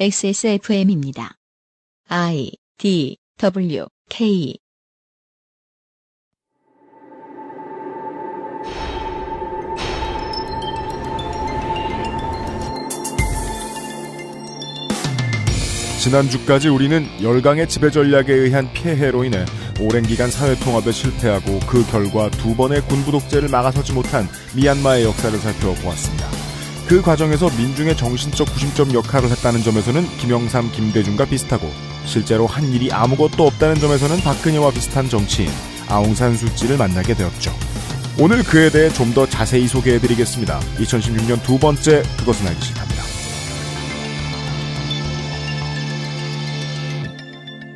XSFM입니다. I D W K 지난주까지 우리는 열강의 지배 전략에 의한 폐해로 인해 오랜 기간 사회 통합에 실패하고 그 결과 두 번의 군부 독재를 막아서지 못한 미얀마의 역사를 살펴보았습니다. 그 과정에서 민중의 정신적 구심점 역할을 했다는 점에서는 김영삼, 김대중과 비슷하고 실제로 한 일이 아무것도 없다는 점에서는 박근혜와 비슷한 정치인 아웅산 수찌를 만나게 되었죠. 오늘 그에 대해 좀 더 자세히 소개해드리겠습니다. 2016년 두 번째 그것은 알기 싫답니다.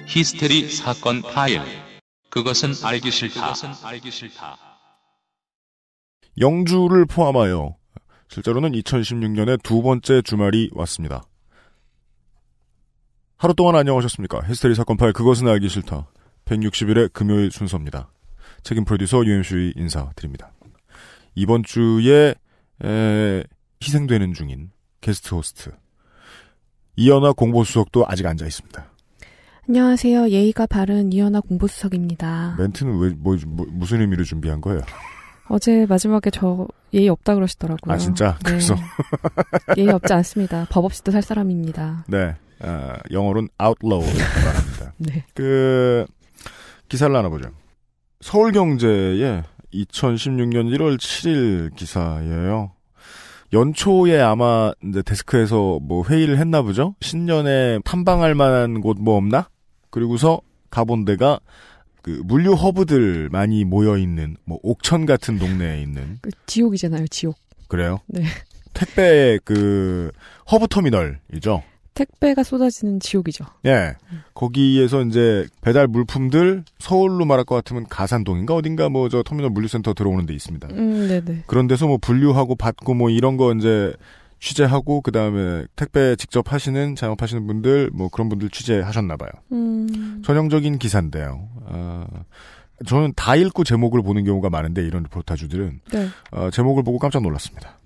히스테리 사건 파일 그것은 알기 싫다. 그것은 알기 싫다. 영주를 포함하여 실제로는 2016년에 두 번째 주말이 왔습니다. 하루 동안 안녕하셨습니까? 히스테리 사건 파일 그것은 알기 싫다. 160일의 금요일 순서입니다. 책임 프로듀서 유엠슈이 인사드립니다. 이번 주에 에... 희생되는 중인 게스트 호스트 이연아 공보수석도 아직 앉아 있습니다. 안녕하세요. 예의가 바른 이연아 공보수석입니다. 멘트는 왜, 뭐, 뭐, 무슨 의미로 준비한 거예요? 어제 마지막에 저 예의 없다 그러시더라고요. 아 진짜 네. 그래서 예의 없지 않습니다. 법 없이도 살 사람입니다. 네, 어, 영어로는 outlaw 말합니다. 네. 그 기사를 하나 보죠. 서울경제의 2016년 1월 7일 기사예요. 연초에 아마 이제 데스크에서 뭐 회의를 했나 보죠. 신년에 탐방할 만한 곳 뭐 없나? 그리고서 가본 데가 그 물류 허브들 많이 모여 있는 뭐 옥천 같은 동네에 있는 그 지옥이잖아요, 지옥. 그래요? 네. 택배 그 허브 터미널이죠. 택배가 쏟아지는 지옥이죠. 예. 거기에서 이제 배달 물품들 서울로 말할 것 같으면 가산동인가 어딘가 뭐 저 터미널 물류센터 들어오는 데 있습니다. 음, 네네. 그런 데서 뭐 분류하고 받고 뭐 이런 거 이제 취재하고 그 다음에 택배 직접 하시는 작업하시는 분들 뭐 그런 분들 취재하셨나 봐요. 음. 전형적인 기사인데요. 어, 저는 다 읽고 제목을 보는 경우가 많은데 이런 리포타주들은 네. 어, 제목을 보고 깜짝 놀랐습니다.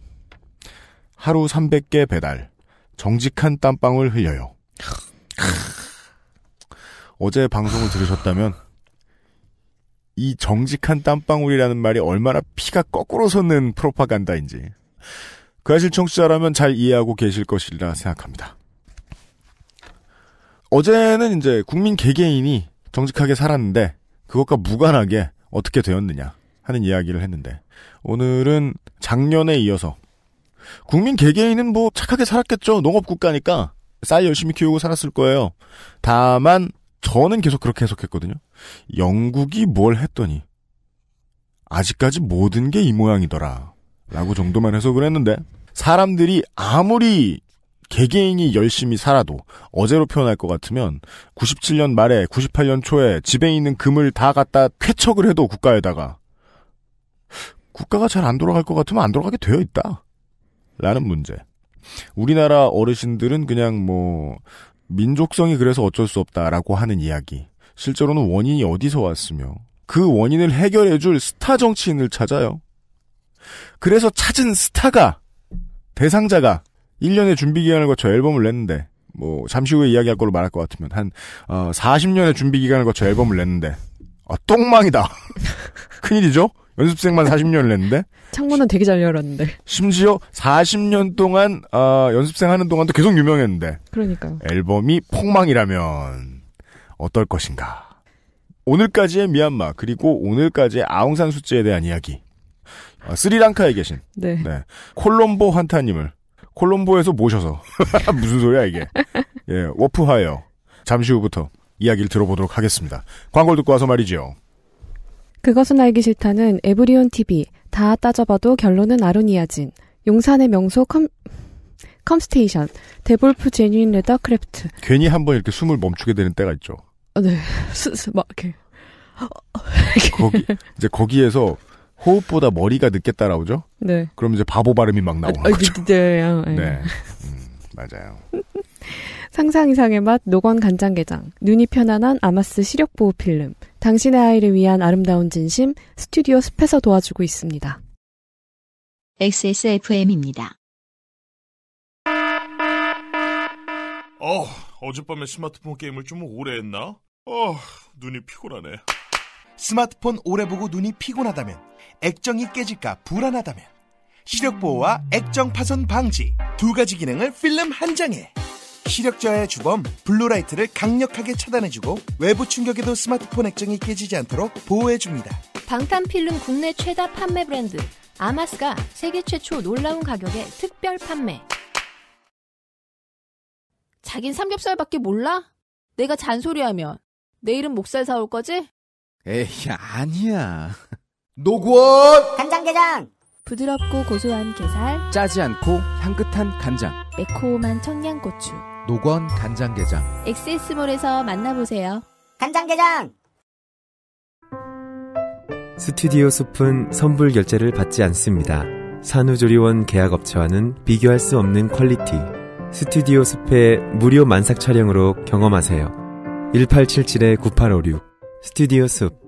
하루 300개 배달 정직한 땀방울 흘려요. 어제 방송을 들으셨다면 이 정직한 땀방울이라는 말이 얼마나 피가 거꾸로 솟는 프로파간다인지 그아실 청취자라면 잘 이해하고 계실 것이라 생각합니다. 어제는 이제 국민 개개인이 정직하게 살았는데 그것과 무관하게 어떻게 되었느냐 하는 이야기를 했는데 오늘은 작년에 이어서 국민 개개인은 뭐 착하게 살았겠죠. 농업 국가니까 쌀 열심히 키우고 살았을 거예요. 다만 저는 계속 그렇게 해석했거든요. 영국이 뭘 했더니 아직까지 모든 게 이 모양이더라. 라고 정도만 해석을 했는데 사람들이 아무리 개개인이 열심히 살아도 어제로 표현할 것 같으면 97년 말에 98년 초에 집에 있는 금을 다 갖다 쾌척을 해도 국가에다가 국가가 잘 안 돌아갈 것 같으면 안 돌아가게 되어 있다. 라는 문제. 우리나라 어르신들은 그냥 뭐 민족성이 그래서 어쩔 수 없다라고 하는 이야기. 실제로는 원인이 어디서 왔으며 그 원인을 해결해 줄 스타 정치인을 찾아요. 그래서 찾은 스타가 대상자가 1년의 준비 기간을 거쳐 앨범을 냈는데 뭐 잠시 후에 이야기할 걸로 말할 것 같으면 한 어, 40년의 준비 기간을 거쳐 앨범을 냈는데 아, 똥망이다. 큰일이죠. 연습생만 40년을 냈는데 창문은 되게 잘 열었는데 심지어 40년 동안 어, 연습생 하는 동안도 계속 유명했는데 그러니까 앨범이 폭망이라면 어떨 것인가 오늘까지의 미얀마 그리고 오늘까지의 아웅산 수치에 대한 이야기 아, 스리랑카에 계신 네. 네. 콜롬보 한타님을 콜롬보에서 모셔서 무슨 소리야 이게 예 워프하여 잠시 후부터 이야기를 들어보도록 하겠습니다. 광고 를 듣고 와서 말이죠 그것은 알기 싫다는 에브리온 TV 다 따져봐도 결론은 아로니아진 용산의 명소 컴 컴스테이션 데볼프 제뉴인 레더 크래프트 괜히 한번 이렇게 숨을 멈추게 되는 때가 있죠. 어, 네, 스, 스, 막 이렇게 거기 이제 거기에서 호흡보다 머리가 늦게 따라오죠? 네. 그럼 이제 바보 발음이 막 나오는 아, 아 거죠. 네 네, 아, 네. 네. 음, 맞아요. 상상 이상의 맛 노건 간장게장 눈이 편안한 아마스 시력 보호 필름 당신의 아이를 위한 아름다운 진심 스튜디오 숲에서 도와주고 있습니다. XSFM입니다. 어, 어젯밤에 스마트폰 게임을 좀 오래 했나? 어, 눈이 피곤하네. 스마트폰 오래 보고 눈이 피곤하다면 액정이 깨질까 불안하다면 시력 보호와 액정 파손 방지 두 가지 기능을 필름 한 장에 시력 저하의 주범 블루라이트를 강력하게 차단해주고 외부 충격에도 스마트폰 액정이 깨지지 않도록 보호해줍니다. 방탄 필름 국내 최다 판매 브랜드 아마스가 세계 최초 놀라운 가격의 특별 판매. 자긴 삼겹살밖에 몰라? 내가 잔소리하면 내일은 목살 사올 거지? 에이 아니야. 노구원 간장게장 부드럽고 고소한 게살 짜지 않고 향긋한 간장 매콤한 청양고추 노구원 간장게장 엑세스몰에서 만나보세요 간장게장 스튜디오 숲은 선불 결제를 받지 않습니다. 산후조리원 계약업체와는 비교할 수 없는 퀄리티 스튜디오 숲의 무료 만삭 촬영으로 경험하세요. 1877-9856 스튜디오 숲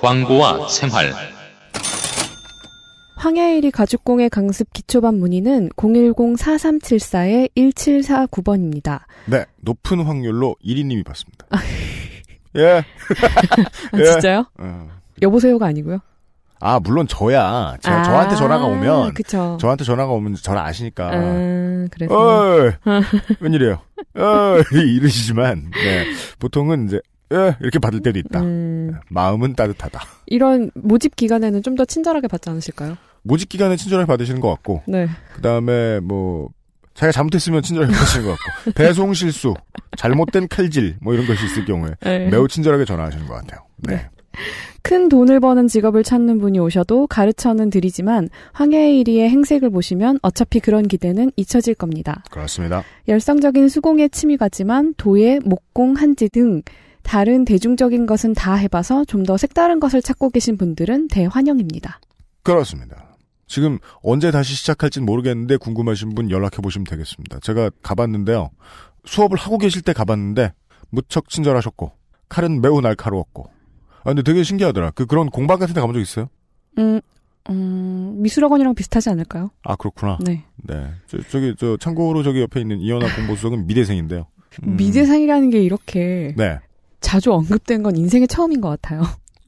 광고와 생활 황야일이 가죽공예 강습 기초반 문의는 010-4374-1749번입니다. 네, 높은 확률로 1위님이 받습니다. 아, 예. 아, 예. 진짜요? 어. 여보세요가 아니고요? 아 물론 저야 저, 아~ 저한테 전화가 오면 그쵸. 저한테 전화가 오면 전화 아시니까 아, 그래서 웬일이에요? 어, 이러시지만 네, 보통은 이제 예, 이렇게 받을 때도 있다. 음... 예, 마음은 따뜻하다. 이런 모집 기간에는 좀 더 친절하게 받지 않으실까요? 모집 기간에 친절하게 받으시는 것 같고, 네. 그 다음에 뭐 자기가 잘못했으면 친절하게 받으시는 것 같고, 배송 실수, 잘못된 칼질 뭐 이런 것이 있을 경우에 네. 매우 친절하게 전화하시는 것 같아요. 네. 네. 큰 돈을 버는 직업을 찾는 분이 오셔도 가르쳐는 드리지만 황해의 일위의 행색을 보시면 어차피 그런 기대는 잊혀질 겁니다. 그렇습니다. 열성적인 수공의 취미 같지만 도예, 목공, 한지 등 다른 대중적인 것은 다 해봐서 좀 더 색다른 것을 찾고 계신 분들은 대환영입니다. 그렇습니다. 지금 언제 다시 시작할진 모르겠는데 궁금하신 분 연락해 보시면 되겠습니다. 제가 가봤는데요. 수업을 하고 계실 때 가봤는데 무척 친절하셨고 칼은 매우 날카로웠고 아 근데 되게 신기하더라. 그 그런 공방 같은 데 가본 적 있어요? 음, 음, 미술학원이랑 비슷하지 않을까요? 아 그렇구나. 네. 네. 저, 저기 저 참고로 저기 옆에 있는 이현아 공보수석은 미대생인데요. 음. 미대생이라는 게 이렇게 네. 자주 언급된 건 인생의 처음인 것 같아요.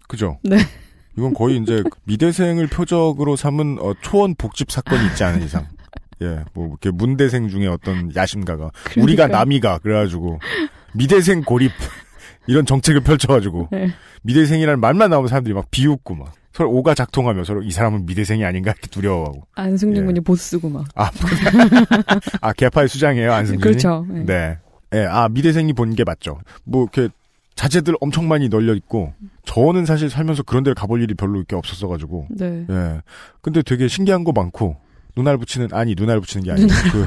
그죠? 네. 이건 거의 이제 미대생을 표적으로 삼은 어, 초원 복집 사건이 있지 않은 이상. 예, 뭐 이렇게 문대생 중에 어떤 야심가가 그러니까요. 우리가 남이가 그래가지고 미대생 고립 이런 정책을 펼쳐가지고 네. 미대생이라는 말만 나오면 사람들이 막 비웃고 막 서로 오가 작동하며 서로 이 사람은 미대생이 아닌가 이렇게 두려워하고 안승준 예. 군이 보스고 막 아, 아 개파의 수장이에요 안승준 그렇죠. 네. 네. 예, 아, 미대생이 본 게 맞죠. 뭐, 이렇게, 자재들 엄청 많이 널려 있고 저는 사실 살면서 그런 데를 가볼 일이 별로 이렇게 없었어 가지고 네. 예. 근데 되게 신기한 거 많고 눈알 붙이는 아니 눈알 붙이는 게 아니고 그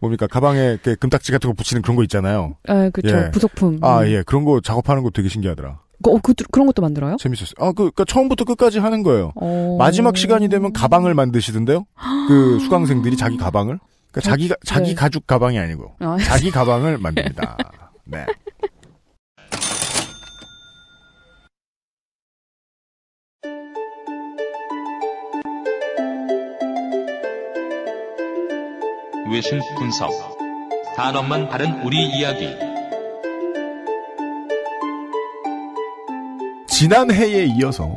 뭡니까 가방에 이렇게 금딱지 같은 거 붙이는 그런 거 있잖아요. 아 그렇죠 예. 부속품. 아예 음. 그런 거 작업하는 거 되게 신기하더라. 그, 어, 그, 그런 것도 만들어요? 재밌었어요. 아, 그, 그니까 처음부터 끝까지 하는 거예요. 오... 어. 마지막 시간이 되면 가방을 만드시던데요? 그 수강생들이 자기 가방을? 그니까 자기가, 자기, 네. 가죽 가방이 아니고, 아... 자기 가방을 만듭니다. 네. 외신 분석. 단어만 다른 우리 이야기. 지난해에 이어서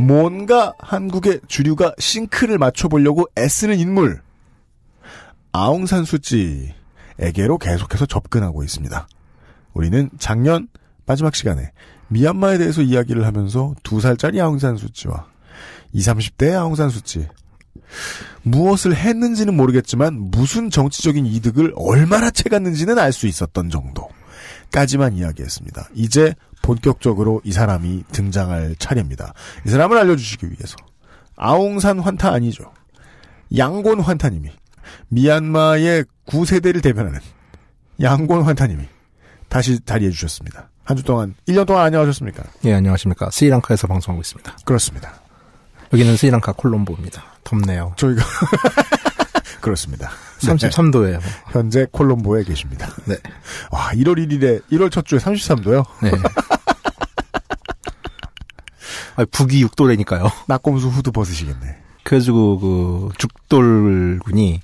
뭔가 한국의 주류가 싱크를 맞춰보려고 애쓰는 인물 아웅산 수지에게로 계속해서 접근하고 있습니다. 우리는 작년 마지막 시간에 미얀마에 대해서 이야기를 하면서 두 살짜리 아웅산 수지와 20, 3 0대 아웅산 수지 무엇을 했는지는 모르겠지만 무슨 정치적인 이득을 얼마나 채갔는지는 알 수 있었던 정도까지만 이야기했습니다. 이제 본격적으로 이 사람이 등장할 차례입니다. 이 사람을 알려주시기 위해서 아웅산 환타 아니죠. 양곤 환타님이 미얀마의 구세대를 대변하는 양곤 환타님이 다시 자리해 주셨습니다. 한 주 동안 1년 동안 안녕하셨습니까? 예, 안녕하십니까? 스리랑카에서 방송하고 있습니다. 그렇습니다. 여기는 스리랑카 콜롬보입니다. 덥네요. 저희가 그렇습니다. 33도예요. 네. 현재 콜롬보에 계십니다. 네. 와, 1월 1일에 1월 첫 주에 33도요? 네. 아, 북이 6도래니까요. 낙곰수 후드 벗으시겠네. 그래가지고 그 죽돌군이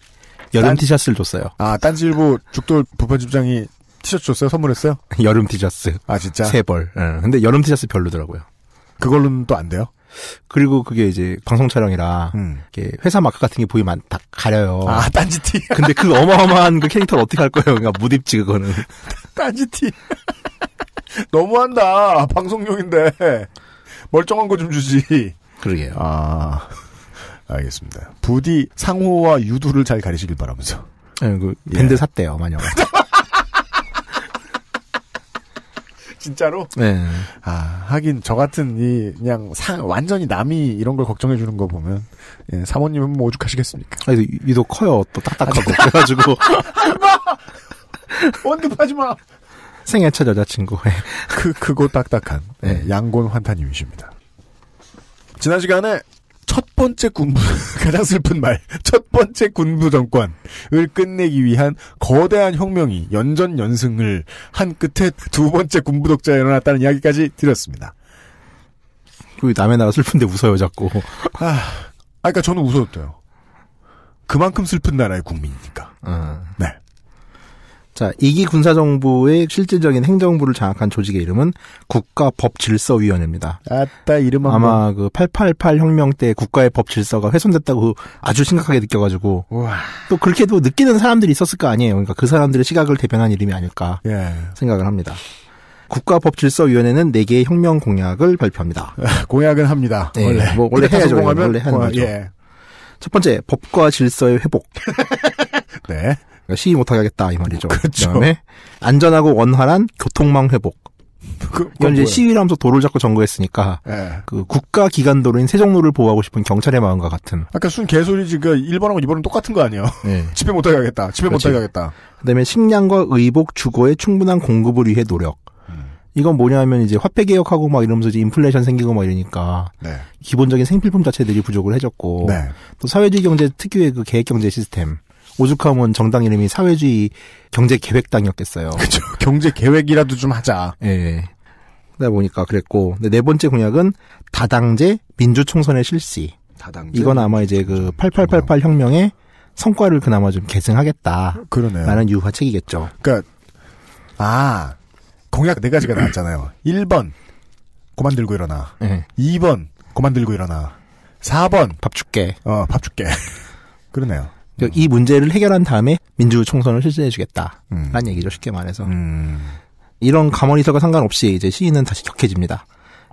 여름 딴... 티셔츠를 줬어요. 아, 딴지일보 죽돌 부편집장이 티셔츠 줬어요? 선물했어요? 여름 티셔츠. 아, 진짜? 세 벌. 응. 근데 여름 티셔츠 별로더라고요. 그걸로는 또 안 돼요? 그리고 그게 이제 방송 촬영이라 음. 이렇게 회사 마크 같은 게 보이면 다 가려요. 아 딴지티. 근데 그 어마어마한 그 캐릭터를 어떻게 할 거예요? 그러니까 못 입지 그거는. 딴지티. 너무한다. 방송용인데 멀쩡한 거 좀 주지. 그러게요. 아 알겠습니다. 부디 상호와 유두를 잘 가리시길 바라면서. 네, 그 예. 밴드 예. 샀대요 마녀 진짜로? 네. 아, 하긴 저 같은 이 그냥 상, 완전히 남이 이런 걸 걱정해 주는 거 보면 예, 사모님은 뭐 오죽하시겠습니까? 아니, 이도 커요. 또 딱딱하고 아, 그래가지고. 마! 언급하지 마. 생애 첫 여자친구. 예. 그 크고 딱딱한 예, 네. 양곤 환타님이십니다. 지난 시간에 번째 군부 가장 슬픈 말 첫 번째 군부 정권을 끝내기 위한 거대한 혁명이 연전 연승을 한 끝에 두 번째 군부 독자에 일어났다는 이야기까지 드렸습니다. 그 남의 나라 슬픈데 웃어요 자꾸. 아, 아 그러니까 저는 웃어줬대요. 그만큼 슬픈 나라의 국민이니까. 음. 네. 자, 이기 군사정부의 실질적인 행정부를 장악한 조직의 이름은 국가법질서위원회입니다. 아따, 이름 한 아마 그 888 혁명 때 국가의 법질서가 훼손됐다고 아주 심각하게 느껴가지고. 우와. 또 그렇게도 느끼는 사람들이 있었을 거 아니에요. 그러니까 그 사람들의 시각을 대변한 이름이 아닐까 예. 생각을 합니다. 국가법질서위원회는 4개의 혁명 공약을 발표합니다. 아, 공약은 합니다. 네, 원래. 뭐 원래 해야죠. 원래 하는 공약, 거죠. 예. 첫 번째, 법과 질서의 회복. 네. 그러니까 시위 못하겠다 이 말이죠. 그렇죠. 그다음에 안전하고 원활한 교통망 회복. 그, 이건 이제 시위를 하면서 도로를 자꾸 점거했으니까 네. 그 국가 기관 도로인 세종로를 보호하고 싶은 경찰의 마음과 같은. 아까 순 개소리지 그 1번하고 2번은 똑같은 거 아니에요? 네. 집에 못 하겠다. 집에 그못 하겠다. 그다음에 식량과 의복, 주거에 충분한 공급을 위해 노력. 음. 이건 뭐냐면 이제 화폐 개혁하고 막 이러면서 이제 인플레이션 생기고 막 이러니까 네. 기본적인 생필품 자체들이 부족을 해줬고또 네. 사회주의 경제 특유의 그 계획 경제 시스템 오죽하면 정당 이름이 사회주의 경제계획당이었겠어요. 그렇죠. 경제계획이라도 좀 하자. 예. 네. 그러다 보니까 그랬고 네 번째 공약은 다당제 민주총선의 실시. 다당제. 이건 아마 이제 그 8888 음. 혁명의 성과를 그나마 좀 계승하겠다. 그러네요. 라는 유화책이겠죠. 그러니까 아 공약 네 가지가 나왔잖아요. 1번 고만 들고 일어나. 네. 예. 2번 고만 들고 일어나. 4번 밥 줄게. 어밥 줄게. 그러네요. 이 문제를 해결한 다음에 민주 총선을 실시해주겠다라는 음. 얘기죠. 쉽게 말해서 음. 이런 감언이설과 상관없이 이제 시위는 다시 격해집니다.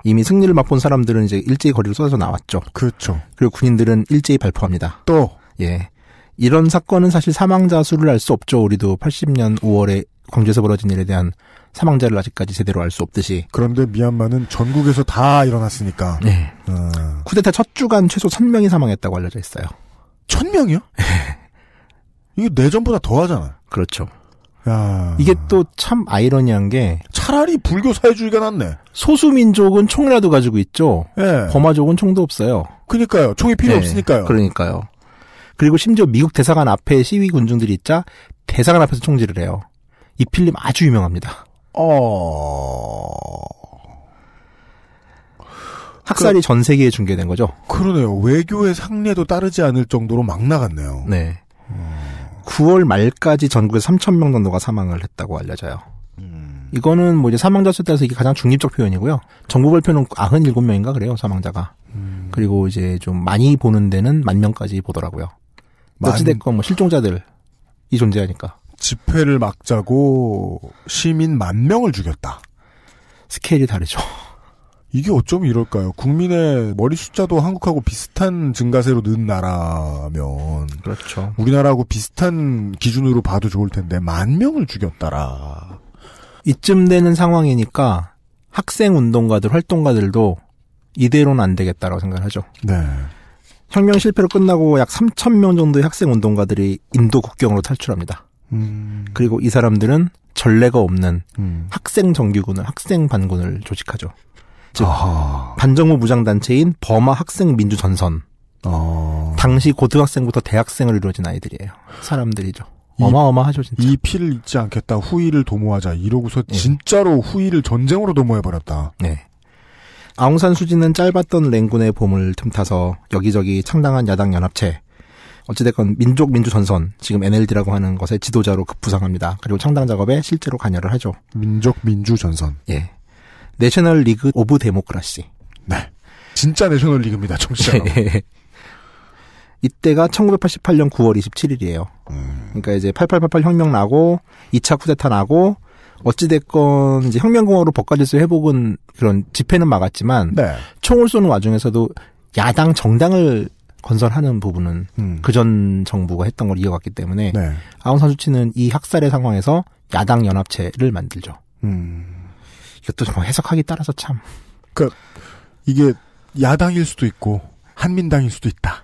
이미 승리를 맛본 사람들은 이제 일제히 거리를 쏟아져 나왔죠. 그렇죠. 그리고 군인들은 일제히 발포합니다. 또 예. 이런 사건은 사실 사망자 수를 알 수 없죠. 우리도 80년 5월에 광주에서 벌어진 일에 대한 사망자를 아직까지 제대로 알 수 없듯이. 그런데 미얀마는 전국에서 다 일어났으니까. 네. 어. 쿠데타 첫 주간 최소 1000명이 사망했다고 알려져 있어요. 천 명이요? 예. 이게 내전보다 더 하잖아. 그렇죠. 야... 이게 또 참 아이러니한 게 차라리 불교 사회주의가 낫네. 소수 민족은 총이라도 가지고 있죠. 예. 버마족은 총도 없어요. 그니까요. 러 총이 필요 예. 없으니까요. 그러니까요. 그리고 심지어 미국 대사관 앞에 시위 군중들이 있자 대사관 앞에서 총질을 해요. 이 필름 아주 유명합니다. 어. 학살이 그, 전 세계에 중계된 거죠. 그러네요. 외교의 상례도 따르지 않을 정도로 막 나갔네요. 네. 음. 9월 말까지 전국에 3천 명 정도가 사망을 했다고 알려져요. 음. 이거는 뭐 이제 사망자 수에 따라서 이게 가장 중립적 표현이고요. 정부 발표는 97명인가 그래요, 사망자가. 음. 그리고 이제 좀 많이 보는 데는 만 명까지 보더라고요. 만... 어찌됐건 뭐 실종자들이 존재하니까. 집회를 막자고 시민 만 명을 죽였다. 스케일이 다르죠. 이게 어쩜 이럴까요? 국민의 머리 숫자도 한국하고 비슷한 증가세로 는 나라면 그렇죠. 우리나라하고 비슷한 기준으로 봐도 좋을 텐데 만 명을 죽였다라. 이쯤 되는 상황이니까 학생 운동가들 활동가들도 이대로는 안 되겠다라고 생각하죠. 네. 혁명 실패로 끝나고 약3 0 0 0명 정도의 학생 운동가들이 인도 국경으로 탈출합니다. 음. 그리고 이 사람들은 전례가 없는 음. 학생 정규군을 학생 반군을 조직하죠. 즉 어허. 반정부 무장단체인 버마 학생민주전선. 어... 당시 고등학생부터 대학생을 이루어진 아이들이에요. 사람들이죠. 이, 어마어마하죠 진짜. 이 피를 잊지 않겠다. 후위를 도모하자. 이러고서 네. 진짜로 후위를 전쟁으로 도모해버렸다. 네. 아웅산 수지는 짧았던 랭군의 봄을 틈타서 여기저기 창당한 야당 연합체, 어찌됐건 민족 민주 전선 지금 NLD라고 하는 것의 지도자로 급부상합니다. 그리고 창당 작업에 실제로 관여를 하죠. 민족 민주 전선. 예. 내셔널 리그 오브 데모크라시. 네. 진짜 내셔널 리그입니다, 청취자 네. 이때가 1988년 9월 27일이에요. 음. 그러니까 이제 8888 혁명 나고 2차 쿠데타 나고 어찌됐건 이제 혁명공화로 법과질서 회복은 그런 집회는 막았지만 네. 총을 쏘는 와중에서도 야당 정당을 건설하는 부분은 음. 그전 정부가 했던 걸 이어갔기 때문에 네. 아웅산 수치는 이 학살의 상황에서 야당 연합체를 만들죠. 음. 이것도 뭐 해석하기 따라서 참. 그 이게 야당일 수도 있고 한민당일 수도 있다.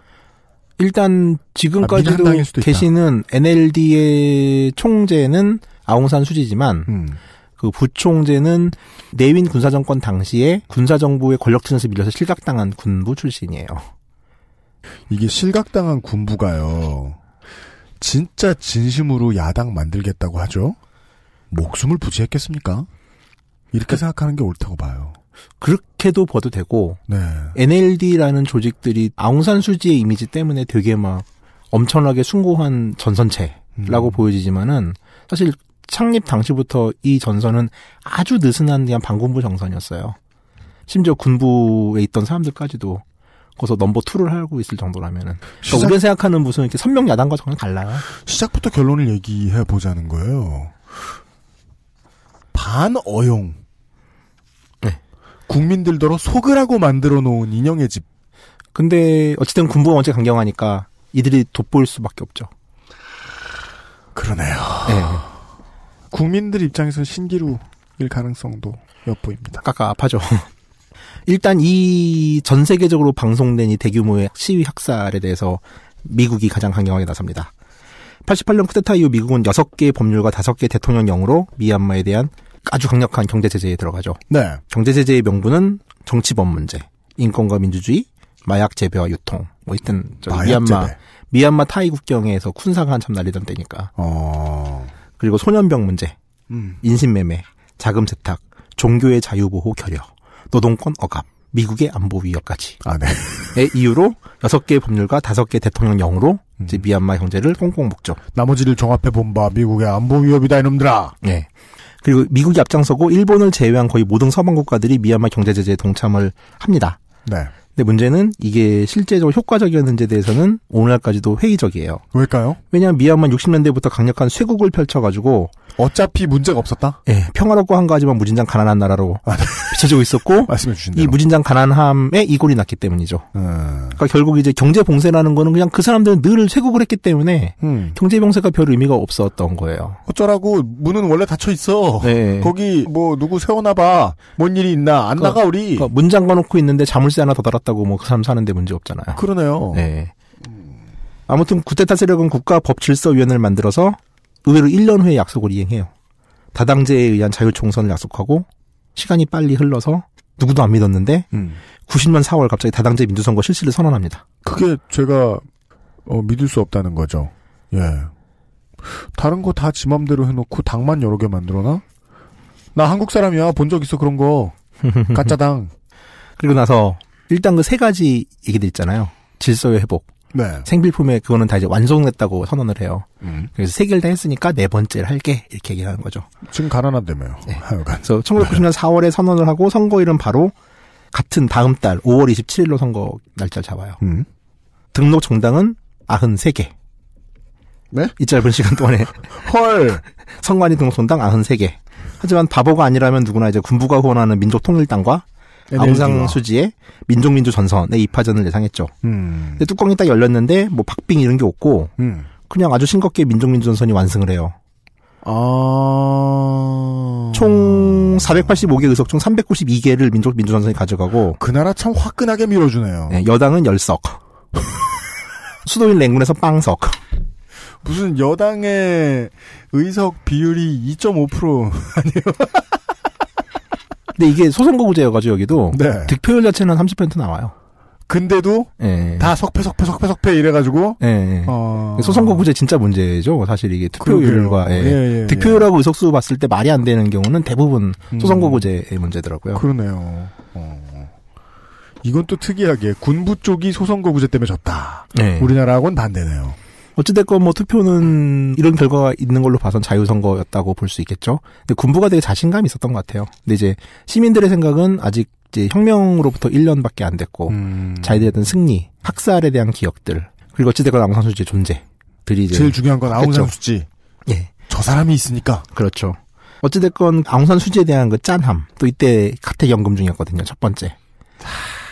일단 지금까지도 아, 계시는 NLD의 총재는 아웅산 수지지만 음. 그 부총재는 내윈 군사정권 당시에 군사정부의 권력투쟁에서 밀려서 실각당한 군부 출신이에요. 이게 실각당한 군부가요. 진짜 진심으로 야당 만들겠다고 하죠. 목숨을 부지했겠습니까? 이렇게 생각하는 게 옳다고 봐요. 그렇게도 봐도 되고 네. NLD라는 조직들이 아웅산 수지의 이미지 때문에 되게 막 엄청나게 숭고한 전선체라고 음. 보여지지만은 사실 창립 당시부터 이 전선은 아주 느슨한 그냥 반군부 정선이었어요. 심지어 군부에 있던 사람들까지도 거기서 넘버 투를 하고 있을 정도라면은 그러니까 우리가 생각하는 무슨 이렇게 선명 야당과 전혀 달라요. 시작부터 결론을 얘기해 보자는 거예요. 반어용 국민들더러 속을하고 만들어 놓은 인형의 집. 근데 어쨌든 군부가 먼저 강경하니까 이들이 돋보일 수밖에 없죠. 그러네요. 네. 국민들 입장에서 신기루일 가능성도 엿보입니다. 까까 아파죠 일단 이 전 세계적으로 방송된 이 대규모의 시위 학살에 대해서 미국이 가장 강경하게 나섭니다. 88년 쿠데타 이후 미국은 6개의 법률과 5개의 대통령령으로 미얀마에 대한 아주 강력한 경제 제재에 들어가죠. 네. 경제 제재의 명분은 정치범 문제, 인권과 민주주의, 마약 재배와 유통. 뭐 이땐 미얀마 재배. 미얀마 타이 국경에서 쿤사가 한참 날리던 때니까. 어. 그리고 소년병 문제, 음. 인신매매, 자금 세탁, 종교의 자유보호 결여, 노동권 억압, 미국의 안보 위협까지. 아, 네. 의 이유로 여섯 개의 법률과 다섯 개 대통령령으로 음. 이제 미얀마 경제를 꽁꽁 묶죠. 나머지를 종합해 본 바 미국의 안보 위협이다 이놈들아. 네. 그리고 미국이 앞장서고 일본을 제외한 거의 모든 서방 국가들이 미얀마 경제 제재에 동참을 합니다. 네. 근데 문제는 이게 실제적으로 효과적이었는지에 대해서는 오늘날까지도 회의적이에요. 왜일까요? 왜냐하면 미얀마 60년대부터 강력한 쇄국을 펼쳐가지고 어차피 문제가 없었다. 예, 평화롭고 한가하지만 무진장 가난한 나라로 아, 네. 비춰지고 있었고 말씀해 주신 이 무진장 가난함에 이골이 났기 때문이죠. 음. 그러니까 결국 이제 경제 봉쇄라는 거는 그냥 그 사람들은 늘 쇄국을 했기 때문에 음. 경제 봉쇄가 별 의미가 없었던 거예요. 어쩌라고 문은 원래 닫혀 있어. 네. 거기 뭐 누구 세워놔봐. 뭔 일이 있나 안 그러니까, 나가 우리. 그러니까 문장가놓고 있는데 자물쇠 하나 더 달았다고 뭐 그 사람 사는데 문제 없잖아요. 그러네요. 네. 아무튼 구테타 세력은 국가 법질서위원회를 만들어서 의외로 1년 후에 약속을 이행해요. 다당제에 의한 자율총선을 약속하고 시간이 빨리 흘러서 누구도 안 믿었는데 음. 90년 4월 갑자기 다당제 민주선거 실시를 선언합니다. 그게 제가 어, 믿을 수 없다는 거죠. 예. 다른 거 다 지 맘대로 해놓고 당만 여러 개 만들어놔? 나 한국 사람이야. 본 적 있어 그런 거. 가짜당. 그리고 나서 일단 그 세 가지 얘기들 있잖아요. 질서의 회복, 네. 생필품에 그거는 다 이제 완성됐다고 선언을 해요. 음. 그래서 세 개를 다 했으니까 네 번째를 할게 이렇게 얘기하는 거죠. 지금 가난한데요 네. 그래서 1990년 네. 4월에 선언을 하고 선거일은 바로 같은 다음 달 5월 27일로 선거 날짜를 잡아요. 음. 등록 정당은 93개. 네? 이 짧은 시간 동안에 헐 선관위 등록 정당 93개. 하지만 바보가 아니라면 누구나 이제 군부가 후원하는 민족통일당과 네, 아웅상 수지의 민족민주 전선의 입하전을 예상했죠. 음. 근데 뚜껑이 딱 열렸는데 뭐 박빙 이런 게 없고 음. 그냥 아주 싱겁게 민족민주 전선이 완승을 해요. 아... 총 485개 의석 중 392개를 민족 민주전선이 가져가고 그 나라 참 화끈하게 밀어주네요. 네, 여당은 10석. 수도인 랭군에서 빵석. 무슨 여당의 의석 비율이 2.5% 아니에요? 근데 이게 소선거구제여가지고 여기도 네. 득표율 자체는 30% 나와요. 근데도 예. 다 석패 석패 석패 석패 이래가지고 예. 예. 어... 소선거구제 진짜 문제죠 사실 이게 투표율과 예. 예, 예. 득표율하고 의석수 봤을 때 말이 안 되는 경우는 대부분 음. 소선거구제의 문제더라고요. 그러네요. 어... 이건 또 특이하게 군부 쪽이 소선거구제 때문에 졌다. 우리나라하고는 반대네요. 어찌됐건 뭐 투표는 이런 결과가 있는 걸로 봐선 자유선거였다고 볼 수 있겠죠. 근데 군부가 되게 자신감이 있었던 것 같아요. 근데 이제 시민들의 생각은 아직 이제 혁명으로부터 1년밖에 안 됐고 음. 자기들에 대한 승리, 학살에 대한 기억들 그리고 어찌됐건 아웅산수지의 존재들이 제일 중요한 건 아웅산수지. 예. 저 사람이 있으니까. 그렇죠. 어찌됐건 아웅산수지에 대한 그 짠함 또 이때 카택 연금 중이었거든요. 첫 번째.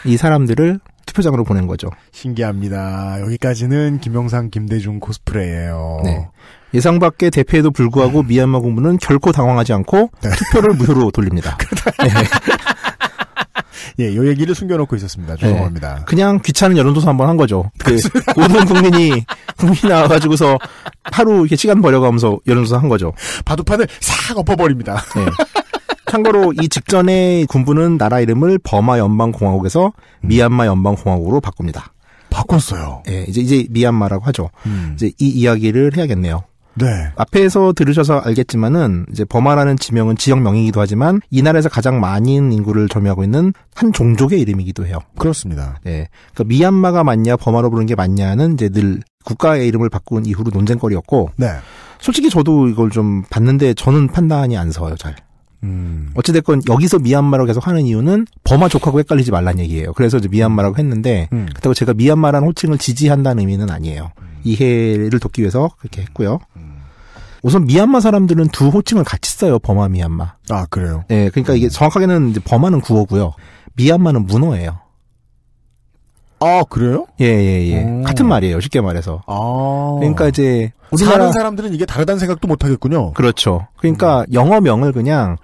이 사람들을 투표장으로 보낸 거죠. 신기합니다. 여기까지는 김영상, 김대중 코스프레예요. 네. 예상 밖의 대패에도 불구하고 음. 미얀마 군부는 결코 당황하지 않고 네. 투표를 무효로 돌립니다. 네. 예, 요 얘기를 숨겨놓고 있었습니다. 네. 죄송합니다. 네. 그냥 귀찮은 여론조사 한번 한 거죠. 그 모든 국민이 국민 이 나와가지고서 하루 이렇게 시간 버려가면서 여론조사 한 거죠. 바둑판을 싹 엎어버립니다. 네. 참고로 이 직전에 군부는 나라 이름을 버마 연방공화국에서 미얀마 연방공화국으로 바꿉니다. 바꿨어요. 예, 이제 이제 미얀마라고 하죠. 음. 이제 이 이야기를 해야겠네요. 네. 앞에서 들으셔서 알겠지만은 이제 버마라는 지명은 지역명이기도 하지만 이 나라에서 가장 많은 인구를 점유하고 있는 한 종족의 이름이기도 해요. 그렇습니다. 예. 그러니까 미얀마가 맞냐 버마로 부르는 게 맞냐는 이제 늘 국가의 이름을 바꾼 이후로 논쟁거리였고 네. 솔직히 저도 이걸 좀 봤는데 저는 판단이 안 서요, 잘. 음. 어찌됐건 여기서 미얀마라고 계속 하는 이유는 버마 족하고 헷갈리지 말란 얘기예요. 그래서 이제 미얀마라고 했는데 음. 음. 그렇다고 제가 미얀마라는 호칭을 지지한다는 의미는 아니에요. 음. 이해를 돕기 위해서 그렇게 했고요. 음. 우선 미얀마 사람들은 두 호칭을 같이 써요. 버마 미얀마. 아 그래요? 네, 그러니까 이게 정확하게는 이제 버마는 구어고요. 미얀마는 문어예요. 아 그래요? 예예예 예, 예. 예. 같은 말이에요 쉽게 말해서 아. 그러니까 이제 우리나라 사는 사람들은 이게 다르다는 생각도 못 하겠군요 그렇죠 그러니까 음. 영어명을 그냥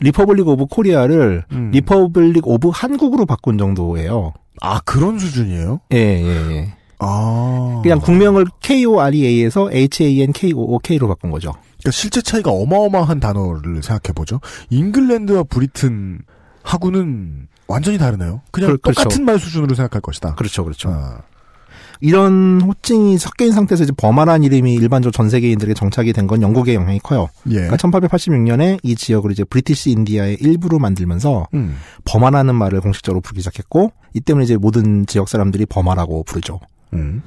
리퍼블릭 오브 코리아를 리퍼블릭 오브 한국으로 바꾼 정도예요 아 그런 수준이에요? 예예예 예, 예. 아. 그냥 국명을 KOREA에서 HANKOOK로 바꾼 거죠 그러니까 실제 차이가 어마어마한 단어를 생각해보죠 잉글랜드와 브리튼하고는 완전히 다르네요. 그냥 그, 그렇죠. 똑같은 말 수준으로 생각할 것이다. 그렇죠, 그렇죠. 아. 이런 호칭이 섞인 상태에서 이제 범한한 이름이 일반적으로 전 세계인들에게 정착이 된 건 영국의 영향이 커요. 예. 그러니까 1886년에 이 지역을 이제 브리티시 인디아의 일부로 만들면서 음. 범한라는 말을 공식적으로 부르기 시작했고 이 때문에 이제 모든 지역 사람들이 범아라고 부르죠. 음.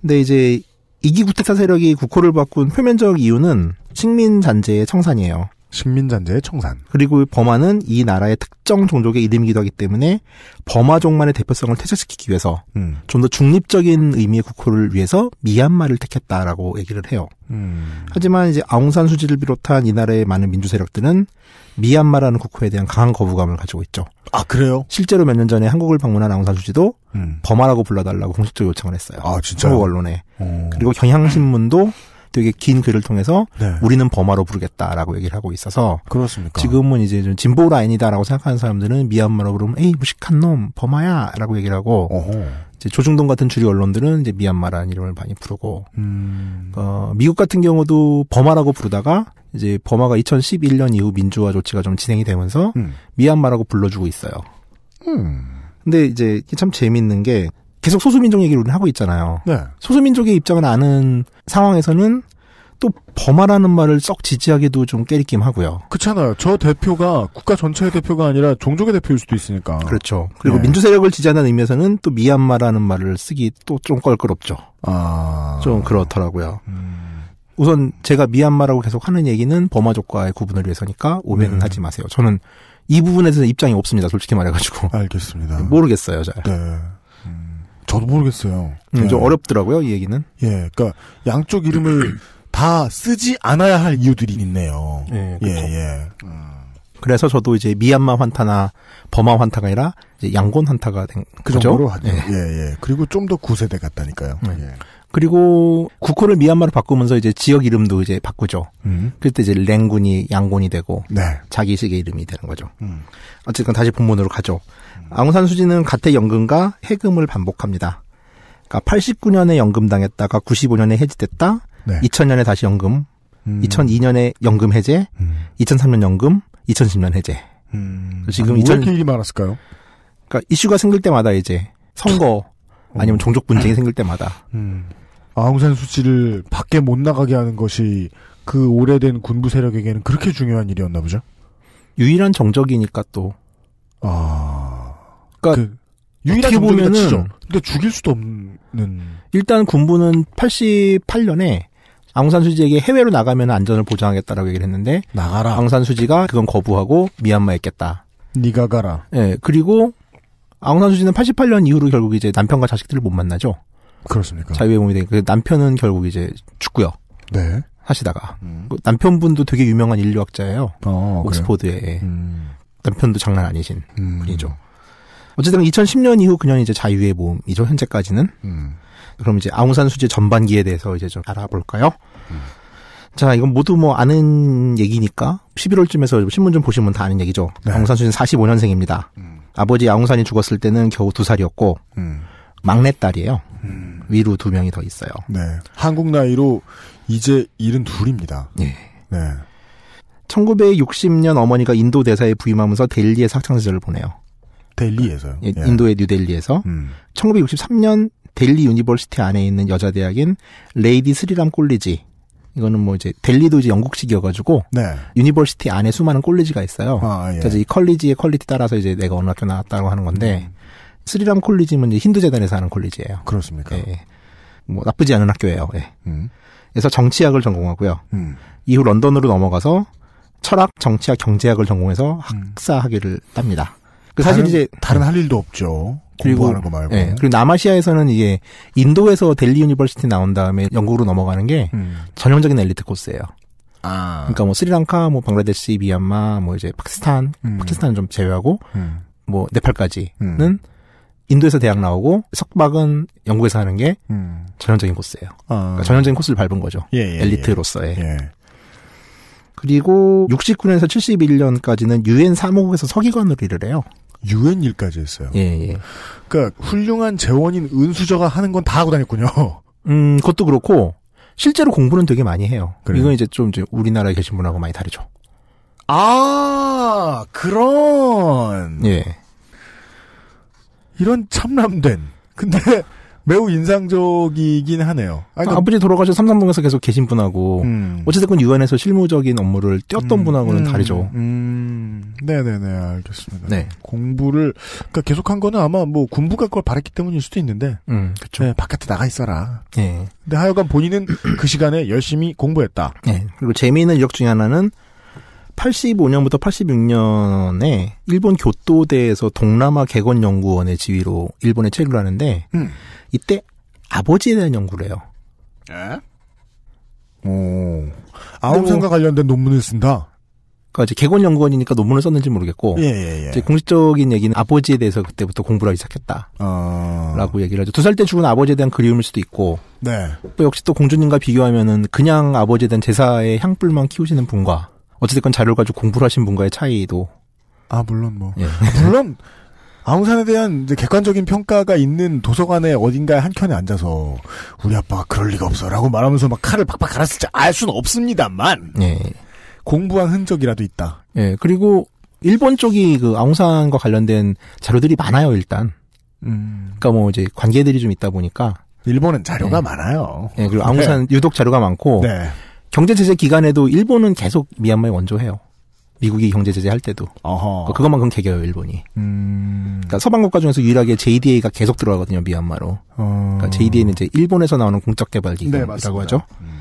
근데 이제 이기구 테사 세력이 국호를 바꾼 표면적 이유는 식민 잔재의 청산이에요. 식민잔재의 청산. 그리고 버마는 이 나라의 특정 종족의 이름이기도 하기 때문에 버마족만의 대표성을 퇴색시키기 위해서 음. 좀더 중립적인 의미의 국호를 위해서 미얀마를 택했다라고 얘기를 해요. 음. 하지만 이제 아웅산 수지를 비롯한 이 나라의 많은 민주 세력들은 미얀마라는 국호에 대한 강한 거부감을 가지고 있죠. 아 그래요? 실제로 몇 년 전에 한국을 방문한 아웅산 수지도 음. 버마라고 불러달라고 공식적으로 요청을 했어요. 아 진짜? 한국 언론에. 오. 어. 그리고 경향신문도 되게 긴 글을 통해서 네. 우리는 범화로 부르겠다라고 얘기를 하고 있어서 그렇습니까? 지금은 이제 좀 진보 라인이다라고 생각하는 사람들은 미얀마로 부르면 에이 무식한 놈 범화야라고 얘기를 하고 어허. 이제 조중동 같은 주류 언론들은 이제 미얀마라는 이름을 많이 부르고 음. 어, 미국 같은 경우도 범화라고 부르다가 이제 범화가 2011년 이후 민주화 조치가 좀 진행이 되면서 음. 미얀마라고 불러주고 있어요. 음. 근데 이제 참 재밌는 게 계속 소수민족 얘기를 하고 있잖아요. 네. 소수민족의 입장을 아는 상황에서는 또 범하라는 말을 썩 지지하기도 좀 깨리낌 하고요. 그렇잖아요. 저 대표가 국가 전체의 대표가 아니라 종족의 대표일 수도 있으니까. 그렇죠. 그리고 네. 민주 세력을 지지하는 의미에서는 또 미얀마라는 말을 쓰기 또 좀 껄끄럽죠. 아. 좀 그렇더라고요. 음. 우선 제가 미얀마라고 계속 하는 얘기는 범하족과의 구분을 위해서니까 오해는 네. 하지 마세요. 저는 이 부분에 대해서 입장이 없습니다. 솔직히 말해가지고. 알겠습니다. 모르겠어요, 잘. 네. 저도 모르겠어요. 음, 좀 예. 어렵더라고요, 이 얘기는. 예, 그니까 양쪽 이름을 다 쓰지 않아야 할 이유들이 있네요. 예, 그렇죠. 예, 예. 음. 그래서 저도 이제 미얀마 환타나 버마 환타가 아니라 양곤 환타가 된 그 정도로 하죠. 예. 예, 예. 그리고 좀 더 구세대 같다니까요. 네. 예. 그리고 국호를 미얀마로 바꾸면서 이제 지역 이름도 이제 바꾸죠. 음. 그때 이제 랭군이 양곤이 되고 네. 자기식의 이름이 되는 거죠. 음. 어쨌든 다시 본문으로 가죠. 음. 아웅산 수지는 가택 연금과 해금을 반복합니다. 그러니까 89년에 연금당했다가 95년에 해지됐다. 네. 2000년에 다시 연금. 2002년에 음. 연금 해제. 2003년 음. 연금. 2010년 해제. 음. 지금 아니, 2000... 왜 이렇게 일이 많았을까요? 그러니까 이슈가 생길 때마다 이제 선거 어. 아니면 종족 분쟁이 생길 때마다 음. 아웅산 수치를 밖에 못 나가게 하는 것이 그 오래된 군부 세력에게는 그렇게 중요한 일이었나 보죠. 유일한 정적이니까 또. 아. 그러니까 그, 유일한 보면은 죠 근데 죽일 수도 없는. 일단 군부는 88년에 아웅산 수지에게 해외로 나가면 안전을 보장하겠다라고 얘기를 했는데 나가라. 아웅산 수지가 그건 거부하고 미얀마에 있겠다. 네가 가라. 예. 네, 그리고 아웅산 수지는 88년 이후로 결국 이제 남편과 자식들을 못 만나죠. 그렇습니까? 자유의 몸이 되니까 그 남편은 결국 이제 죽고요. 네. 하시다가 음. 그 남편분도 되게 유명한 인류학자예요. 어, 옥스포드의 음. 남편도 장난 아니신 음. 분이죠. 어쨌든 2010년 이후 그녀는 이제 자유의 몸이죠. 현재까지는. 음. 그럼 이제 아웅산 수지 전반기에 대해서 이제 좀 알아볼까요? 음. 자, 이건 모두 뭐 아는 얘기니까 11월쯤에서 신문 좀 보시면 다 아는 얘기죠. 네. 아웅산 수지는 45년생입니다. 음. 아버지 아웅산이 죽었을 때는 겨우 두 살이었고 막내 딸이에요. 위로 두 명이 더 있어요. 네. 한국 나이로 이제 72입니다. 예. 네. 네. 1960년 어머니가 인도 대사에 부임하면서 델리에서 학창 시절을 보내요. 델리에서요. 예, 예. 인도의 뉴델리에서 음. 1963년 델리 유니버시티 안에 있는 여자 대학인 레이디 스리람 콜리지 이거는 뭐 이제 델리도 이제 영국식이어가지고 네. 유니버시티 안에 수많은 콜리지가 있어요. 아, 예. 그래서 이 컬리지의 퀄리티 따라서 이제 내가 어느 학교 나왔다고 하는 건데 음. 스리람 콜리지는 힌두 재단에서 하는 콜리지예요. 그렇습니까? 예, 예. 뭐 나쁘지 않은 학교예요. 예. 음. 그래서 정치학을 전공하고요. 음. 이후 런던으로 넘어가서 철학, 정치학, 경제학을 전공해서 음. 학사 학위를 땁니다. 그 사실 다른, 이제 다른 예. 할 일도 없죠. 그리고, 예, 그리고 남아시아에서는 이게 인도에서 델리 유니버시티 나온 다음에 영국으로 넘어가는 게 음. 전형적인 엘리트 코스예요. 아. 그러니까 뭐 스리랑카, 뭐 방글라데시, 미얀마, 뭐 이제 파키스탄, 음. 파키스탄은 좀 제외하고 음. 뭐 네팔까지는 음. 인도에서 대학 나오고 석박은 영국에서 하는 게 음. 전형적인 코스예요. 아. 그러니까 전형적인 코스를 밟은 거죠. 예, 예, 예. 엘리트로서의. 예. 그리고 69년에서 71년까지는 유엔 사무국에서 서기관으로 일을 해요. 유엔 일까지 했어요. 예, 예. 그러니까 훌륭한 재원인 은수저가 하는 건 다 하고 다녔군요. 음, 그것도 그렇고 실제로 공부는 되게 많이 해요. 그래요? 이건 이제 좀 이제 우리나라에 계신 분하고 많이 다르죠. 아, 그런. 예. 이런 참람된. 근데 매우 인상적이긴 하네요. 아니, 그러니 아버지 돌아가셔 삼삼동에서 계속 계신 분하고 음. 어찌됐건 유엔에서 실무적인 업무를 뛰었던 음. 분하고는 음, 다르죠. 음. 네네네 알겠습니다. 네. 공부를 그러니까 계속한 거는 아마 뭐 군부가 그걸 바랬기 때문일 수도 있는데 음, 그렇 네, 바깥에 나가 있어라. 네. 근데 하여간 본인은 그 시간에 열심히 공부했다. 네. 그리고 재미있는 이력 중에 하나는 85년부터 86년에 일본 교토대에서 동남아 개건 연구원의 지휘로 일본에 체류를 하는데 음. 이때 아버지에 대한 연구를 해요. 에? 예? 오. 아웅산과 뭐, 관련된 논문을 쓴다. 그러니까 이제 개건 연구원이니까 논문을 썼는지 모르겠고 예, 예, 예. 이제 공식적인 얘기는 아버지에 대해서 그때부터 공부를 하기 시작했다. 어... 라고 아. 얘기를 하죠. 두 살 때 죽은 아버지에 대한 그리움일 수도 있고 네. 또 역시 또 공주님과 비교하면은 그냥 아버지에 대한 제사의 향불만 키우시는 분과 어찌됐건 자료를 가지고 공부를 하신 분과의 차이도. 아, 물론 뭐. 예. 아, 물론, 아웅산에 대한 객관적인 평가가 있는 도서관에 어딘가에 한켠에 앉아서, 우리 아빠가 그럴 리가 없어. 라고 말하면서 막 칼을 팍팍 갈았을지 알 수는 없습니다만. 예. 공부한 흔적이라도 있다. 예, 그리고, 일본 쪽이 그 아웅산과 관련된 자료들이 많아요, 일단. 음. 그니까뭐 이제 관계들이 좀 있다 보니까 일본은 자료가 네. 많아요. 네, 그리고 아웅산 네. 유독 자료가 많고 네. 경제 제재 기간에도 일본은 계속 미얀마에 원조해요. 미국이 경제 제재할 때도 어허. 어, 그것만큼 개겨요 일본이. 음... 그러니까 서방 국가 중에서 유일하게 JDA가 계속 들어가거든요 미얀마로. 어... 그러니까 JDA는 이제 일본에서 나오는 공적 개발 기금이라고 네, 하죠. 음...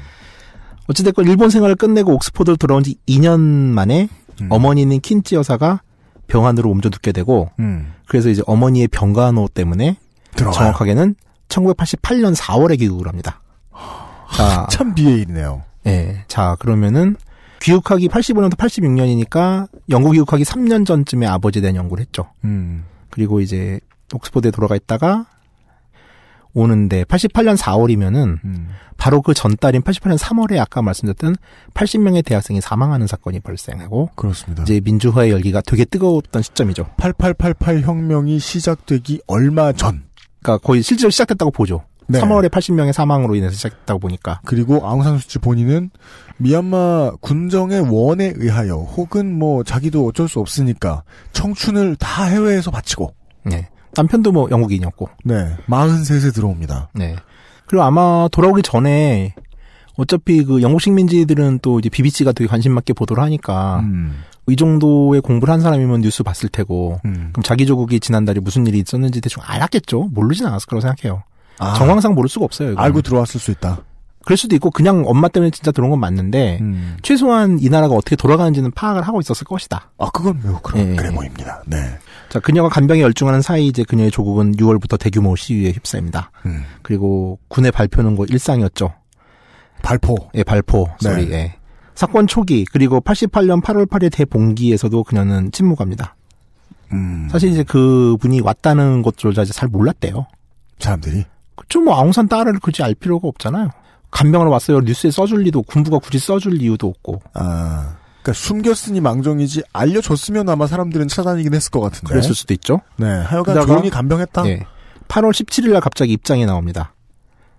어찌됐건 일본 생활을 끝내고 옥스퍼드로 돌아온 지 2년 만에 음... 어머니는 킨치 여사가 병환으로 옮겨 눕게 되고 음. 그래서 이제 어머니의 병간호 때문에 들어가요. 정확하게는 1988년 4월에 귀국을 합니다. 참 비에 있네요. 예. 자, 그러면은 귀국하기 8 5년도 86년이니까 영국 귀국하기 3년 전쯤에 아버지에 대한 연구를 했죠. 음. 그리고 이제 옥스퍼드에 돌아가 있다가 오는데 88년 4월이면은 음. 바로 그 전달인 88년 3월에 아까 말씀드렸던 80명의 대학생이 사망하는 사건이 발생하고 그렇습니다. 이제 민주화의 열기가 되게 뜨거웠던 시점이죠. 8888 혁명이 시작되기 얼마 전. 그러니까 거의 실제로 시작했다고 보죠. 네. 3월에 80명의 사망으로 인해서 시작했다고 보니까. 그리고 아웅산 수치 본인은 미얀마 군정의 원에 의하여 혹은 뭐 자기도 어쩔 수 없으니까 청춘을 다 해외에서 바치고. 네. 남편도 뭐 영국인이었고. 네. 43세 들어옵니다. 네. 그리고 아마 돌아오기 전에 어차피 그 영국 식민지들은 또 이제 BBC가 되게 관심 있게 보도를 하니까 음. 이 정도의 공부를 한 사람이면 뉴스 봤을 테고 음. 그럼 자기 조국이 지난달에 무슨 일이 있었는지 대충 알았겠죠 모르진 않았을 거라고 생각해요 아. 정황상 모를 수가 없어요. 이건. 알고 들어왔을 수 있다. 그럴 수도 있고 그냥 엄마 때문에 진짜 들어온 건 맞는데 음. 최소한 이 나라가 어떻게 돌아가는지는 파악을 하고 있었을 것이다. 아 그건 매우 뭐 그런 네. 그래 보입니다. 네. 자 그녀가 간병에 열중하는 사이 이제 그녀의 조국은 6월부터 대규모 시위에 휩싸입니다. 음. 그리고 군의 발표는 거 일상이었죠. 발포. 예, 발포. 네. 소리. 예. 사건 초기 그리고 88년 8월 8일 대봉기에서도 그녀는 침묵합니다. 음. 사실 이제 그 분이 왔다는 것조차 잘 몰랐대요. 사람들이. 그쵸, 뭐, 아웅산 딸을 굳이 알 필요가 없잖아요. 간병하러 왔어요. 뉴스에 써줄 리도, 군부가 굳이 써줄 이유도 없고. 아. 그니까 숨겼으니 망정이지, 알려줬으면 아마 사람들은 찾아다니긴 했을 것 같은데. 그랬을 수도 있죠. 네. 하여간 그다가, 조용히 간병했다? 네. 8월 17일날 갑자기 입장이 나옵니다.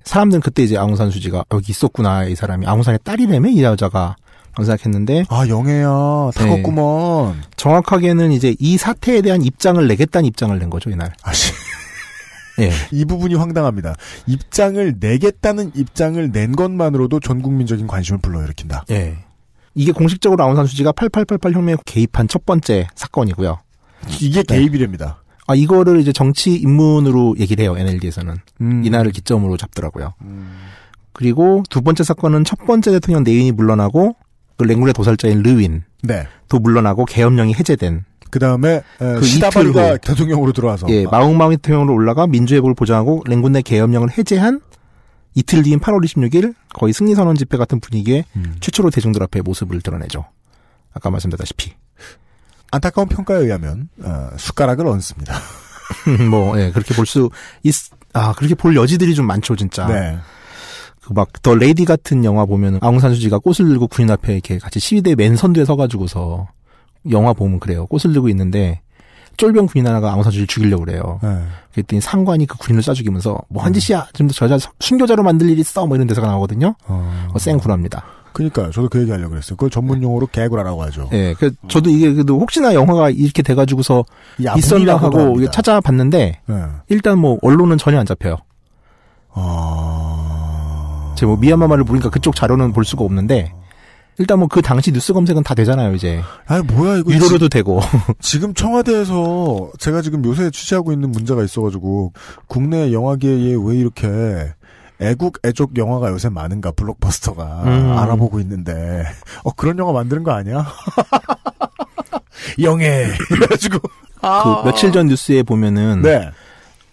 사람들은 그때 이제 아웅산 수지가 어, 여기 있었구나 이 사람이 아웅산의 딸이래매이 여자가 생각했는데 아 영애야 다었구먼 네. 정확하게는 이제 이 사태에 대한 입장을 내겠다는 입장을 낸 거죠 이날 아씨 예. 이 부분이 황당합니다. 입장을 내겠다는 입장을 낸 것만으로도 전 국민적인 관심을 불러일으킨다. 예. 이게 공식적으로 아웅 산수지가 8888 혁명에 개입한 첫 번째 사건이고요. 이게 네. 개입이랍니다. 아, 이거를 이제 정치 입문으로 얘기를 해요. NLD에서는. 음. 이날을 기점으로 잡더라고요. 음. 그리고 두 번째 사건은 첫 번째 대통령 내인이 물러나고 그 랭군의 도살자인 르윈. 네. 도 물러나고 계엄령이 해제된 그다음에 그시다바르 대통령으로 들어와서 예, 마웅마웅이 대통령으로 올라가 민주회복을 보장하고 랭군의 계엄령을 해제한 이틀 뒤인 8월 26일 거의 승리선언 집회 같은 분위기에 음. 최초로 대중들 앞에 모습을 드러내죠. 아까 말씀드렸다시피 안타까운 평가에 의하면 어, 숟가락을 얹습니다. 음, 뭐 예, 그렇게 볼수 있. 아 그렇게 볼 여지들이 좀 많죠 진짜. 네. 그막 더 레이디 같은 영화 보면 아웅산 수지가 꽃을 들고 군인 앞에 이렇게 같이 시위대 맨선두에 서가지고서 영화 보면 그래요. 꽃을 들고 있는데 쫄병 군인 하나가 암호사주를 죽이려고 그래요. 네. 그랬더니 상관이 그 군인을 쏴죽이면서 뭐한 음. 짓이야. 지금 도저자 순교자로 만들 일이 있어. 뭐 이런 대사가 나오거든요. 어... 어, 생구랍니다. 그니까요. 저도 그 얘기 하려고 그랬어요. 그걸 전문 네. 용어로 네. 개구라라고 하죠. 예. 네. 그 어. 저도 이게 그래도 혹시나 영화가 이렇게 돼 가지고서 있었나 하고 찾아봤는데 네. 일단 뭐 언론은 전혀 안 잡혀요. 어... 아. 제뭐 미얀마말을 보니까 그쪽 자료는 볼 수가 없는데 일단 뭐 그 당시 뉴스 검색은 다 되잖아요, 이제. 아 뭐야, 이거. 유로로도 되고. 지금 청와대에서 제가 지금 요새 취재하고 있는 문제가 있어가지고, 국내 영화계에 왜 이렇게 애국, 애족 영화가 요새 많은가, 블록버스터가. 음. 알아보고 있는데, 어, 그런 영화 만드는 거 아니야? 영예. 그래가지고. 그 며칠 전 뉴스에 보면은. 네.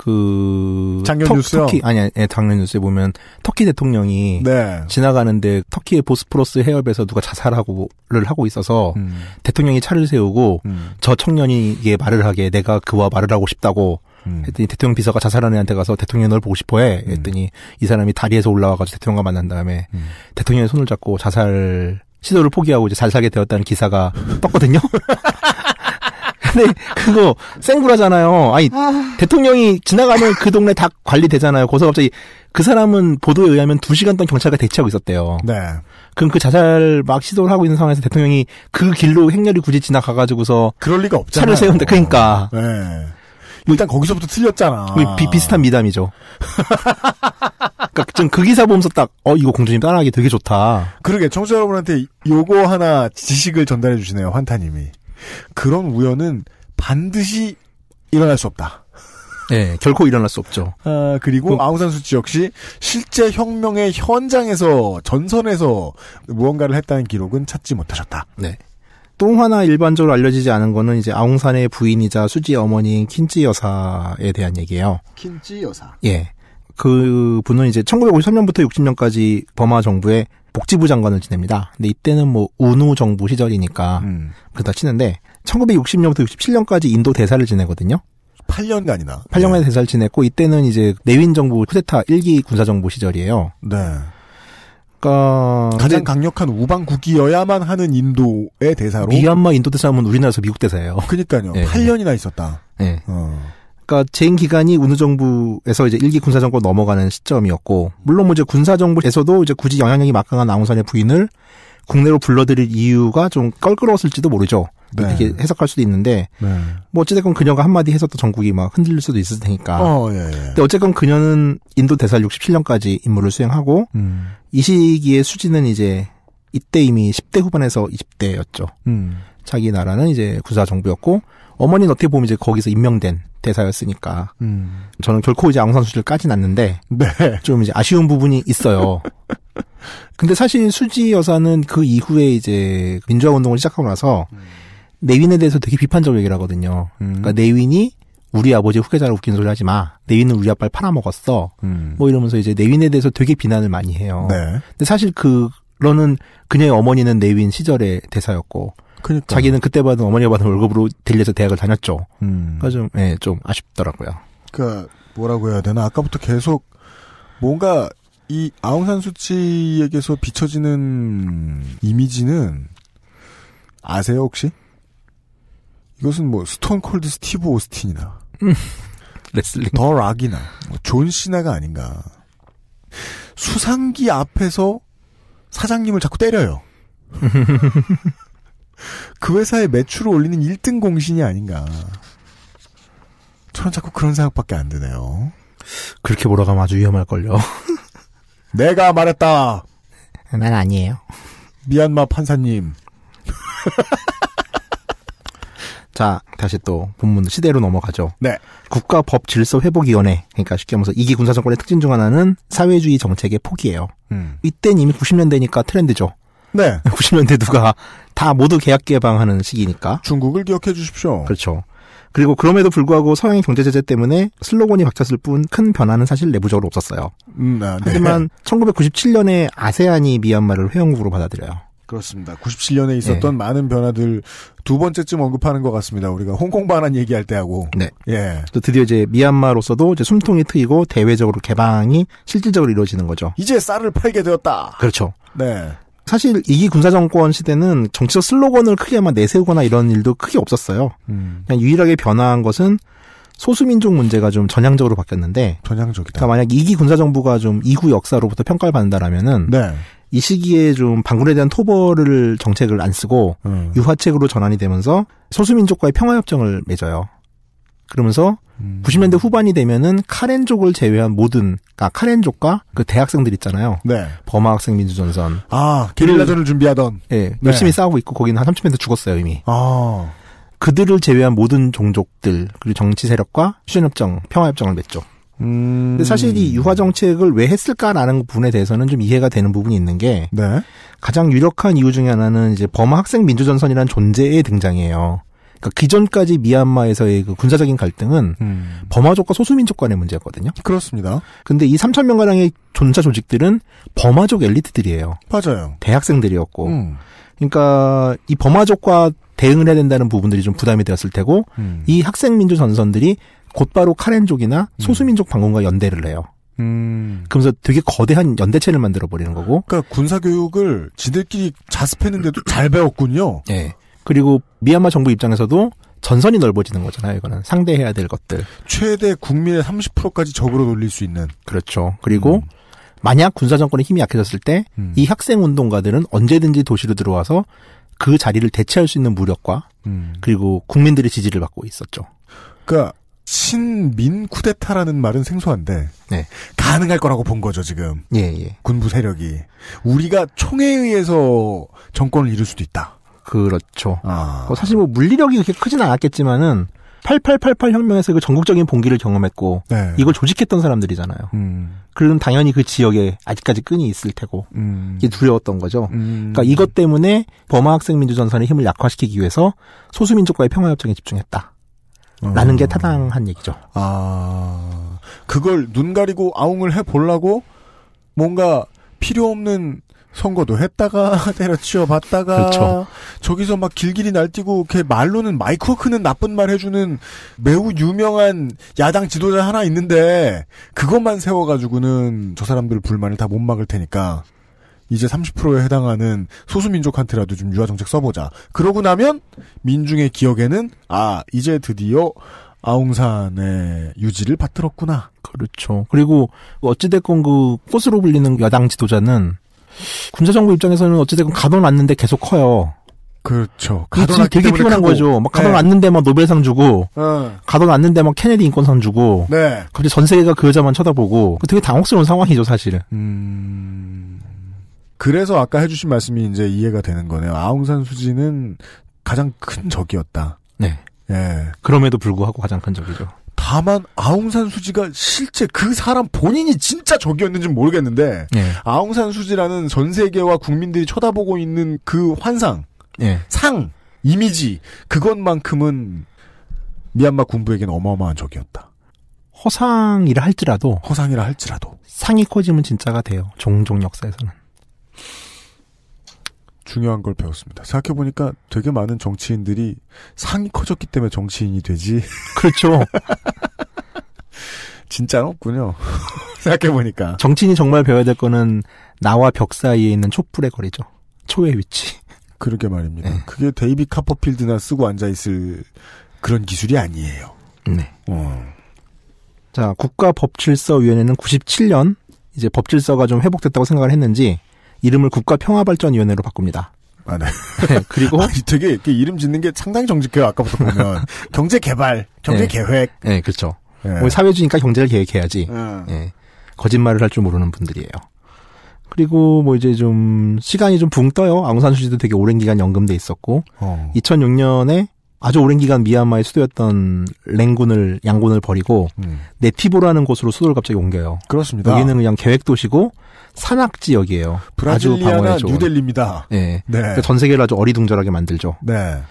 그 작년 뉴스요. 터키 아니 아 예, 작년 뉴스에 보면 터키 대통령이 네. 지나가는데 터키의 보스프로스 해협에서 누가 자살하고를 하고 있어서 음. 대통령이 차를 세우고 음. 저 청년이 이게 말을 하게 내가 그와 말을 하고 싶다고 음. 했더니 대통령 비서가 자살한 애한테 가서 대통령 널 보고 싶어해 했더니 음. 이 사람이 다리에서 올라와가지고 대통령과 만난 다음에 음. 대통령의 손을 잡고 자살 시도를 포기하고 이제 잘 살게 되었다는 기사가 떴거든요. 근데 그거 생구하잖아요 아니 아... 대통령이 지나가면 그 동네 다 관리되잖아요. 거기서 갑자기 그 사람은 보도에 의하면 2 시간 동안 경찰과 대치하고 있었대요. 네. 그럼 그 자살 막 시도를 하고 있는 상황에서 대통령이 그 길로 행렬이 굳이 지나가가지고서 그럴 리가 없잖아 차를 세운다. 그러니까. 네. 일단 거기서부터 틀렸잖아. 비, 비슷한 미담이죠. 그니까좀그 기사 보면서 딱, 어, 이거 공주님 따라하기 되게 좋다. 그러게, 청취자 여러분한테 요거 하나 지식을 전달해 주시네요, 환타님이. 그런 우연은 반드시 일어날 수 없다. 네, 결코 일어날 수 없죠. 아, 그리고 그, 아웅산 수치 역시 실제 혁명의 현장에서 전선에서 무언가를 했다는 기록은 찾지 못하셨다. 네. 또 하나 일반적으로 알려지지 않은 거는 이제 아웅산의 부인이자 수지 어머니인 킨찌 여사에 대한 얘기예요. 킨찌 여사. 예. 그 분은 이제 1953년부터 60년까지 버마 정부의 복지부 장관을 지냅니다. 근데 이때는 뭐 운우 정부 시절이니까 음. 그렇다 치는데 1960년부터 67년까지 인도 대사를 지내거든요. 8년간이나. 8년간 네. 대사를 지냈고 이때는 이제 내윈 정부 쿠데타 1기 군사 정부 시절이에요. 네. 그러니까 가장 강력한 우방국이어야만 하는 인도의 대사로 미얀마 인도 대사하면 우리나라에서 미국 대사예요. 그러니까요. 네. 예. 8년이나 있었다. 네. 어. 그러니까 재임 기간이 우느 정부에서 이제 일기 군사 정권 넘어가는 시점이었고 물론 뭐 이제 군사 정부에서도 이제 굳이 영향력이 막강한 아웅산의 부인을 국내로 불러들일 이유가 좀 껄끄러웠을지도 모르죠. 네. 이렇게 해석할 수도 있는데 네. 뭐 어찌됐건 그녀가 한마디 해서 또 전국이 막 흔들릴 수도 있을 테니까. 어, 예, 예. 근데 어쨌건 그녀는 인도 대사 67년까지 임무를 수행하고 음. 이 시기에 수지는 이제 이때 이미 10대 후반에서 20대였죠. 음. 자기 나라는 이제 군사 정부였고 어머니는 어떻게 보면 이제 거기서 임명된 대사였으니까. 음. 저는 결코 이제 앙상 수지를 까진 않는데. 네. 좀 이제 아쉬운 부분이 있어요. 근데 사실 수지 여사는 그 이후에 이제 민주화 운동을 시작하고 나서 음. 내윈에 대해서 되게 비판적 얘기를 하거든요. 음. 그러니까 내윈이 우리 아버지 후계자를 웃긴 소리 하지 마. 내윈은 우리 아빠를 팔아먹었어. 음. 뭐 이러면서 이제 내윈에 대해서 되게 비난을 많이 해요. 네. 근데 사실 그러는 그녀의 어머니는 내윈 시절의 대사였고 그러니까. 자기는 그때 받은 어머니가 받은 월급으로 들려서 대학을 다녔죠. 음. 그러니까 좀, 예, 좀 아쉽더라고요. 그러니까 뭐라고 해야 되나 아까부터 계속 뭔가 이 아웅산 수치에게서 비춰지는 이미지는 아세요 혹시? 이것은 뭐 스톤 콜드 스티브 오스틴이나 레슬링 더 락이나 뭐존 시나가 아닌가 수상기 앞에서 사장님을 자꾸 때려요. 그 회사의 매출을 올리는 1등 공신이 아닌가. 저는 자꾸 그런 생각밖에 안 드네요. 그렇게 보러 가면 아주 위험할걸요. 내가 말했다. 난 아니에요. 미얀마 판사님. 자, 다시 또 본문 시대로 넘어가죠. 네. 국가법질서회복위원회, 그러니까 쉽게 말해서 이기 군사정권의 특징 중 하나는 사회주의 정책의 포기예요. 음. 이땐 이미 90년대니까 트렌드죠. 네. 90년대 누가 다 모두 계약 개방하는 시기니까. 중국을 기억해 주십시오. 그렇죠. 그리고 그럼에도 불구하고 서양의 경제 제재 때문에 슬로건이 바뀌었을 뿐 큰 변화는 사실 내부적으로 없었어요. 음, 아, 네. 하지만 1997년에 아세안이 미얀마를 회원국으로 받아들여요. 그렇습니다. 97년에 있었던 네. 많은 변화들 두 번째쯤 언급하는 것 같습니다. 우리가 홍콩 반환 얘기할 때 하고. 네. 예. 또 드디어 이제 미얀마로서도 이제 숨통이 트이고 대외적으로 개방이 실질적으로 이루어지는 거죠. 이제 쌀을 팔게 되었다. 그렇죠. 네. 사실 이기 군사정권 시대는 정치적 슬로건을 크게 막 내세우거나 이런 일도 크게 없었어요. 음. 그냥 유일하게 변화한 것은 소수민족 문제가 좀 전향적으로 바뀌었는데 전향적이다. 그러니까 만약 이기 군사정부가 좀 이후 역사로부터 평가를 받는다라면은 네. 이 시기에 좀 반군에 대한 토벌을 정책을 안 쓰고 음. 유화책으로 전환이 되면서 소수민족과의 평화협정을 맺어요. 그러면서 음. 90년대 후반이 되면은 카렌족을 제외한 모든 아 카렌족과 그 대학생들 있잖아요. 네. 버마 학생 민주전선. 아 게릴라전을 준비하던. 예. 네. 열심히 싸우고 있고 거기는 한30% 죽었어요 이미. 아. 그들을 제외한 모든 종족들 그리고 정치 세력과 휴전협정, 평화협정을 맺죠. 음. 근데 사실 이 유화 정책을 왜 했을까라는 부분에 대해서는 좀 이해가 되는 부분이 있는 게 네. 가장 유력한 이유 중에 하나는 이제 버마 학생 민주전선이라는 존재의 등장이에요. 그러니까 기존까지 미얀마에서의 그 군사적인 갈등은 음. 버마족과 소수민족 간의 문제였거든요. 그렇습니다. 근데 이 3천 명 가량의 존차 조직들은 범마족 엘리트들이에요. 맞아요. 대학생들이었고. 음. 그러니까 이범마족과 대응을 해야 된다는 부분들이 좀 부담이 되었을 테고 음. 이 학생 민주 전선들이 곧바로 카렌족이나 음. 소수민족 방군과 연대를 해요. 음. 그러면서 되게 거대한 연대체를 만들어 버리는 거고. 그러니까 군사 교육을 지들끼리 자습했는데도 잘 배웠군요. 네. 그리고 미얀마 정부 입장에서도 전선이 넓어지는 거잖아요. 이거는 상대해야 될 것들. 최대 국민의 30%까지 적으로 돌릴 수 있는. 그렇죠. 그리고 음. 만약 군사 정권의 힘이 약해졌을 때이 음. 학생 운동가들은 언제든지 도시로 들어와서 그 자리를 대체할 수 있는 무력과 음. 그리고 국민들의 지지를 받고 있었죠. 그러니까 신민 쿠데타라는 말은 생소한데 네. 가능할 거라고 본 거죠 지금. 예, 예. 군부 세력이 우리가 총에 의해서 정권을 이룰 수도 있다. 그렇죠. 아. 뭐 사실 뭐 물리력이 그렇게 크진 않았겠지만은 8888 혁명에서 그 전국적인 봉기를 경험했고 네. 이걸 조직했던 사람들이잖아요. 음. 그럼 당연히 그 지역에 아직까지 끈이 있을 테고 음. 이게 두려웠던 거죠. 음. 그러니까 이것 때문에 버마 학생 민주 전선의 힘을 약화시키기 위해서 소수 민족과의 평화 협정에 집중했다. 라는 어. 게 타당한 얘기죠. 아, 그걸 눈 가리고 아웅을 해 보려고 뭔가 필요 없는 선거도 했다가 때려치워 봤다가 그렇죠. 저기서 막 길길이 날뛰고 걔 말로는 마이크 크는 나쁜 말 해주는 매우 유명한 야당 지도자 하나 있는데 그것만 세워가지고는 저 사람들 불만을 다 못 막을 테니까 이제 30%에 해당하는 소수민족한테라도 좀 유화정책 써보자. 그러고 나면 민중의 기억에는 아 이제 드디어 아웅산의 유지를 받들었구나. 그렇죠. 그리고 어찌됐건 그 꽃으로 불리는 야당 지도자는 군사정부 입장에서는 어찌됐건 가둬놨는데 계속 커요. 그렇죠. 가둬놨기 되게 피곤한 크고. 거죠. 막 네. 가둬놨는데 네. 막 노벨상 주고, 어. 가둬놨는데 막 케네디 인권상 주고, 네. 갑자기 전 세계가 그 여자만 쳐다보고, 그 되게 당혹스러운 상황이죠, 사실은. 음... 그래서 아까 해주신 말씀이 이제 이해가 되는 거네요. 아웅산 수지는 가장 큰 적이었다. 네. 예. 그럼에도 불구하고 가장 큰 적이죠. 다만 아웅산 수지가 실제 그 사람 본인이 진짜 적이었는지는 모르겠는데 예. 아웅산 수지라는 전 세계와 국민들이 쳐다보고 있는 그 환상, 예. 상, 이미지 그것만큼은 미얀마 군부에게는 어마어마한 적이었다. 허상이라 할지라도 허상이라 할지라도 상이 커지면 진짜가 돼요. 종종 역사에서는 중요한 걸 배웠습니다. 생각해보니까 되게 많은 정치인들이 상이 커졌기 때문에 정치인이 되지. 그렇죠. 진짜는 없군요. 생각해보니까. 정치인이 정말 배워야 될 거는 나와 벽 사이에 있는 촛불의 거리죠. 초의 위치. 그러게 말입니다. 네. 그게 데이비 카퍼필드나 쓰고 앉아있을 그런 기술이 아니에요. 네. 어. 자, 국가법질서위원회는 97년 이제 법질서가 좀 회복됐다고 생각을 했는지 이름을 국가평화발전위원회로 바꿉니다. 아, 네. 네 그리고 아니, 되게 이렇게 이름 짓는 게 상당히 정직해요. 아까부터 보면 경제 개발, 경제 네. 계획. 네, 그렇죠. 네. 뭐 사회주의니까 경제를 계획해야지. 네. 네. 거짓말을 할 줄 모르는 분들이에요. 그리고 뭐 이제 좀 시간이 좀 붕 떠요. 아웅산 수지도 되게 오랜 기간 연금돼 있었고 어. 2006년에 아주 오랜 기간 미얀마의 수도였던 랭군을 양군을 버리고 음. 네티보라는 곳으로 수도를 갑자기 옮겨요. 그렇습니다. 여기는 그냥 계획 도시고 산악 지역이에요. 브라질리아나 뉴델리입니다. 네. 네. 그러니까 전 세계를 아주 어리둥절하게 만들죠. 네.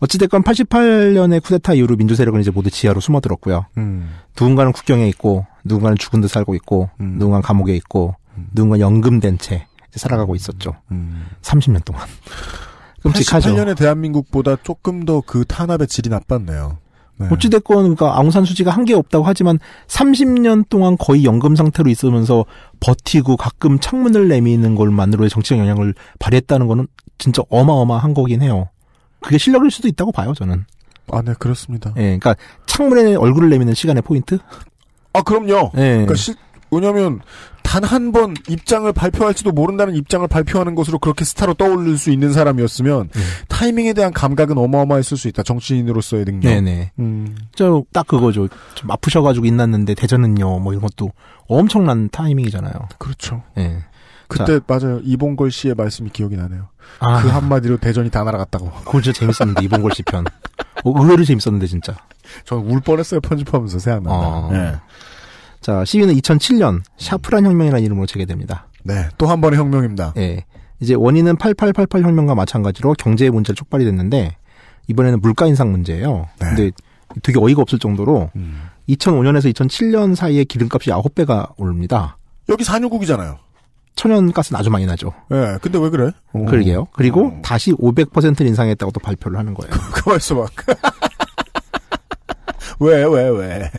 어찌됐건 88년에 쿠데타 이후로 민주 세력은 이제 모두 지하로 숨어들었고요. 음. 누군가는 국경에 있고, 누군가는 죽은 듯 살고 있고, 음. 누군가는 감옥에 있고, 음. 누군가는 연금된 채 살아가고 있었죠. 30년 음. 음. 동안. 끔찍하죠. 88년의 대한민국보다 조금 더 그 탄압의 질이 나빴네요. 네. 어찌됐건 그러니까 앙웅산 수지가 한 게 없다고 하지만 30년 동안 거의 연금 상태로 있으면서 버티고 가끔 창문을 내미는 걸만으로의 정치적 영향을 발휘했다는 거는 진짜 어마어마한 거긴 해요. 그게 실력일 수도 있다고 봐요 저는. 아, 네, 그렇습니다. 예, 그러니까 창문에 얼굴을 내미는 시간의 포인트? 아, 그럼요. 예. 그러니까 왜냐하면 단 한 번 입장을 발표할지도 모른다는 입장을 발표하는 것으로 그렇게 스타로 떠올릴 수 있는 사람이었으면 네. 타이밍에 대한 감각은 어마어마했을 수 있다. 정치인으로서의 능력. 네네. 네. 음. 저딱 그거죠. 좀 아프셔가지고 인났는데 대전은요. 뭐 이런 것도 엄청난 타이밍이잖아요. 그렇죠. 네. 그때 자. 맞아요. 이봉걸 씨의 말씀이 기억이 나네요. 아. 그 한마디로 대전이 다 날아갔다고. 그건 진짜 재밌었는데 이봉걸 씨 편. 어, 의외로 재밌었는데 진짜. 저는 울 뻔했어요 편집하면서 생각난다. 어. 네. 자, 시위는 2007년 샤프란 혁명이라는 이름으로 재개됩니다. 네, 또 한 번의 혁명입니다. 예. 이제 원인은 8888 혁명과 마찬가지로 경제의 문제를 촉발이 됐는데 이번에는 물가 인상 문제예요. 네. 근데 되게 어이가 없을 정도로 음. 2005년에서 2007년 사이에 기름값이 9배가 오릅니다. 여기 산유국이잖아요. 천연가스는 아주 많이 나죠. 예, 근데 왜 그래? 오. 어. 그러게요. 그리고 오. 어. 다시 500% 인상했다고 또 발표를 하는 거예요. 그만 있어봐. 왜, 왜, 왜?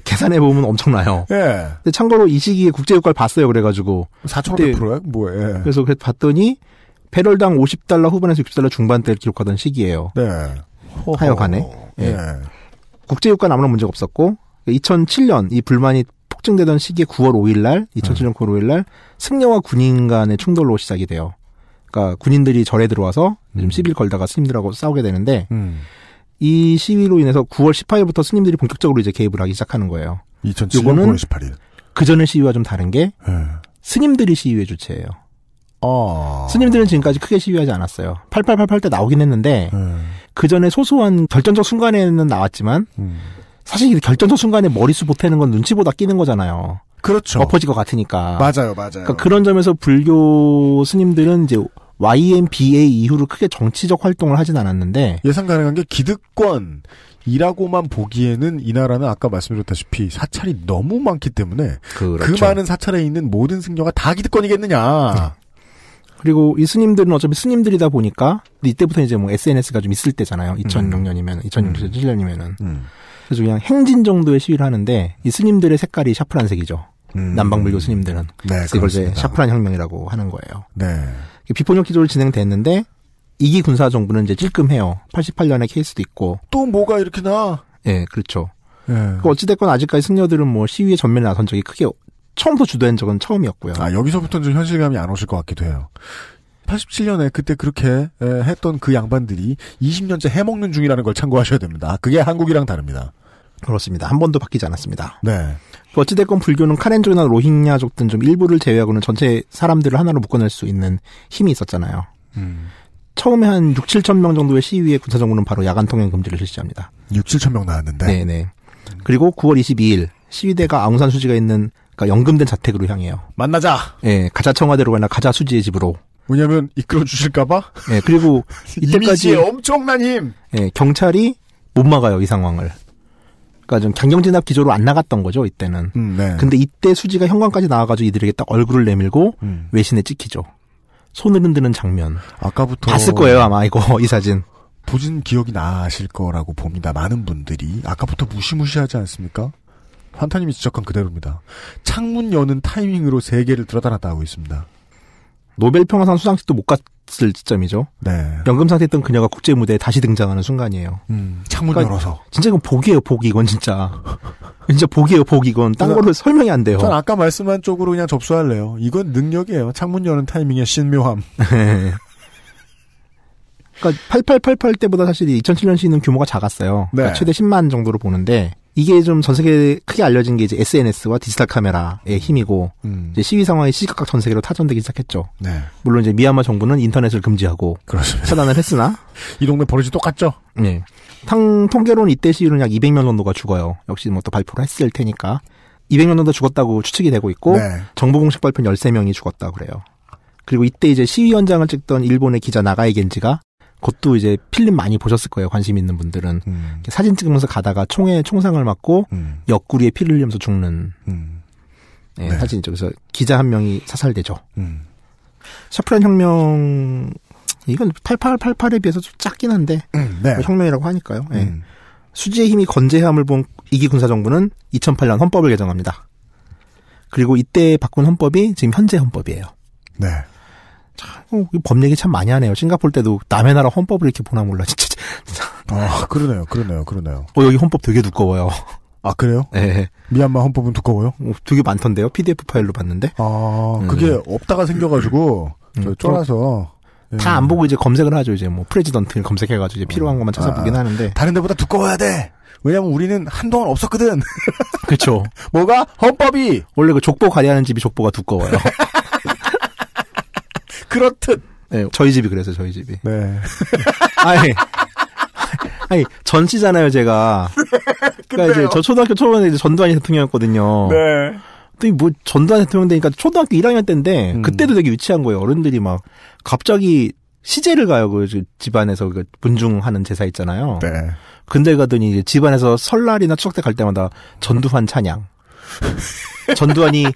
계산해 보면 엄청나요. 예. 근데 참고로 이 시기에 국제유가를 봤어요. 그래가지고 4,500%야? 뭐예? 예. 그래서 그 봤더니 배럴당 50달러 후반에서 60달러 중반대를 기록하던 시기예요. 네. 하여간에 예. 예. 국제유가는 아무런 문제가 없었고 2007년 이 불만이 폭증되던 시기에 9월 5일 날 2007년 9월 5일 날 승려와 군인 간의 충돌로 시작이 돼요. 그러니까 군인들이 절에 들어와서 음. 시비를 걸다가 스님들하고 싸우게 되는데 음. 이 시위로 인해서 9월 18일부터 스님들이 본격적으로 이제 개입을 하기 시작하는 거예요. 2007년 9월 18일. 그전의 시위와 좀 다른 게 네. 스님들이 시위의 주체예요. 어... 스님들은 지금까지 크게 시위하지 않았어요. 8888 때 나오긴 했는데 네. 그 전에 소소한 결정적 순간에는 나왔지만 음. 사실 결정적 순간에 머리수 보태는 건 눈치보다 끼는 거잖아요. 그렇죠. 엎어질 것 같으니까. 맞아요, 맞아요. 그러니까 그런 점에서 불교 스님들은 이제 YMBA 이후로 크게 정치적 활동을 하진 않았는데 예상 가능한 게 기득권 이라고만 보기에는 이 나라는 아까 말씀드렸다시피 사찰이 너무 많기 때문에 그 그렇죠. 그 많은 사찰에 있는 모든 승려가 다 기득권이겠느냐. 그리고 이 스님들은 어차피 스님들이다 보니까 이때부터 이제 뭐 SNS가 좀 있을 때잖아요. 2006년이면 2 음. 0 0 6년이면은 음. 그래서 그냥 행진 정도의 시위를 하는데 이 스님들의 색깔이 샤프란색이죠. 음. 남방불교 스님들은 네, 그걸 이제 샤프란 혁명이라고 하는 거예요. 네. 비폭력 기조로 진행됐는데 이기 군사 정부는 이제 찔끔해요. 88년의 케이스도 있고 또 뭐가 이렇게 나? 예, 그렇죠. 예. 그러니까 어찌됐건 아직까지 승려들은 뭐 시위에 전면에 나선 적이 크게 처음부터 주도한 적은 처음이었고요. 아 여기서부터는 좀 현실감이 안 오실 것 같기도 해요. 87년에 그때 그렇게 예, 했던 그 양반들이 20년째 해먹는 중이라는 걸 참고하셔야 됩니다. 그게 한국이랑 다릅니다. 그렇습니다. 한 번도 바뀌지 않았습니다. 네. 뭐 어찌됐건 불교는 카렌족이나 로힝야족 등 좀 일부를 제외하고는 전체 사람들을 하나로 묶어낼 수 있는 힘이 있었잖아요. 음. 처음에 한 6, 7천 명 정도의 시위에 군사정부는 바로 야간 통행 금지를 실시합니다. 6, 7천 명 나왔는데? 네네. 네. 그리고 9월 22일 시위대가 아웅산 수지가 있는 그러니까 연금된 자택으로 향해요. 만나자. 예, 네, 가자 청와대로 가나 가자 수지의 집으로. 왜냐면 이끌어 주실까봐. 예, 네, 그리고 이때까지 엄청난 힘. 예, 네, 경찰이 못 막아요 이 상황을. 그러니까 좀 강경 진압 기조로 안 나갔던 거죠 이때는. 음, 네. 근데 이때 수지가 현관까지 나와가지고 이들에게 딱 얼굴을 내밀고 음. 외신에 찍히죠. 손을 흔드는 장면. 아까부터 봤을 거예요 아마 이거 이 사진. 보진 기억이 나실 거라고 봅니다. 많은 분들이 아까부터 무시무시하지 않습니까? 환타님이 지적한 그대로입니다. 창문 여는 타이밍으로 세계를 들여다놨다 하고 있습니다. 노벨 평화상 수상식도 못갔 있었을 시점이죠. 네. 연금 상태 있던 그녀가 국제 무대에 다시 등장하는 순간이에요. 음, 그러니까 창문 그러니까 열어서. 진짜 이건 복이에요, 복 이건 진짜. 진짜 복이에요, 복 이건. 딴 거로 속설명이 안 돼요. 전 아까 말씀한 쪽으로 그냥 접수할래요. 이건 능력이에요. 창문 여는 타이밍의 신묘함. 네. 그러니까 8888 때보다 사실 2007년 시는 규모가 작았어요. 그러니까 네. 그러니까 최대 10만 정도로 보는데 이게 좀 전 세계에 크게 알려진 게 이제 SNS와 디지털 카메라의 음. 힘이고 음. 이제 시위 상황이 시각각 전 세계로 타전되기 시작했죠. 네. 물론 이제 미얀마 정부는 인터넷을 금지하고 그렇습니다. 차단을 했으나 이 동네 버릇이 똑같죠. 네. 탕 통계로는 이때 시위는 약 200명 정도가 죽어요. 역시 뭐 또 발표를 했을 테니까 200명 정도 죽었다고 추측이 되고 있고 네. 정부 공식 발표는 13명이 죽었다 그래요. 그리고 이때 이제 시위 현장을 찍던 일본의 기자 나가이 겐지가 그것도 이제 필름 많이 보셨을 거예요. 관심 있는 분들은 음. 사진 찍으면서 가다가 총에 총상을 맞고 음. 옆구리에 피를 흘리면서 죽는 음. 네, 네. 사진 쪽에서 기자 한 명이 사살되죠. 음. 샤프란 혁명 이건 8888에 비해서 좀 작긴 한데 음, 네. 뭐 혁명이라고 하니까요. 네. 음. 수지의 힘이 건재함을 본 이기 군사 정부는 2008년 헌법을 개정합니다. 그리고 이때 바꾼 헌법이 지금 현재 헌법이에요. 네. 참, 어, 법 얘기 참 많이 하네요. 싱가폴 때도 남의 나라 헌법을 이렇게 보나 몰라, 진짜. 아, 그러네요, 그러네요, 그러네요. 어, 여기 헌법 되게 두꺼워요. 아, 그래요? 네. 미얀마 헌법은 두꺼워요? 어, 되게 많던데요? PDF 파일로 봤는데? 아, 그게 음. 없다가 생겨가지고, 음, 쫄아서. 음. 다안 보고 이제 검색을 하죠. 이제 뭐, 프레지던트를 검색해가지고 이제 필요한 음. 것만 찾아보긴 아, 하는데. 다른 데보다 두꺼워야 돼! 왜냐면 우리는 한동안 없었거든. 그렇죠. 뭐가 헌법이 원래 그 족보 관리하는 집이 족보가 두꺼워요. 그렇듯. 네, 저희 집이 그래서 저희 집이. 네. 아니, 아니 전시잖아요 제가. 그러니까 이제 저 초등학교 초반에 이제 전두환이 대통령이었거든요. 네. 또뭐 전두환 대통령 되니까 초등학교 1학년 때인데 음. 그때도 되게 유치한 거예요. 어른들이 막 갑자기 시제를 가요. 그 집안에서 그 분중하는 제사 있잖아요. 네. 근데 가더니 이제 집안에서 설날이나 추석 때 갈 때마다 전두환 찬양. 전두환이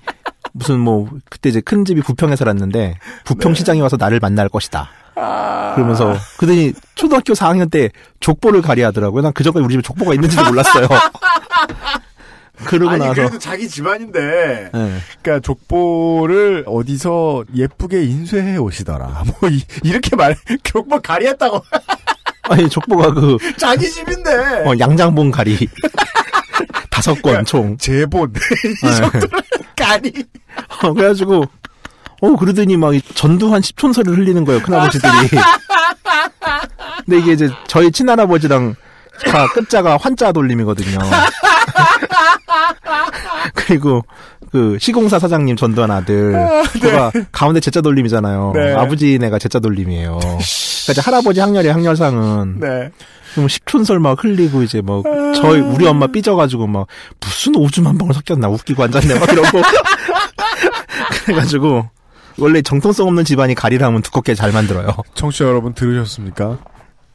무슨 뭐 그때 이제 큰 집이 부평에 살았는데 부평 네. 시장에 와서 나를 만날 것이다. 아... 그러면서 그더니 초등학교 4학년 때 족보를 가리하더라고요. 난 그전까지 우리 집에 족보가 있는지도 몰랐어요. 그러고 아니, 나서 그래도 자기 집안인데 네. 그러니까 족보를 어디서 예쁘게 인쇄해 오시더라 뭐 이, 렇게 말해 족보 가리했다고 아니 족보가 그 자기 집인데 어, 양장봉 가리 다섯 권 그러니까 총. 제본. 이 네. 정도는 간이. 어, 그래가지고, 어, 그러더니 막 전두환 십촌서를 흘리는 거예요, 큰아버지들이. 근데 이게 이제 저희 친할아버지랑 다 끝자가 환자 돌림이거든요. 그리고 그 시공사 사장님 전두환 아들 그가 어, 네. 가운데 제자 돌림이잖아요. 네. 아버지내가 제자 돌림이에요. 그러니까 이제 할아버지 학렬의 학렬상은 네. 뭐 식촌설 막 흘리고 이제 뭐 저희 우리 엄마 삐져가지고 막 무슨 오줌 한 방울 섞였나 웃기고 앉았네 막 이러고 그래가지고 원래 정통성 없는 집안이 가리라면 두껍게 잘 만들어요. 청취자 여러분 들으셨습니까?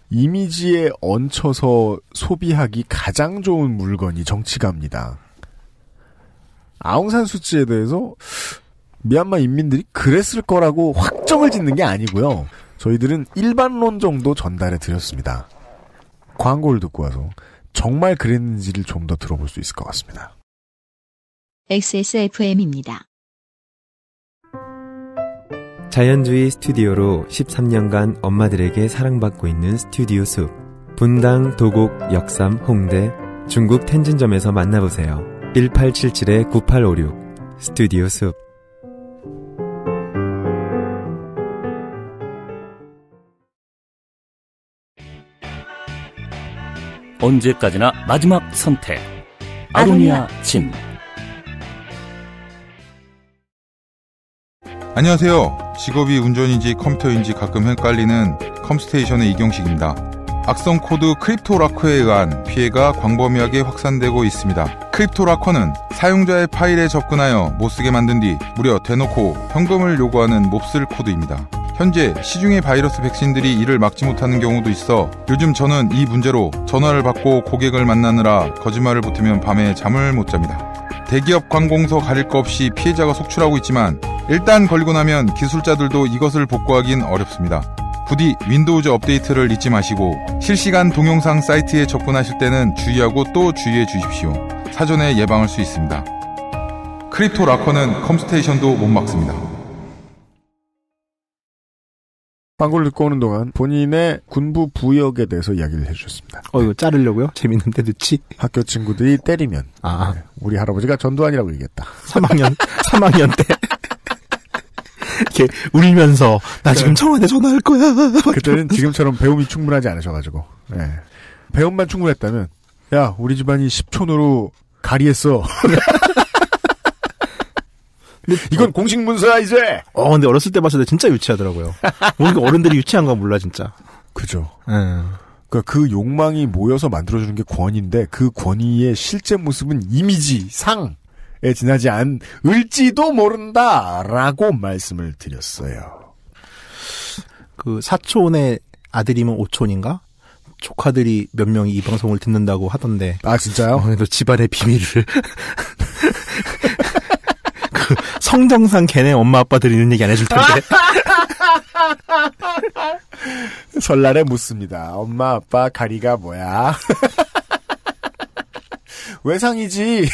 이미지에 얹혀서 소비하기 가장 좋은 물건이 정치가입니다. 아웅산 수치에 대해서 미얀마 인민들이 그랬을 거라고 확정을 짓는 게 아니고요. 저희들은 일반론 정도 전달해 드렸습니다. 광고를 듣고 와서 정말 그랬는지를 좀 더 들어볼 수 있을 것 같습니다. XSFM입니다. 자연주의 스튜디오로 13년간 엄마들에게 사랑받고 있는 스튜디오 숲. 분당, 도곡, 역삼, 홍대, 중국 텐진점에서 만나보세요. 1877-9856 스튜디오 숲. 언제까지나 마지막 선택. 아로니아 진. 안녕하세요. 직업이 운전인지 컴퓨터인지 가끔 헷갈리는 컴스테이션의 이경식입니다. 악성 코드 크립토라커에 의한 피해가 광범위하게 확산되고 있습니다. 크립토라커는 사용자의 파일에 접근하여 못쓰게 만든 뒤 무려 대놓고 현금을 요구하는 몹쓸 코드입니다. 현재 시중의 바이러스 백신들이 이를 막지 못하는 경우도 있어 요즘 저는 이 문제로 전화를 받고 고객을 만나느라 거짓말을 붙으면 밤에 잠을 못 잡니다. 대기업 관공서 가릴 것 없이 피해자가 속출하고 있지만 일단 걸리고 나면 기술자들도 이것을 복구하긴 어렵습니다. 부디 윈도우즈 업데이트를 잊지 마시고 실시간 동영상 사이트에 접근하실 때는 주의하고 또 주의해 주십시오. 사전에 예방할 수 있습니다. 크립토 라커는 컴스테이션도 못 막습니다. 광고를 듣고 오는 동안 본인의 군부 부역에 대해서 이야기를 해주셨습니다. 어, 이거 자르려고요? 재밌는데 늦지? 학교 친구들이 때리면. 아. 네. 우리 할아버지가 전두환이라고 얘기했다. 3학년, 3학년 때. 이렇게 울면서, 나 네. 지금 청와대 전화할 거야. 그때는 지금처럼 배움이 충분하지 않으셔가지고. 네. 배움만 충분했다면, 야, 우리 집안이 10촌으로 가리했어. 이건 어, 공식 문서야 이제. 어 근데 어렸을 때 봤을 때 진짜 유치하더라고요. 뭔가 어른들이 유치한 거 몰라 진짜. 그죠. 음. 그러니까 그 욕망이 모여서 만들어주는 게 권위인데 그 권위의 실제 모습은 이미지 상에 지나지 않을지도 모른다라고 말씀을 드렸어요. 그 사촌의 아들이면 오촌인가? 조카들이 몇 명이 이 방송을 듣는다고 하던데. 아, 진짜요? 어, 그래도 집안의 비밀을. 성정상 걔네 엄마 아빠들이 있는 얘기 안 해줄 텐데. 설날에 묻습니다. 엄마 아빠 가리가 뭐야? 외상이지.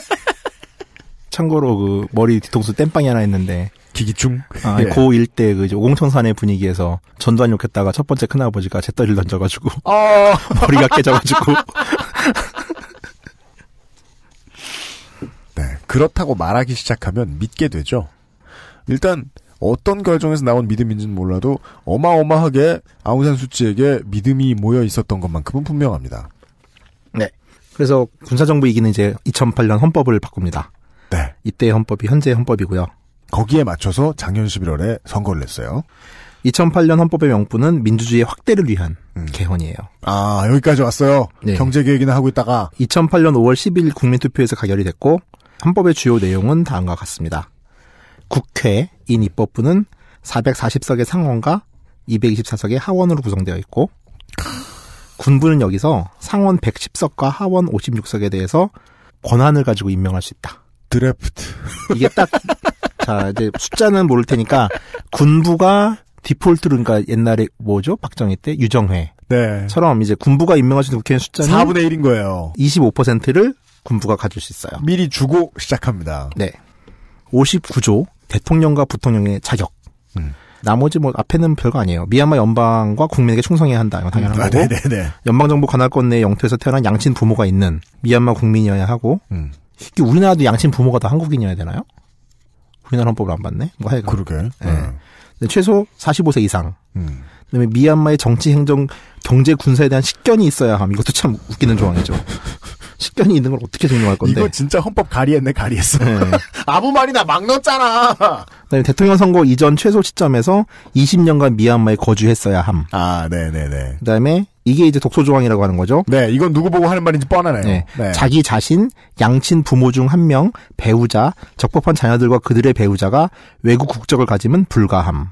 참고로 그 머리 뒤통수 땜빵이 하나 있는데 기기충? 아, 예. 고1 때, 그, 옹천산의 분위기에서 전두환 욕했다가 첫 번째 큰아버지가 재떨이를 던져가지고. 어... 머리가 깨져가지고. 그렇다고 말하기 시작하면 믿게 되죠. 일단 어떤 과정에서 나온 믿음인지는 몰라도 어마어마하게 아웅산 수치에게 믿음이 모여 있었던 것만큼은 분명합니다. 네. 그래서 군사정부 이기는 이제 2008년 헌법을 바꿉니다. 네. 이때 헌법이 현재 헌법이고요. 거기에 맞춰서 작년 11월에 선거를 냈어요 2008년 헌법의 명분은 민주주의 확대를 위한 음. 개헌이에요. 아 여기까지 왔어요. 네. 경제 계획이나 하고 있다가 2008년 5월 10일 국민투표에서 가결이 됐고 헌법의 주요 내용은 다음과 같습니다. 국회, 인 입법부는 440석의 상원과 224석의 하원으로 구성되어 있고 군부는 여기서 상원 110석과 하원 56석에 대해서 권한을 가지고 임명할 수 있다. 드래프트. 이게 딱, 자, 이제 숫자는 모를 테니까, 군부가 디폴트로, 그러니까 옛날에 뭐죠? 박정희 때? 유정회. 네. 처럼 이제 군부가 임명하신 국회의 숫자는 4분의 1인 거예요. 25%를 군부가 가질 수 있어요. 미리 주고 시작합니다. 네. 59조 대통령과 부통령의 자격. 음. 나머지 뭐 앞에는 별거 아니에요. 미얀마 연방과 국민에게 충성해야 한다. 이건 당연한 음. 아, 거고. 네네네. 연방정부 관할권 내 영토에서 태어난 양친 부모가 있는 미얀마 국민이어야 하고 음. 이게 우리나라도 양친 부모가 다 한국인이어야 되나요? 우리나라 헌법을 안 봤네. 뭐 하여간. 그러게. 네. 음. 최소 45세 이상. 음. 그다음에 미얀마의 정치, 행정, 경제, 군사에 대한 식견이 있어야 함. 이것도 참 웃기는 조항이죠. 식견이 있는 걸 어떻게 설명할 건데? 이거 진짜 헌법 가리했네, 가리했어. 네. 아무 말이나 막 넣었잖아. 그 대통령 선거 이전 최소 시점에서 20년간 미얀마에 거주했어야 함. 아, 네, 네, 네. 그다음에 이게 이제 독소 조항이라고 하는 거죠. 네, 이건 누구 보고 하는 말인지 뻔하네요. 네. 네. 자기 자신, 양친 부모 중 한 명, 배우자, 적법한 자녀들과 그들의 배우자가 외국 국적을 가지면 불가함.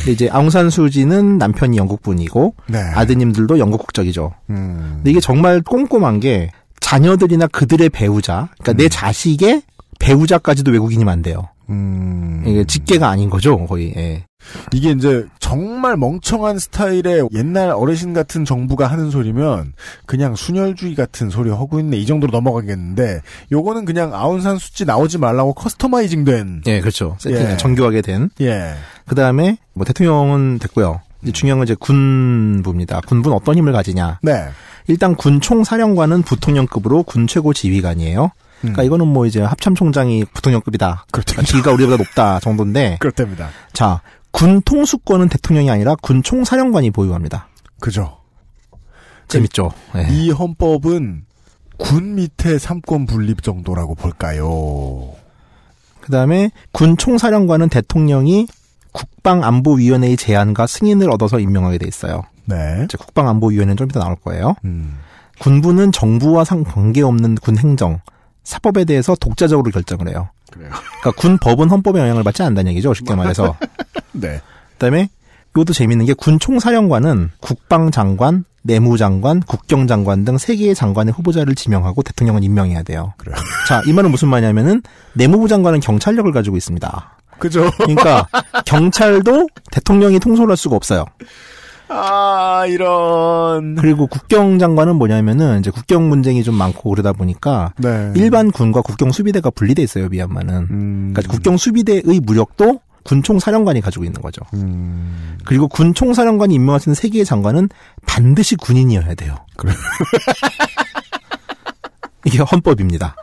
근데 이제 아웅산 수지는 남편이 영국 분이고 네. 아드님들도 영국 국적이죠. 음. 근데 이게 정말 꼼꼼한 게 자녀들이나 그들의 배우자, 그러니까 음. 내 자식의 배우자까지도 외국인이면 안 돼요. 음. 이게 직계가 아닌 거죠, 거의. 예. 이게 이제 정말 멍청한 스타일의 옛날 어르신 같은 정부가 하는 소리면 그냥 순혈주의 같은 소리 하고 있네 이 정도로 넘어가겠는데 요거는 그냥 아운산 수치 나오지 말라고 커스터마이징된 예 그렇죠 세팅 예. 정교하게 된예 그다음에 뭐 대통령은 됐고요 이제 중요한 건 이제 군부입니다. 군부는 어떤 힘을 가지냐? 네. 일단 군 총사령관은 부통령급으로 군 최고 지휘관이에요. 그러니까 음. 이거는 뭐 이제 합참총장이 부통령급이다. 그렇죠. 그러니까 지위가 우리보다 높다 정도인데. 그렇답니다. 자, 군 통수권은 대통령이 아니라 군 총사령관이 보유합니다. 그죠. 재밌죠. 네. 이 헌법은 군 밑에 삼권 분립 정도라고 볼까요? 그다음에 군 총사령관은 대통령이 국방안보위원회의 제안과 승인을 얻어서 임명하게 돼 있어요. 네. 이제 국방안보위원회는 좀 이따 나올 거예요. 음. 군부는 정부와 상관계없는 군 행정, 사법에 대해서 독자적으로 결정을 해요. 그래요. 그러니까 군 법은 헌법에 영향을 받지 않는다는 얘기죠. 쉽게 말해서. 네. 그다음에 이것도 재밌는 게 군 총사령관은 국방장관, 내무장관, 국경장관 등 세 개의 장관의 후보자를 지명하고 대통령은 임명해야 돼요. 그래요. 자, 이 말은 무슨 말이냐면은 내무부 장관은 경찰력을 가지고 있습니다. 그죠. 그러니까 경찰도 대통령이 통솔할 수가 없어요. 아, 이런. 그리고 국경 장관은 뭐냐면은 이제 국경 분쟁이 좀 많고 그러다 보니까 네. 일반 군과 국경 수비대가 분리돼 있어요, 미얀마는. 음. 그러니까 국경 수비대의 무력도 군총 사령관이 가지고 있는 거죠. 음. 그리고 군총 사령관이 임명하시는 세계의 장관은 반드시 군인이어야 돼요. 그래. 이게 헌법입니다.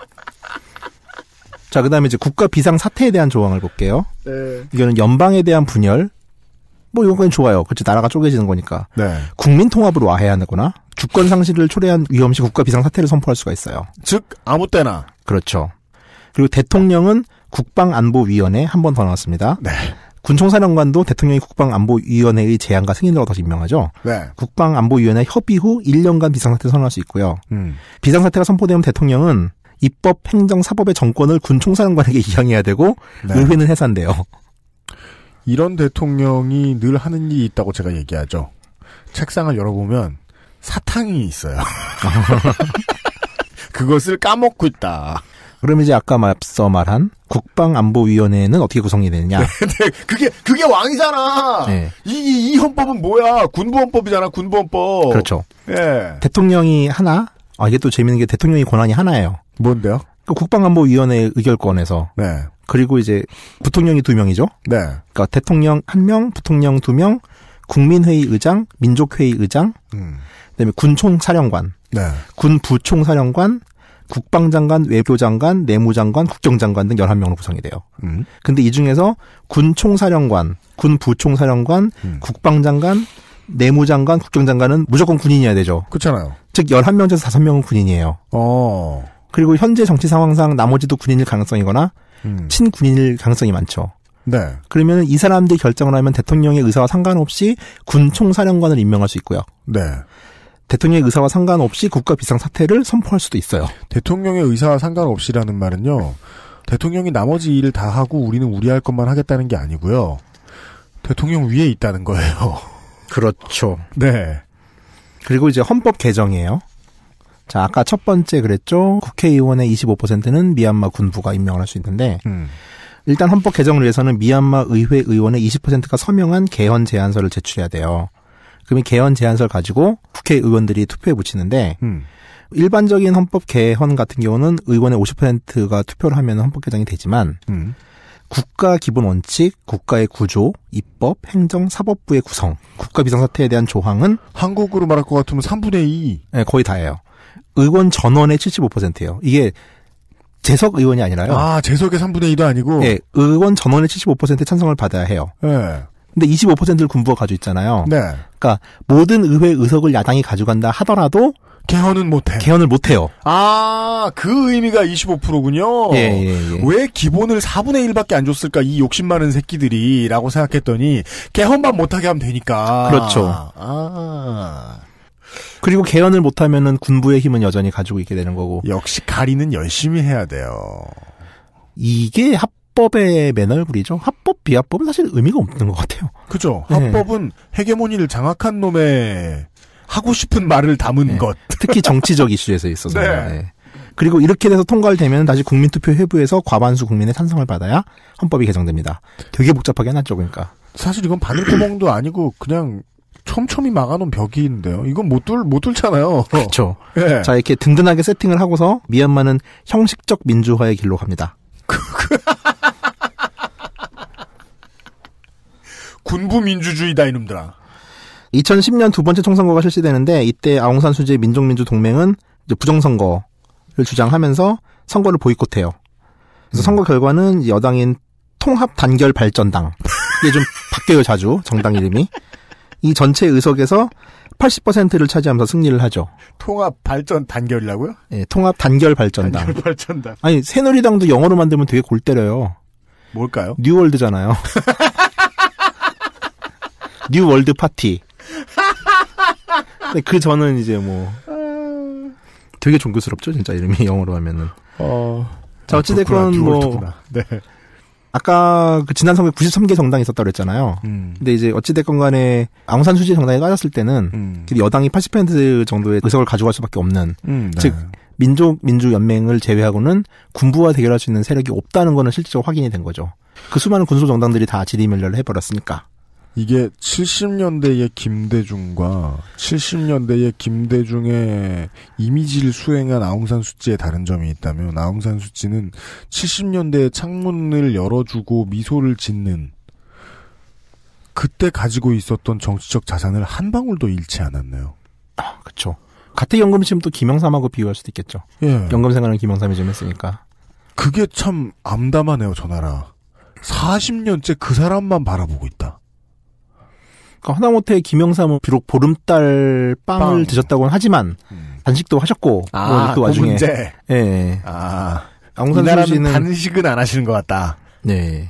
자, 그 다음에 이제 국가 비상 사태에 대한 조항을 볼게요. 네. 이거는 연방에 대한 분열. 뭐 이건 좋아요. 그렇지 나라가 쪼개지는 거니까. 네. 국민 통합으로 와해하거나 야 주권 상실을 초래한 위험시 국가 비상 사태를 선포할 수가 있어요. 즉 아무 때나. 그렇죠. 그리고 대통령은 국방안보위원회 한 번 더 나왔습니다. 네. 군총사령관도 대통령이 국방안보위원회의 제안과 승인을 얻어서 임명하죠. 네. 국방안보위원회 협의 후 1년간 비상사태 를 선언할 수 있고요. 음. 비상사태가 선포되면 대통령은 입법, 행정, 사법의 정권을 군 총사령관에게 이양해야 되고 네. 의회는 해산돼요. 이런 대통령이 늘 하는 일이 있다고 제가 얘기하죠. 책상을 열어보면 사탕이 있어요. 그것을 까먹고 있다. 그럼 이제 아까 앞서 말한 국방안보위원회는 어떻게 구성이 되느냐? 네, 네, 그게 그게 왕이잖아. 네. 이, 이, 헌법은 뭐야? 군부헌법이잖아. 군부헌법. 그렇죠. 예. 대통령이 하나, 아 이게 또 재밌는 게대통령의 권한이 하나예요. 뭔데요? 그 국방안보위원회 의결권에서 네. 그리고 이제 부통령이 두 명이죠. 네. 그러니까 대통령 한 명, 부통령 두 명, 국민회의 의장, 민족회의 의장, 음. 그다음에 군총사령관, 네. 군부총사령관, 국방장관, 외교장관, 내무장관, 국경장관 등 11명으로 구성이 돼요. 음. 근데 이 중에서 군총사령관, 군부총사령관, 음. 국방장관, 내무장관, 국정장관은 무조건 군인이어야 되죠. 그렇잖아요. 즉 11명 중에서 5명은 군인이에요. 어. 그리고 현재 정치 상황상 나머지도 군인일 가능성이거나 음. 친군인일 가능성이 많죠. 네. 그러면 이 사람들이 결정을 하면 대통령의 의사와 상관없이 군 총사령관을 임명할 수 있고요. 네. 대통령의 의사와 상관없이 국가 비상사태를 선포할 수도 있어요. 대통령의 의사와 상관없이라는 말은요. 대통령이 나머지 일을 다 하고 우리는 우리 할 것만 하겠다는 게 아니고요. 대통령 위에 있다는 거예요. 그렇죠. 네. 그리고 이제 헌법 개정이에요. 자, 아까 첫 번째 그랬죠. 국회의원의 25%는 미얀마 군부가 임명을 할 수 있는데, 음. 일단 헌법 개정을 위해서는 미얀마 의회 의원의 20%가 서명한 개헌 제안서를 제출해야 돼요. 그러면 개헌 제안서를 가지고 국회의원들이 투표에 붙이는데, 음. 일반적인 헌법 개헌 같은 경우는 의원의 50%가 투표를 하면 헌법 개정이 되지만, 음. 국가 기본 원칙, 국가의 구조, 입법, 행정, 사법부의 구성, 국가 비상사태에 대한 조항은 한국으로 말할 것 같으면 3분의 2. 네, 거의 다예요. 의원 전원의 75%예요. 이게 재석 의원이 아니라요. 아, 재석의 3분의 2도 아니고. 네, 의원 전원의 75% 찬성을 받아야 해요. 네. 근데 25%를 군부가 가지고 있잖아요. 네. 그러니까 모든 의회 의석을 야당이 가져간다 하더라도 개헌은 못해. 개헌을 못해요. 아, 그 의미가 25%군요. 예, 예, 예. 왜 기본을 4분의 1밖에 안 줬을까, 이 욕심 많은 새끼들이, 라고 생각했더니, 개헌만 못하게 하면 되니까. 그렇죠. 아. 그리고 개헌을 못하면은 군부의 힘은 여전히 가지고 있게 되는 거고. 역시 가리는 열심히 해야 돼요. 이게 합, 합법의 맨얼굴이죠. 합법 비합법은 사실 의미가 없는 것 같아요. 그죠. 네. 합법은 헤게모니를 장악한 놈의 하고 싶은 말을 담은 네. 것. 특히 정치적 이슈에서 있어서. 네. 네. 그리고 이렇게 돼서 통과되면 다시 국민투표 회부에서 과반수 국민의 찬성을 받아야 헌법이 개정됩니다. 되게 복잡하게 해놨죠, 그러니까. 사실 이건 바늘구멍도 아니고 그냥 촘촘히 막아놓은 벽인데요. 이건 못 뚫, 못 뚫잖아요. 그렇죠. 네. 자, 이렇게 든든하게 세팅을 하고서 미얀마는 형식적 민주화의 길로 갑니다. 군부 민주주의다, 이놈들아. 2010년 두 번째 총선거가 실시되는데 이때 아웅산 수지 민족민주 동맹은 부정선거를 주장하면서 선거를 보이콧해요. 그래서 음. 선거 결과는 여당인 통합 단결 발전당 이게 좀 바뀌어요 자주 정당 이름이 이 전체 의석에서 80%를 차지하면서 승리를 하죠. 통합 발전 단결이라고요? 네, 통합 단결 발전당. 단결 발전당. 아니 새누리당도 영어로 만들면 되게 골 때려요. 뭘까요? 뉴월드잖아요. 뉴월드 파티. 근데 그 저는 이제 뭐 되게 종교스럽죠, 진짜 이름이 영어로 하면은. 어. 자 아, 어찌됐건 아, 뭐 네. 아까 그 지난 선거 93개 정당이 있었다고 그랬잖아요. 음. 근데 이제 어찌됐건 간에 아산 수지 정당이 빠졌을 때는 음. 여당이 80% 정도의 의석을 가져갈 수밖에 없는 음, 네. 즉 민족 민주 연맹을 제외하고는 군부와 대결할 수 있는 세력이 없다는 거는 실질적으로 확인이 된 거죠. 그 수많은 군소 정당들이 다 지리멸렬을 해버렸으니까. 이게 70년대의 김대중과 70년대의 김대중의 이미지를 수행한 아웅산 수지의 다른 점이 있다면 아웅산 수지는 70년대의 창문을 열어주고 미소를 짓는 그때 가지고 있었던 정치적 자산을 한 방울도 잃지 않았네요. 아, 그렇죠. 같은 연금심 또 김영삼하고 비유할 수도 있겠죠. 예. 연금생활은 김영삼이 좀 했으니까. 그게 참 암담하네요, 저 나라. 40년째 그 사람만 바라보고 있다. 그러니까 하다못해 김영삼은 비록 보름달 빵을 빵. 드셨다고는 하지만 음. 단식도 하셨고 아, 뭐 와중에 예. 아. 아웅산 수는 단식은 안 하시는 것 같다. 네.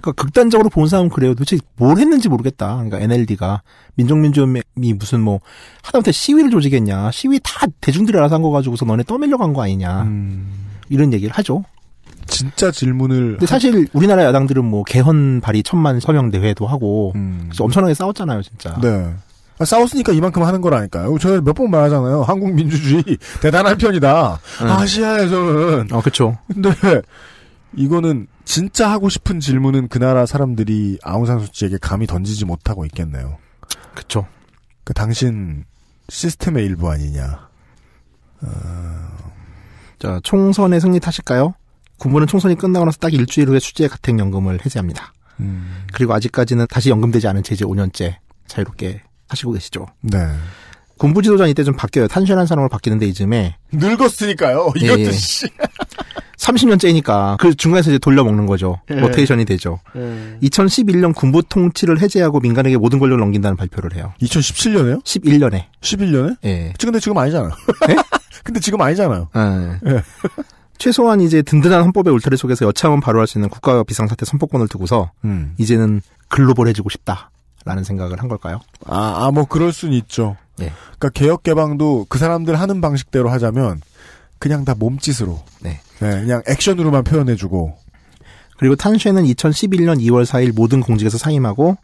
그러니까 극단적으로 본 사람은 그래요. 도대체 뭘 했는지 모르겠다. 그러니까 NLD가 민족민주연맹이 무슨 뭐 하다못해 시위를 조직했냐. 시위 다 대중들이 알아서 한 거 가지고서 너네 떠밀려 간 거 아니냐. 음. 이런 얘기를 하죠. 진짜 질문을. 근데 사실 우리나라 야당들은 뭐 개헌 발의 천만 서명 대회도 하고 음. 그래서 엄청나게 싸웠잖아요, 진짜. 네. 아, 싸웠으니까 이만큼 하는 거라니까요. 저희 몇번 말하잖아요. 한국 민주주의 대단한 편이다. 음. 아시아에서는. 아, 그렇죠. 근데 이거는 진짜 하고 싶은 질문은 그 나라 사람들이 아웅산 수치에게 감히 던지지 못하고 있겠네요. 그렇죠. 그 당신 시스템의 일부 아니냐. 어... 자, 총선에 승리 타실까요? 군부는 총선이 끝나고 나서 딱 일주일 후에 수제 가택연금을 해제합니다. 음. 그리고 아직까지는 다시 연금되지 않은 제제 5년째 자유롭게 하시고 계시죠. 네. 군부 지도자 이때 좀 바뀌어요. 탄신한 사람으로 바뀌는데 이쯤에 늙었으니까요. 이것도 예, 예. 30년째니까 그 중간에서 이제 돌려먹는 거죠. 예. 로테이션이 되죠. 예. 2011년 군부 통치를 해제하고 민간에게 모든 권력을 넘긴다는 발표를 해요. 2017년에요? 11년에. 11년에? 예. 근데 지금 아니잖아요. 예? 근데 지금 아니잖아요. 예. 예. 최소한 이제 든든한 헌법의 울타리 속에서 여차하면 바로할 수 있는 국가 비상사태 선포권을 두고서 음. 이제는 글로벌해지고 싶다라는 생각을 한 걸까요? 아, 아, 뭐 그럴 순 있죠. 예. 그러니까 개혁 개방도 그 사람들 하는 방식대로 하자면 그냥 다 몸짓으로, 네. 네 그냥 액션으로만 표현해주고. 그리고 탄쉐는 2011년 2월 4일 모든 공직에서 사임하고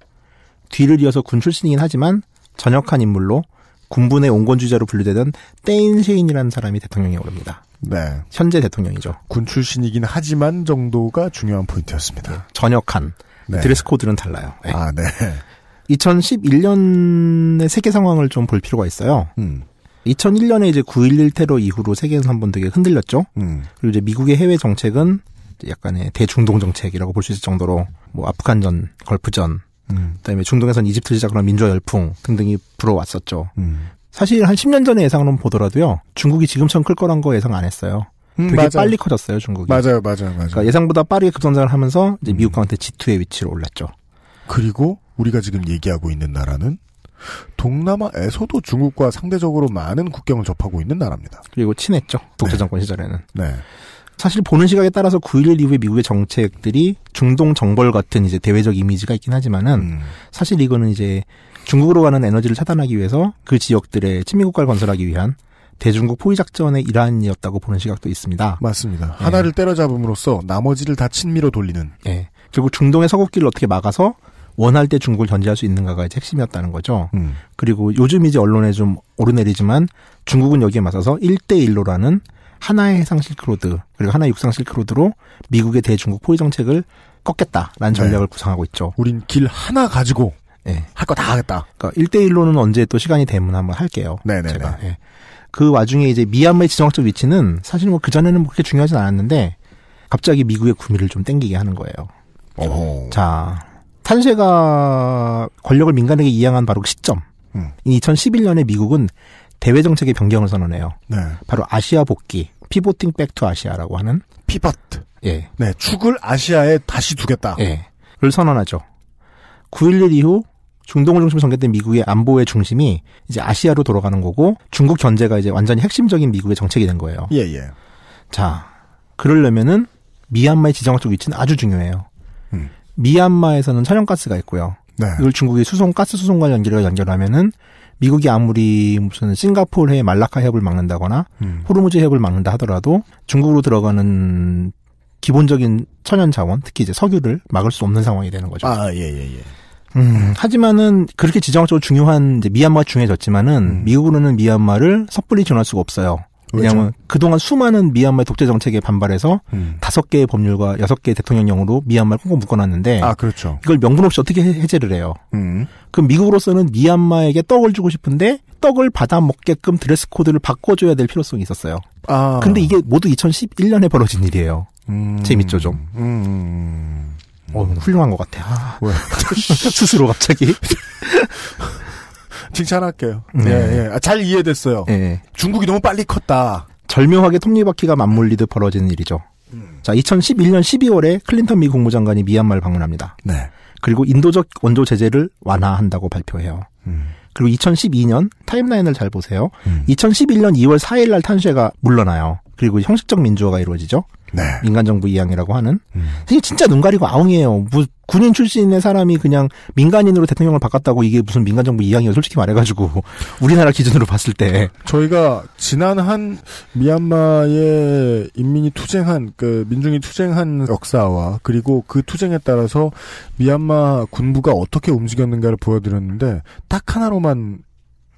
뒤를 이어서 군 출신이긴 하지만 전역한 인물로 군부의온건주자로 분류되던 떼인쉐인이라는 사람이 대통령에 오릅니다. 네. 현재 대통령이죠. 군 출신이긴 하지만 정도가 중요한 포인트였습니다. 네. 전역한. 네. 드레스 코드는 달라요. 네. 아, 네. 2011년의 세계 상황을 좀 볼 필요가 있어요. 음. 2001년에 이제 9.11 테러 이후로 세계에서 한 번 되게 흔들렸죠. 음. 그리고 이제 미국의 해외 정책은 약간의 대중동 정책이라고 볼 수 있을 정도로 뭐 아프간전, 걸프전, 음. 그다음에 중동에선 이집트 시작으로 민주화 열풍 등등이 불어왔었죠. 음. 사실 한 10년 전의 예상으로 보더라도요. 중국이 지금처럼 클 거란 거 예상 안 했어요. 음, 되게 맞 빨리 커졌어요, 중국이. 맞아요, 맞아요, 맞아요. 그러니까 예상보다 빠르게 급성장을 하면서 이제 미국한테 음. G2의 위치로 올랐죠. 그리고 우리가 지금 얘기하고 있는 나라는 동남아에서도 중국과 상대적으로 많은 국경을 접하고 있는 나라입니다. 그리고 친했죠. 독재 정권 네. 시절에는. 네. 사실 보는 시각에 따라서 9.11 이후에 미국의 정책들이 중동 정벌 같은 이제 대외적 이미지가 있긴 하지만은 음. 사실 이거는 이제 중국으로 가는 에너지를 차단하기 위해서 그 지역들의 친미국가를 건설하기 위한 대중국 포위 작전의 일환이었다고 보는 시각도 있습니다. 맞습니다. 예. 하나를 때려잡음으로써 나머지를 다 친미로 돌리는. 예. 결국 중동의 서국길을 어떻게 막아서 원할 때 중국을 견제할 수 있는가가 이제 핵심이었다는 거죠. 음. 그리고 요즘 이제 언론에 좀 오르내리지만 중국은 여기에 맞서서 1대1로라는 하나의 해상 실크로드 그리고 하나의 육상 실크로드로 미국의 대중국 포위 정책을 꺾겠다라는 네. 전략을 네. 구상하고 있죠. 우린 길 하나 가지고 네. 예. 할 거 다 하겠다. 그러니까 1대1로는 언제 또 시간이 되면 한번 할게요. 네네 네, 제가. 네. 예. 그 와중에 이제 미얀마의 지정학적 위치는 사실 뭐 그전에는 그렇게 중요하진 않았는데 갑자기 미국의 구미를 좀 땡기게 하는 거예요. 오. 자, 탄세가 권력을 민간에게 이양한 바로 그 시점. 음. 2011년에 미국은 대외 정책의 변경을 선언해요. 네. 바로 아시아 복귀, 피보팅 백투 아시아라고 하는 피버트 예. 네, 축을 아시아에 다시 두겠다. 예. 를 선언하죠. 9.11 이후 중동을 중심으로 전개된 미국의 안보의 중심이 이제 아시아로 돌아가는 거고 중국 견제가 이제 완전히 핵심적인 미국의 정책이 된 거예요. 예, 예. 자, 그러려면은 미얀마의 지정학적 위치는 아주 중요해요. 음. 미얀마에서는 천연가스가 있고요. 네. 이걸 중국이 수송 가스 수송과 연결을 연결하면은 미국이 아무리 무슨 싱가포르 해 말라카 해협을 막는다거나 음. 호르무즈 해협을 막는다 하더라도 중국으로 들어가는 기본적인 천연 자원, 특히 이제 석유를 막을 수 없는 상황이 되는 거죠. 아, 예, 예, 예. 음, 하지만은 그렇게 지정학적으로 중요한 이제 미얀마가 중요해졌지만은 음. 미국으로는 미얀마를 섣불리 지원할 수가 없어요. 왜냐하면 왜죠? 그동안 수많은 미얀마의 독재 정책에 반발해서 음. 다섯 음. 개의 법률과 여섯 개의 대통령령으로 미얀마를 꽁꽁 묶어놨는데 아 그렇죠. 이걸 명분 없이 어떻게 해제를 해요? 음. 그럼 미국으로서는 미얀마에게 떡을 주고 싶은데 떡을 받아 먹게끔 드레스 코드를 바꿔줘야 될 필요성이 있었어요. 아. 근데 이게 모두 2011년에 벌어진 일이에요. 음. 재밌죠 좀. 음, 음, 어, 훌륭한 것 같아. 아. 스스로 갑자기. 칭찬할게요. 네. 예, 예. 아, 잘 이해됐어요. 예. 중국이 너무 빨리 컸다. 절묘하게 톱니바퀴가 맞물리듯 벌어지는 일이죠. 음. 자, 2011년 12월에 클린턴 미 국무장관이 미얀마를 방문합니다. 네. 그리고 인도적 원조 제재를 완화한다고 발표해요. 음. 그리고 2012년 타임라인을 잘 보세요. 음. 2011년 2월 4일 날 탄쉐가 물러나요. 그리고 형식적 민주화가 이루어지죠. 네. 민간정부 이양이라고 하는. 음. 이게 진짜 눈 가리고 아웅이에요. 뭐 군인 출신의 사람이 그냥 민간인으로 대통령을 바꿨다고 이게 무슨 민간정부 이양이에요. 솔직히 말해가지고 우리나라 기준으로 봤을 때. 저희가 지난 한 미얀마의 인민이 투쟁한 그 민중이 투쟁한 역사와 그리고 그 투쟁에 따라서 미얀마 군부가 어떻게 움직였는가를 보여드렸는데 딱 하나로만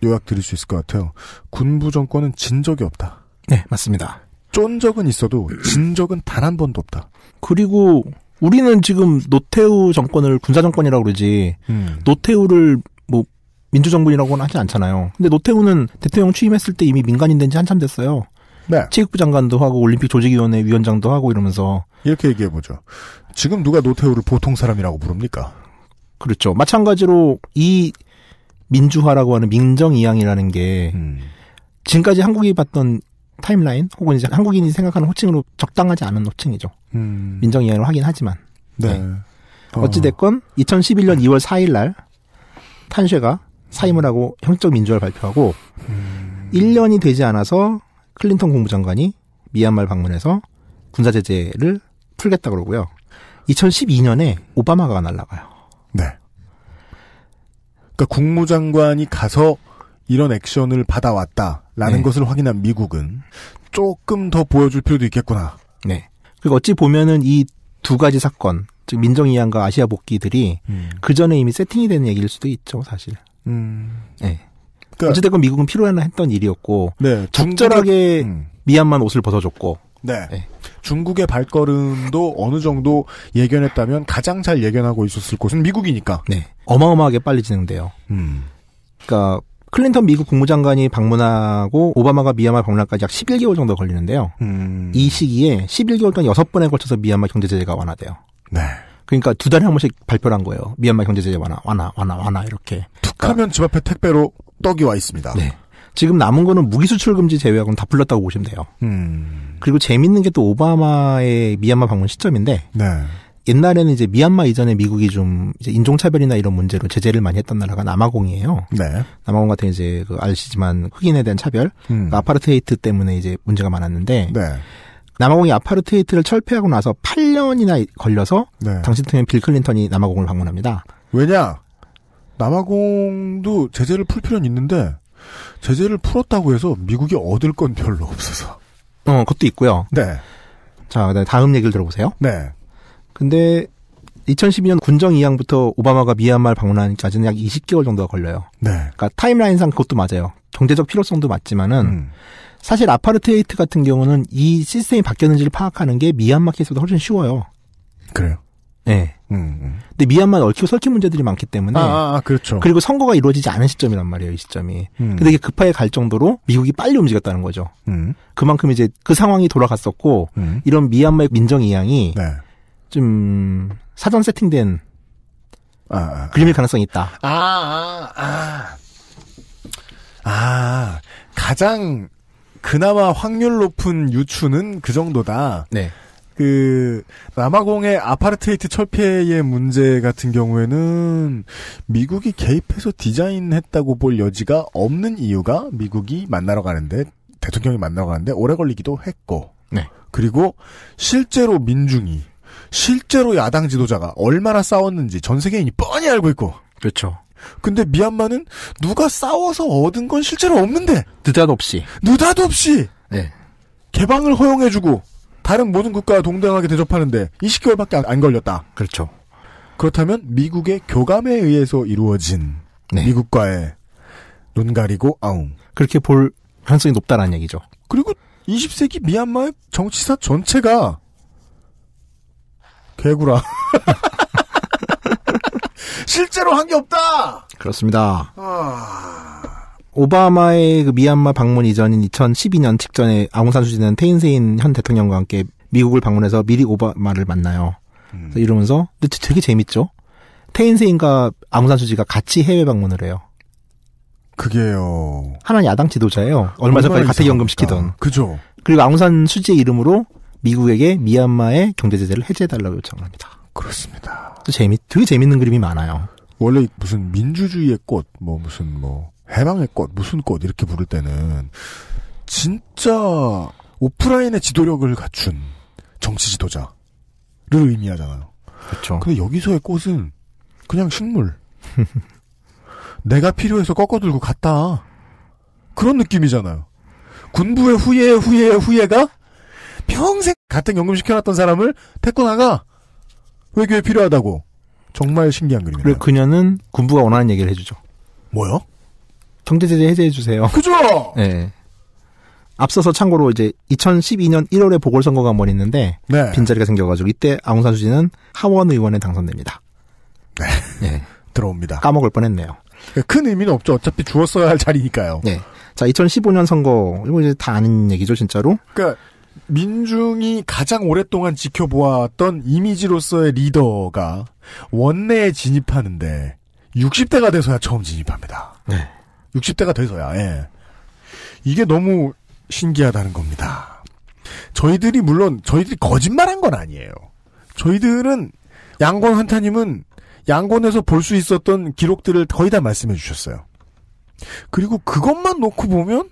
요약드릴 수 있을 것 같아요. 군부 정권은 진 적이 없다. 네, 맞습니다. 쫀 적은 있어도 진 적은 단 한 번도 없다. 그리고 우리는 지금 노태우 정권을 군사 정권이라고 그러지 음. 노태우를 뭐 민주정부라고는 하지 않잖아요. 근데 노태우는 대통령 취임했을 때 이미 민간인 된 지 한참 됐어요. 네. 체육부 장관도 하고 올림픽 조직위원회 위원장도 하고 이러면서 이렇게 얘기해 보죠. 지금 누가 노태우를 보통 사람이라고 부릅니까? 그렇죠. 마찬가지로 이 민주화라고 하는 민정이양이라는 게 음. 지금까지 한국이 봤던 타임라인 혹은 이제 한국인이 생각하는 호칭으로 적당하지 않은 호칭이죠. 음. 민정 이행을 하긴 하지만. 네. 네. 어. 어찌됐건 2011년 2월 4일 날 탄쉐가 음. 사임을 하고 형적 민주화를 발표하고 음. 1년이 되지 않아서 클린턴 국무장관이 미얀마를 방문해서 군사 제재를 풀겠다 그러고요. 2012년에 오바마가 날라가요. 네. 그러니까 국무장관이 가서 이런 액션을 받아왔다라는 네. 것을 확인한 미국은 조금 더 보여줄 필요도 있겠구나. 네. 그리고 어찌 보면은 이 두 가지 사건, 즉 민정이양과 아시아 복귀들이 음. 그 전에 이미 세팅이 된 얘기일 수도 있죠, 사실. 음. 네. 그러니까 어찌됐건 미국은 필요하나 했던 일이었고 네, 적절하게 음. 미얀만 옷을 벗어줬고 네. 네. 중국의 발걸음도 어느 정도 예견했다면 가장 잘 예견하고 있었을 곳은 미국이니까. 네. 어마어마하게 빨리 진행돼요. 음. 그러니까 클린턴 미국 국무장관이 방문하고 오바마가 미얀마 방문까지 약 11개월 정도 걸리는데요. 음. 이 시기에 11개월 동안 6번에 걸쳐서 미얀마 경제 제재가 완화돼요. 네. 그러니까 두 달에 한 번씩 발표를 한 거예요. 미얀마 경제 제재 완화, 완화, 완화, 완화 이렇게. 툭하면 그러니까. 집 앞에 택배로 떡이 와 있습니다. 네. 지금 남은 거는 무기 수출 금지 제외하고는 다 풀렸다고 보시면 돼요. 음. 그리고 재밌는 게 또 오바마의 미얀마 방문 시점인데 네. 옛날에는 이제 미얀마 이전에 미국이 좀 이제 인종차별이나 이런 문제로 제재를 많이 했던 나라가 남아공이에요. 네. 남아공 같은 이제 그 아시지만 흑인에 대한 차별, 음. 그러니까 아파르트헤이트 때문에 이제 문제가 많았는데 네. 남아공이 아파르트헤이트를 철폐하고 나서 8년이나 걸려서 네. 당시 대통령 빌 클린턴이 남아공을 방문합니다. 왜냐? 남아공도 제재를 풀 필요는 있는데 제재를 풀었다고 해서 미국이 얻을 건 별로 없어서. 어, 그것도 있고요. 네. 자, 다음 얘기를 들어보세요. 네. 근데 2012년 군정 이양부터 오바마가 미얀마를 방문하기까지는 약 20개월 정도가 걸려요. 네. 그러니까 타임라인상 그것도 맞아요. 경제적 필요성도 맞지만은 음. 사실 아파르트헤이트 같은 경우는 이 시스템이 바뀌었는지를 파악하는 게 미얀마 케이스보다 훨씬 쉬워요. 그래요. 네. 음, 음. 근데 미얀마는 얽히고 설킨 문제들이 많기 때문에. 아, 아, 아, 그렇죠. 그리고 선거가 이루어지지 않은 시점이란 말이에요, 이 시점이. 음. 근데 이게 급하게 갈 정도로 미국이 빨리 움직였다는 거죠. 음. 그만큼 이제 그 상황이 돌아갔었고, 음. 이런 미얀마의 민정 이양이 네. 좀 사전 세팅된 아, 아, 아, 그림일 가능성이 있다. 아, 아, 아. 아, 가장 그나마 확률 높은 유추는 그 정도다. 네. 그 남아공의 아파르테이트 트 철폐의 문제 같은 경우에는 미국이 개입해서 디자인했다고 볼 여지가 없는 이유가 미국이 만나러 가는데 대통령이 만나러 가는데 오래 걸리기도 했고 네. 그리고 실제로 민중이 실제로 야당 지도자가 얼마나 싸웠는지 전 세계인이 뻔히 알고 있고. 그렇죠. 근데 미얀마는 누가 싸워서 얻은 건 실제로 없는데. 느닷없이. 느닷없이. 네. 개방을 허용해주고 다른 모든 국가와 동등하게 대접하는데 20개월밖에 안, 걸렸다. 그렇죠. 그렇다면 미국의 교감에 의해서 이루어진 네. 미국과의 눈 가리고 아웅. 그렇게 볼 가능성이 높다라는 얘기죠. 그리고 20세기 미얀마의 정치사 전체가 개구라. 실제로 한 게 없다. 그렇습니다. 아... 오바마의 그 미얀마 방문 이전인 2012년 직전에 아웅산 수지는 테인세인 현 대통령과 함께 미국을 방문해서 미리 오바마를 만나요. 음. 이러면서 근데 되게 재밌죠. 테인세인과 아웅산 수지가 같이 해외 방문을 해요. 그게요. 하나는 야당 지도자예요. 얼마 전까지 가택연금 시키던. 그죠. 그리고 아웅산 수지의 이름으로 미국에게 미얀마의 경제 제재를 해제해달라고 요청 합니다. 그렇습니다. 재미 되게 재밌는 그림이 많아요. 원래 무슨 민주주의의 꽃, 뭐 무슨 뭐 해방의 꽃, 무슨 꽃 이렇게 부를 때는 진짜 오프라인의 지도력을 갖춘 정치 지도자를 의미하잖아요. 그렇죠. 근데 여기서의 꽃은 그냥 식물. 내가 필요해서 꺾어들고 갔다. 그런 느낌이잖아요. 군부의 후예, 후예, 후예가 평생 같은 연금 시켜놨던 사람을 태고나가 외교에 필요하다고. 정말 신기한 그림이에 그리고 그녀는 군부가 원하는 얘기를 해주죠. 뭐요? 경제제재 해제해주세요. 그죠? 네. 앞서서 참고로 이제 2012년 1월에 보궐선거가 한 번 있는데 네. 빈자리가 생겨가지고 이때 아웅산 수지는 하원 의원에 당선됩니다. 네. 네. 들어옵니다. 까먹을 뻔했네요. 큰 의미는 없죠. 어차피 주었어야 할 자리니까요. 네. 자, 2015년 선거 이거 이제 다 아는 얘기죠, 진짜로. 그러니까 민중이 가장 오랫동안 지켜보았던 이미지로서의 리더가 원내에 진입하는데 60대가 돼서야 처음 진입합니다. 네. 60대가 돼서야. 예. 이게 너무 신기하다는 겁니다. 저희들이 물론 저희들이 거짓말한 건 아니에요. 저희들은 양권 한타님은 양권에서 볼 수 있었던 기록들을 거의 다 말씀해 주셨어요. 그리고 그것만 놓고 보면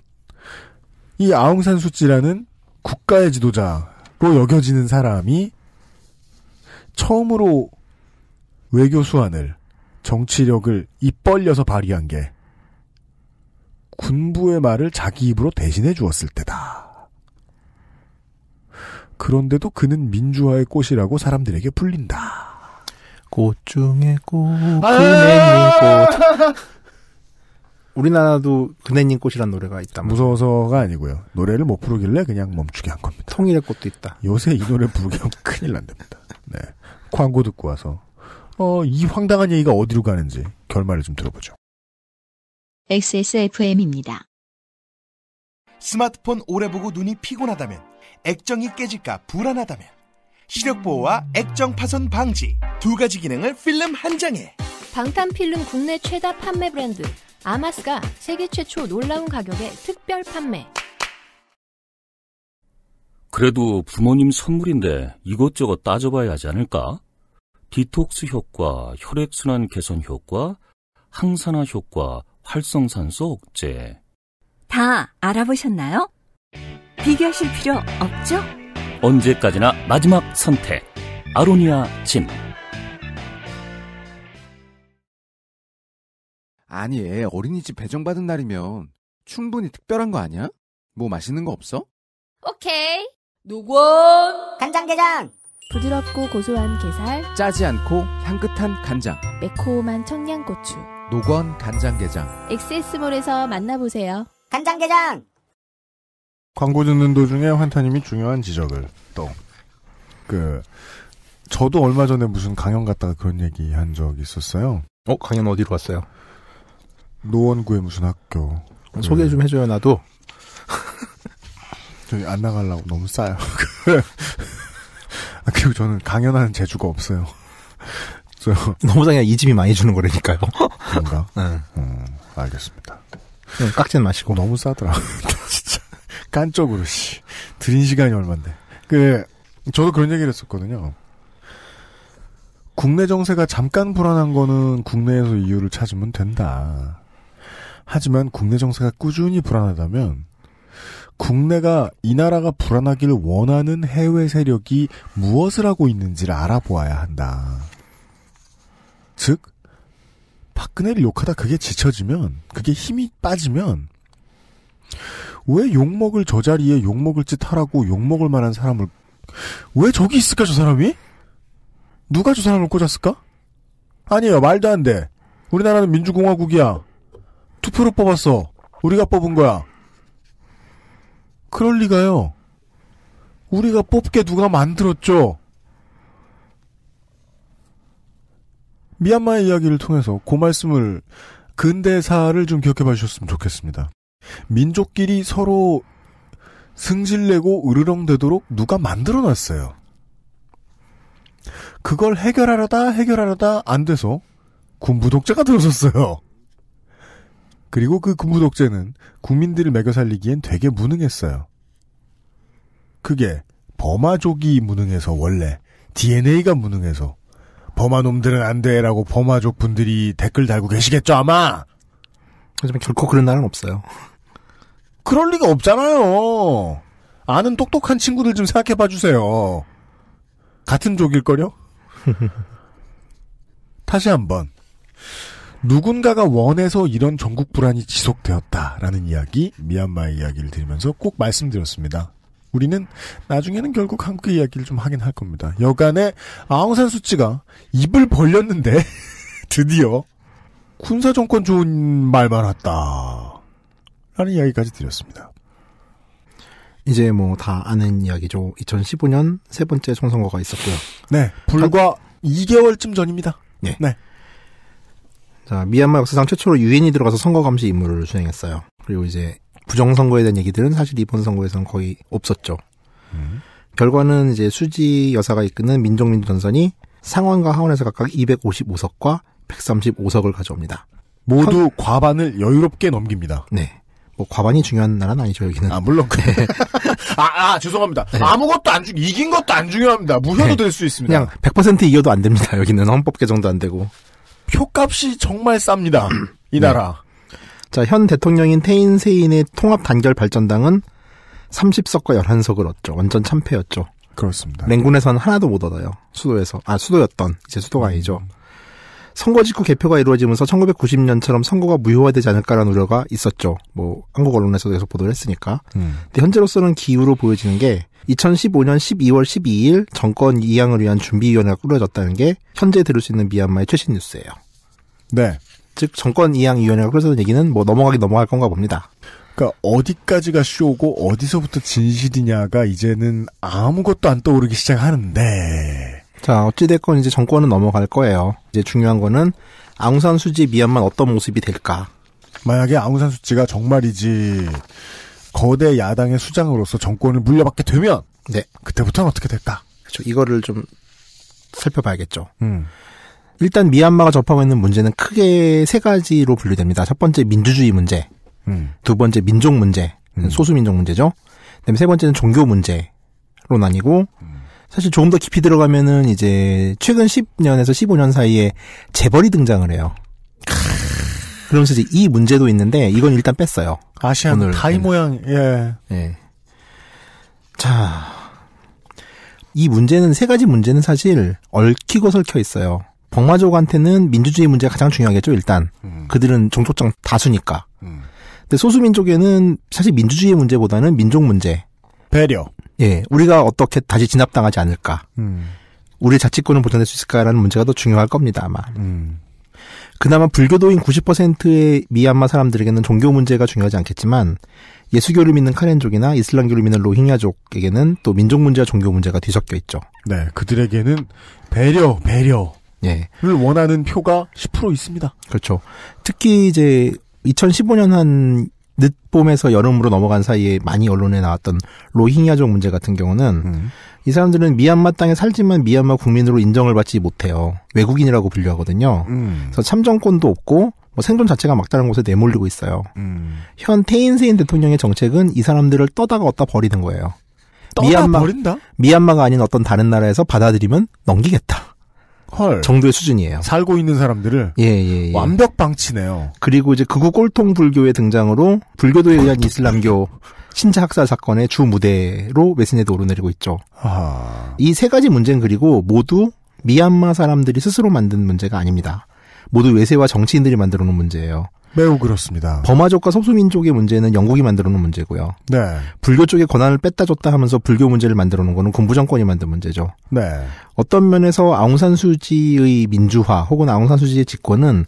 이 아웅산 수지라는 국가의 지도자로 여겨지는 사람이 처음으로 외교 수완을 정치력을 입 벌려서 발휘한 게 군부의 말을 자기 입으로 대신해 주었을 때다. 그런데도 그는 민주화의 꽃이라고 사람들에게 불린다. 꽃 중에 꽃, 아~ 은 꽃. 우리나라도 그네님 꽃이란 노래가 있다. 무서워서가 아니고요. 노래를 못 부르길래 그냥 멈추게 한 겁니다. 통일의 꽃도 있다. 요새 이 노래 부르게 하면 큰일 난답니다. 네. 광고 듣고 와서 어, 이 황당한 얘기가 어디로 가는지 결말을 좀 들어보죠. XSFM입니다. 스마트폰 오래 보고 눈이 피곤하다면 액정이 깨질까 불안하다면 시력 보호와 액정 파손 방지 두 가지 기능을 필름 한 장에 방탄필름 국내 최다 판매 브랜드 아마스가 세계 최초 놀라운 가격에 특별 판매. 그래도 부모님 선물인데 이것저것 따져봐야 하지 않을까? 디톡스 효과, 혈액순환 개선 효과, 항산화 효과, 활성산소 억제. 다 알아보셨나요? 비교하실 필요 없죠? 언제까지나 마지막 선택. 아로니아 진. 아니, 애 어린이집 배정받은 날이면 충분히 특별한 거 아니야? 뭐 맛있는 거 없어? 오케이. 녹원 간장게장 부드럽고 고소한 게살 짜지 않고 향긋한 간장 매콤한 청양고추 녹원 간장게장 엑세스몰에서 만나보세요. 간장게장 광고 듣는 도중에 환타님이 중요한 지적을 또 그 저도 얼마 전에 무슨 강연 갔다가 그런 얘기 한 적 있었어요. 어 강연 어디로 갔어요? 노원구에 무슨 학교. 음. 소개 좀 해줘요, 나도. 저기 안 나가려고 너무 싸요. 아, 그리고 저는 강연하는 재주가 없어요. 저 너무 당연 이 집이 많이 주는 거라니까요. 그런가? 응. 네. 음, 알겠습니다. 네, 깍지는 마시고. 너무 싸더라. 진짜. 깐쪽으로, 씨. 들인 시간이 얼만데. 그, 저도 그런 얘기를 했었거든요. 국내 정세가 잠깐 불안한 거는 국내에서 이유를 찾으면 된다. 하지만 국내 정세가 꾸준히 불안하다면 국내가 이 나라가 불안하길 원하는 해외 세력이 무엇을 하고 있는지를 알아보아야 한다. 즉 박근혜를 욕하다 그게 지쳐지면 그게 힘이 빠지면 왜 욕먹을 저 자리에 욕먹을 짓 하라고 욕먹을 만한 사람을 왜 저기 있을까 저 사람이? 누가 저 사람을 꽂았을까? 아니에요 말도 안 돼. 우리나라는 민주공화국이야. 투표로 뽑았어. 우리가 뽑은 거야. 그럴 리가요. 우리가 뽑게 누가 만들었죠. 미얀마의 이야기를 통해서 그 말씀을 근대사를 좀 기억해 봐주셨으면 좋겠습니다. 민족끼리 서로 승질내고 으르렁대도록 누가 만들어놨어요. 그걸 해결하려다 해결하려다 안 돼서 군부 독재가 들어섰어요. 그리고 그 군부 독재는 국민들을 매겨 살리기엔 되게 무능했어요. 그게 범아족이 무능해서 원래 DNA가 무능해서 범아 놈들은 안 돼라고 범아족 분들이 댓글 달고 계시겠죠 아마. 하지만 결코 그런 날은 없어요. 그럴 리가 없잖아요. 아는 똑똑한 친구들 좀 생각해 봐 주세요. 같은 족일거요 다시 한번 누군가가 원해서 이런 전국 불안이 지속되었다라는 이야기, 미얀마의 이야기를 들으면서꼭 말씀드렸습니다. 우리는 나중에는 결국 한국 의 이야기를 좀 하긴 할 겁니다. 여간에 아웅산 수치가 입을 벌렸는데 드디어 군사 정권 좋은 말만 왔다. 라는 이야기까지 드렸습니다. 이제 뭐 다 아는 이야기죠. 2015년 세 번째 총선거가 있었고요. 네. 불과 한... 2개월쯤 전입니다. 예. 네. 네. 자, 미얀마 역사상 최초로 유엔이 들어가서 선거 감시 임무를 수행했어요. 그리고 이제 부정 선거에 대한 얘기들은 사실 이번 선거에서는 거의 없었죠. 음. 결과는 이제 수지 여사가 이끄는 민족민 주 전선이 상원과 하원에서 각각 255석과 135석을 가져옵니다. 모두 현... 과반을 여유롭게 넘깁니다. 네. 뭐 과반이 중요한 나라는 아니죠 여기는. 아 물론. 그- 네. 아, 아 죄송합니다. 네. 아무것도 안 중, 이긴 것도 안 중요합니다. 무효도 네. 될수 있습니다. 그냥 100% 이겨도 안 됩니다. 여기는 헌법 개정도 안 되고. 표값이 정말 쌉니다. 이 네. 나라. 네. 자, 현 대통령인 태인 세인의 통합 단결 발전당은 30석과 11석을 얻죠. 완전 참패였죠. 그렇습니다. 랭군에서는 하나도 못 얻어요. 수도에서. 아, 수도였던. 이제 수도가 음. 아니죠. 선거 직후 개표가 이루어지면서 1990년처럼 선거가 무효화되지 않을까라는 우려가 있었죠. 뭐, 한국 언론에서도 계속 보도를 했으니까. 음. 근데 현재로서는 기후로 보여지는 게 2015년 12월 12일 정권 이양을 위한 준비위원회가 꾸려졌다는 게 현재 들을 수 있는 미얀마의 최신 뉴스예요. 네. 즉 정권 이양 위원회가 꾸려졌는 얘기는 뭐넘어가기 넘어갈 건가 봅니다. 그러니까 어디까지가 쇼고 어디서부터 진실이냐가 이제는 아무것도 안 떠오르기 시작하는데. 자 어찌됐건 이제 정권은 넘어갈 거예요. 이제 중요한 거는 아웅산 수지 미얀마 어떤 모습이 될까. 만약에 아웅산 수지가 정말이지 거대 야당의 수장으로서 정권을 물려받게 되면 네. 그때부터는 어떻게 될까? 그렇죠. 이거를 좀 살펴봐야겠죠. 음. 일단 미얀마가 접하고 있는 문제는 크게 세 가지로 분류됩니다. 첫 번째 민주주의 문제, 음. 두 번째 민족 문제, 음. 소수민족 문제죠. 그다음에 세 번째는 종교 문제로 나뉘고 음. 사실 조금 더 깊이 들어가면은 이제 최근 10년에서 15년 사이에 재벌이 등장을 해요. 그러면서 이제 이 문제도 있는데 이건 일단 뺐어요. 아시안 오늘 다이 모양 예. 예. 자, 이 문제는 세 가지 문제는 사실 얽히고 설켜 있어요. 벙마족한테는 민주주의 문제가 가장 중요하겠죠. 일단 음. 그들은 종족적 다수니까. 음. 근데 소수민족에는 사실 민주주의 문제보다는 민족 문제. 배려. 예, 우리가 어떻게 다시 진압당하지 않을까. 음. 우리 자치권을 보존할 수 있을까라는 문제가 더 중요할 겁니다. 아마. 음. 그나마 불교도인 90%의 미얀마 사람들에게는 종교 문제가 중요하지 않겠지만 예수교를 믿는 카렌족이나 이슬람교를 믿는 로힝야족에게는 또 민족 문제와 종교 문제가 뒤섞여 있죠. 네, 그들에게는 배려, 배려. 예. 를 원하는 표가 10% 있습니다. 그렇죠. 특히 이제 2015년 한 늦봄에서 여름으로 넘어간 사이에 많이 언론에 나왔던 로힝야족 문제 같은 경우는 음. 이 사람들은 미얀마 땅에 살지만 미얀마 국민으로 인정을 받지 못해요. 외국인이라고 분류하거든요. 음. 그래서 참정권도 없고 뭐 생존 자체가 막다른 곳에 내몰리고 있어요. 음. 현 테인세인 대통령의 정책은 이 사람들을 떠다가 얻다 버리는 거예요. 미얀마, 버린다? 미얀마가 아닌 어떤 다른 나라에서 받아들이면 넘기겠다. 헐. 정도의 수준이에요. 살고 있는 사람들을 예, 예, 예. 완벽 방치네요. 그리고 이제 극우 꼴통 불교의 등장으로 불교도에 의한 이슬람교 신자 학살 사건의 주 무대로 메시에도 오르내리고 있죠. 이 세 가지 문제는 그리고 모두 미얀마 사람들이 스스로 만든 문제가 아닙니다. 모두 외세와 정치인들이 만들어 놓은 문제예요. 매우 그렇습니다. 범화족과 소수민족의 문제는 영국이 만들어 놓은 문제고요. 네. 불교 쪽에 권한을 뺐다 줬다 하면서 불교 문제를 만들어 놓은 거는 군부 정권이 만든 문제죠. 네. 어떤 면에서 아웅산 수지의 민주화 혹은 아웅산 수지의 집권은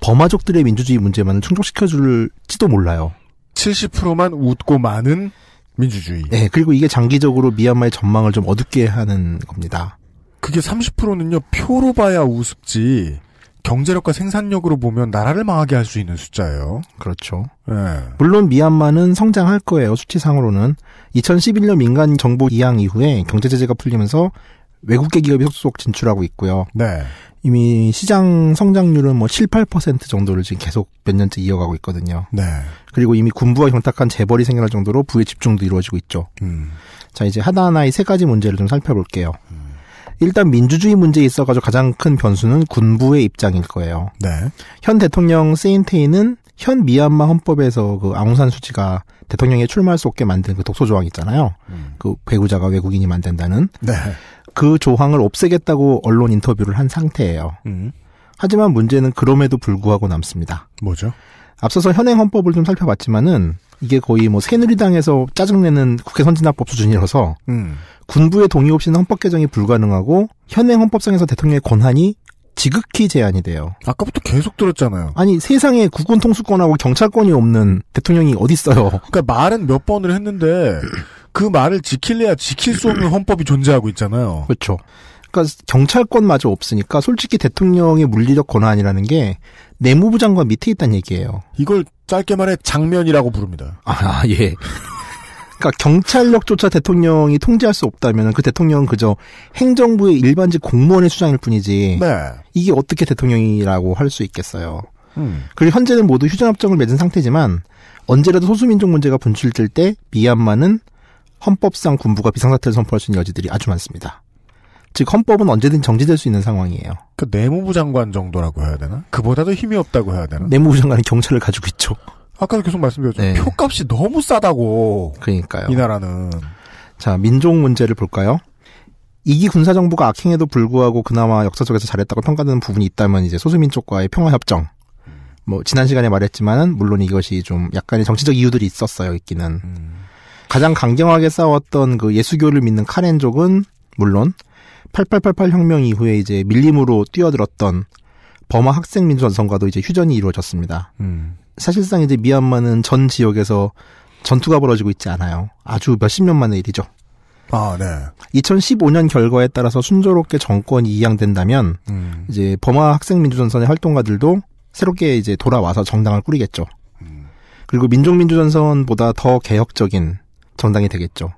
범화족들의 민주주의 문제만을 충족시켜 줄지도 몰라요. 70%만 웃고 많은 민주주의. 네, 그리고 이게 장기적으로 미얀마의 전망을 좀 어둡게 하는 겁니다. 그게 30%는요, 표로 봐야 우습지, 경제력과 생산력으로 보면 나라를 망하게 할 수 있는 숫자예요. 그렇죠. 예. 물론 미얀마는 성장할 거예요. 수치상으로는 2011년 민간 정보 이양 이후에 경제 제재가 풀리면서 외국계 기업이 속속 진출하고 있고요. 네. 이미 시장 성장률은 뭐 7, 8% 정도를 지금 계속 몇 년째 이어가고 있거든요. 네. 그리고 이미 군부와 경탁한 재벌이 생겨날 정도로 부의 집중도 이루어지고 있죠. 음. 자, 이제 하나하나의 세 가지 문제를 좀 살펴볼게요. 음. 일단 민주주의 문제에 있어가지고 가장 큰 변수는 군부의 입장일 거예요. 네. 현 대통령 세인테이는 현 미얀마 헌법에서 그 아웅산 수치가 대통령에 출마할 수 없게 만든 그 독소 조항 있잖아요. 음. 그 배우자가 외국인이 만든다는 네. 그 조항을 없애겠다고 언론 인터뷰를 한 상태예요. 음. 하지만 문제는 그럼에도 불구하고 남습니다. 뭐죠? 앞서서 현행 헌법을 좀 살펴봤지만은 이게 거의 뭐 새누리당에서 짜증내는 국회 선진화법 수준이라서 음. 군부의 동의 없이는 헌법 개정이 불가능하고 현행 헌법상에서 대통령의 권한이 지극히 제한이 돼요. 아까부터 계속 들었잖아요. 아니 세상에 국군 통수권하고 경찰권이 없는 대통령이 어디 있어요? 그러니까 말은 몇 번을 했는데 그 말을 지킬래야 지킬 수 없는 헌법이 존재하고 있잖아요. 그렇죠. 그러니까 경찰권마저 없으니까 솔직히 대통령의 물리적 권한이라는 게 내무부 장관 밑에 있다는 얘기예요. 이걸 짧게 말해 장면이라고 부릅니다. 아, 아, 예. 그러니까 경찰력조차 대통령이 통제할 수 없다면 그 대통령은 그저 행정부의 일반직 공무원의 수장일 뿐이지. 네. 이게 어떻게 대통령이라고 할 수 있겠어요. 음. 그리고 현재는 모두 휴전협정을 맺은 상태지만 언제라도 소수민족 문제가 분출될 때 미얀마는 헌법상 군부가 비상사태를 선포할 수 있는 여지들이 아주 많습니다. 즉 헌법은 언제든 정지될 수 있는 상황이에요. 그 내무부 장관 정도라고 해야 되나? 그보다도 힘이 없다고 해야 되나? 내무부 장관이 경찰을 가지고 있죠. 아까도 계속 말씀드렸죠. 네. 표값이 너무 싸다고. 그러니까요. 이 나라는. 자, 민족 문제를 볼까요? 이기 군사정부가 악행에도 불구하고 그나마 역사 속에서 잘했다고 평가되는 부분이 있다면 이제 소수민족과의 평화협정. 뭐, 지난 시간에 말했지만, 물론 이것이 좀 약간의 정치적 이유들이 있었어요, 있기는. 음. 가장 강경하게 싸웠던 그 예수교를 믿는 카렌족은, 물론, 8888 혁명 이후에 이제 밀림으로 뛰어들었던 버마 학생 민주 전선과도 이제 휴전이 이루어졌습니다. 음. 사실상 이제 미얀마는 전 지역에서 전투가 벌어지고 있지 않아요. 아주 몇십 년 만의 일이죠. 아, 네. 2015년 결과에 따라서 순조롭게 정권이 이양된다면 음. 이제 버마 학생 민주 전선의 활동가들도 새롭게 이제 돌아와서 정당을 꾸리겠죠. 음. 그리고 민족민주 전선보다 더 개혁적인 정당이 되겠죠.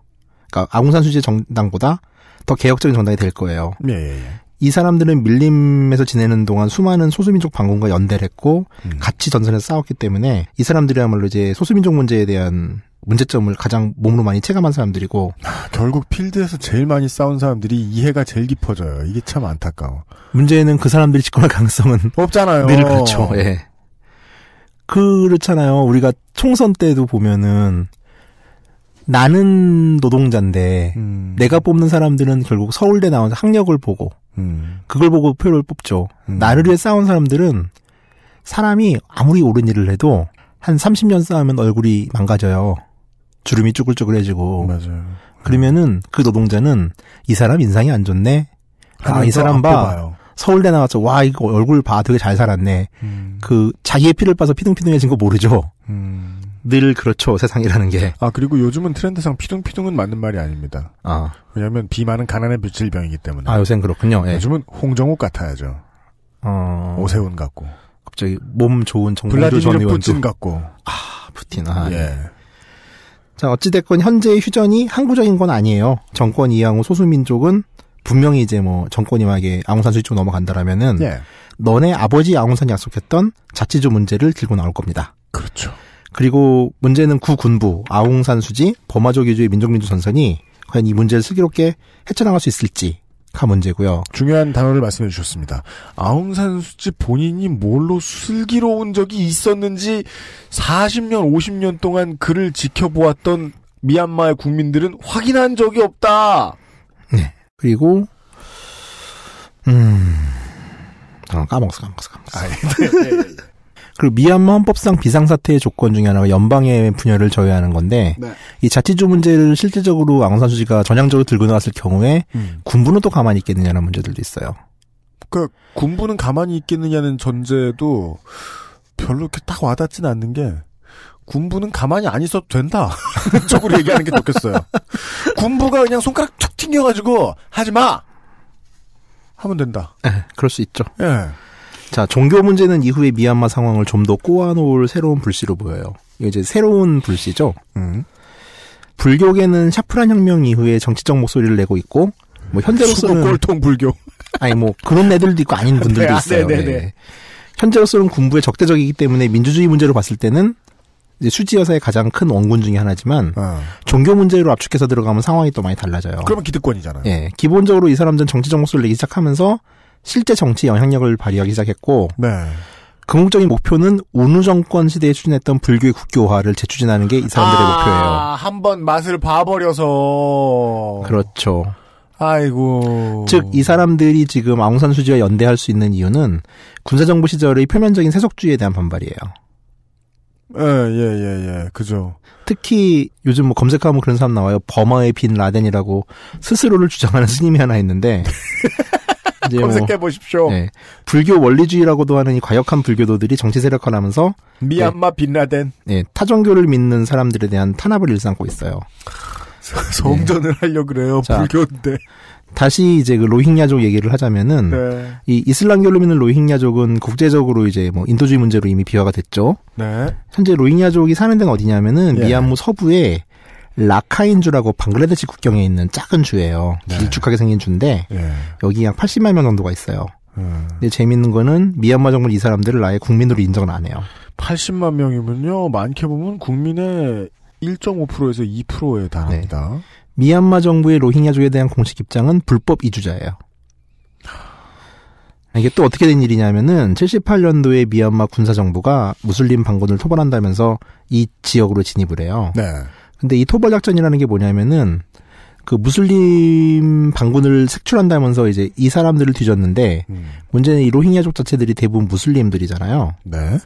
그러니까 아웅산 수지 정당보다 더 개혁적인 정당이 될 거예요. 예, 예, 예. 이 사람들은 밀림에서 지내는 동안 수많은 소수민족 반군과 연대를 했고 음. 같이 전선에서 싸웠기 때문에 이 사람들이야말로 이제 소수민족 문제에 대한 문제점을 가장 몸으로 많이 체감한 사람들이고 하, 아, 결국 필드에서 제일 많이 싸운 사람들이 이해가 제일 깊어져요. 이게 참 안타까워. 문제는 그 사람들이 집권할 가능성은 없잖아요. 늘 그렇죠. 예. 그렇잖아요. 우리가 총선 때도 보면은 나는 노동자인데 음. 내가 뽑는 사람들은 결국 서울대 나온 학력을 보고 음. 그걸 보고 표를 뽑죠. 음. 나를 위해 싸운 사람들은 사람이 아무리 옳은 일을 해도 한 30년 싸우면 얼굴이 망가져요. 주름이 쭈글쭈글해지고. 맞아요. 그러면은 그 노동자는 이 사람 인상이 안 좋네. 아, 이 사람 봐. 뽑 서울대 나왔어와 이거 얼굴 봐 되게 잘 살았네. 음. 그 자기의 피를 빠서 피둥피둥해진거 모르죠. 음. 늘 그렇죠. 세상이라는 게. 아, 그리고 요즘은 트렌드상 피둥피둥은 맞는 말이 아닙니다. 아. 왜냐면 하 비만은 가난의 질병이기 때문에. 아, 요새는 그렇군요. 예. 요즘은 홍정욱 같아야죠. 어. 오세훈 같고. 갑자기 몸 좋은 정몽주 전 의원도. 푸틴 같고. 아, 푸틴. 아. 네. 예. 자, 어찌됐건 현재의 휴전이 항구적인 건 아니에요. 정권 이양 후 소수민족은 분명히 이제 뭐 정권이 만약에 아웅산 수립으 넘어간다라면은 예. 너네 아버지 아웅산이 약속했던 자치주 문제를 들고 나올 겁니다. 그렇죠. 그리고 문제는 구군부 아웅산 수지 버마족 위주의 민족민주 전선이 과연 이 문제를 슬기롭게 헤쳐나갈 수 있을지 가 문제고요. 중요한 단어를 말씀해 주셨습니다. 아웅산 수지 본인이 뭘로 슬기로운 적이 있었는지 40년 50년 동안 그를 지켜보았던 미얀마의 국민들은 확인한 적이 없다. 네. 그리고 음. 아, 까먹었어, 까먹었어, 까먹었어. 아, 예. 네, 네, 네. 그리고 미얀마 헌법상 비상사태의 조건 중에 하나가 연방의 분열을 저해하는 건데 네. 이 자치주 문제를 실질적으로 아웅산 수지가 전향적으로 들고 나왔을 경우에 음. 군부는 또 가만히 있겠느냐는 문제들도 있어요. 그러니까 군부는 가만히 있겠느냐는 전제도 별로 이렇게 딱 와닿지는 않는 게 군부는 가만히 안 있어도 된다 쪽으로 얘기하는 게 좋겠어요. 군부가 그냥 손가락 툭 튕겨가지고 하지 마 하면 된다. 네, 그럴 수 있죠. 예. 네. 자, 종교 문제는 이후에 미얀마 상황을 좀 더 꼬아놓을 새로운 불씨로 보여요. 이게 이제 새로운 불씨죠. 음. 불교계는 샤프란 혁명 이후에 정치적 목소리를 내고 있고 뭐 현재로서는 꼴통 불교 아니 뭐 그런 애들도 있고 아닌 분들도 네, 아, 있어요. 네. 네, 예. 네 현재로서는 군부의 적대적이기 때문에 민주주의 문제로 봤을 때는 이제 수지 여사의 가장 큰 원군 중의 하나지만 어. 종교 문제로 압축해서 들어가면 상황이 또 많이 달라져요. 그러면 기득권이잖아요. 예, 기본적으로 이 사람들은 정치적 목소리를 내기 시작하면서 실제 정치 영향력을 발휘하기 시작했고 네. 궁극적인 목표는 우우 정권 시대에 추진했던 불교의 국교화를 재추진하는 게 이 사람들의 아, 목표예요. 한번 맛을 봐버려서 그렇죠. 아이고. 즉, 이 사람들이 지금 아웅산 수지와 연대할 수 있는 이유는 군사정부 시절의 표면적인 세속주의에 대한 반발이에요. 예, 예, 예, 예. 그죠. 특히 요즘 뭐 검색하면 그런 사람 나와요. 버마의 빈 라덴이라고 스스로를 주장하는 스님이 하나 있는데 뭐 검색해 보십시오. 뭐, 네. 불교 원리주의라고도 하는 이 과격한 불교도들이 정치 세력화하면서 미얀마 네. 빈라덴. 네. 타종교를 믿는 사람들에 대한 탄압을 일삼고 있어요. 성전을 네. 하려 그래요. 자, 불교인데. 다시 이제 그 로힝야족 얘기를 하자면은 네. 이 이슬람교를 믿는 로힝야족은 국제적으로 이제 뭐 인도주의 문제로 이미 비화가 됐죠. 네. 현재 로힝야족이 사는 데가 어디냐면은 예. 미얀무 서부에 라카인주라고 방글라데시 국경에 있는 작은 주예요. 네. 길쭉하게 생긴 주인데 네. 여기 약 80만 명 정도가 있어요. 음. 근데 재밌는 거는 미얀마 정부는 이 사람들을 아예 국민으로 인정을 안 해요. 80만 명이면요. 많게 보면 국민의 1.5%에서 2%에 달합니다. 네. 미얀마 정부의 로힝야족에 대한 공식 입장은 불법 이주자예요. 이게 또 어떻게 된 일이냐면은 78년도에 미얀마 군사 정부가 무슬림 반군을 토벌한다면서 이 지역으로 진입을 해요. 네. 근데 이 토벌 작전이라는 게 뭐냐면은 그 무슬림 반군을 색출한다면서 이제 이 사람들을 뒤졌는데 음. 문제는 이 로힝야족 자체들이 대부분 무슬림들이잖아요. 네.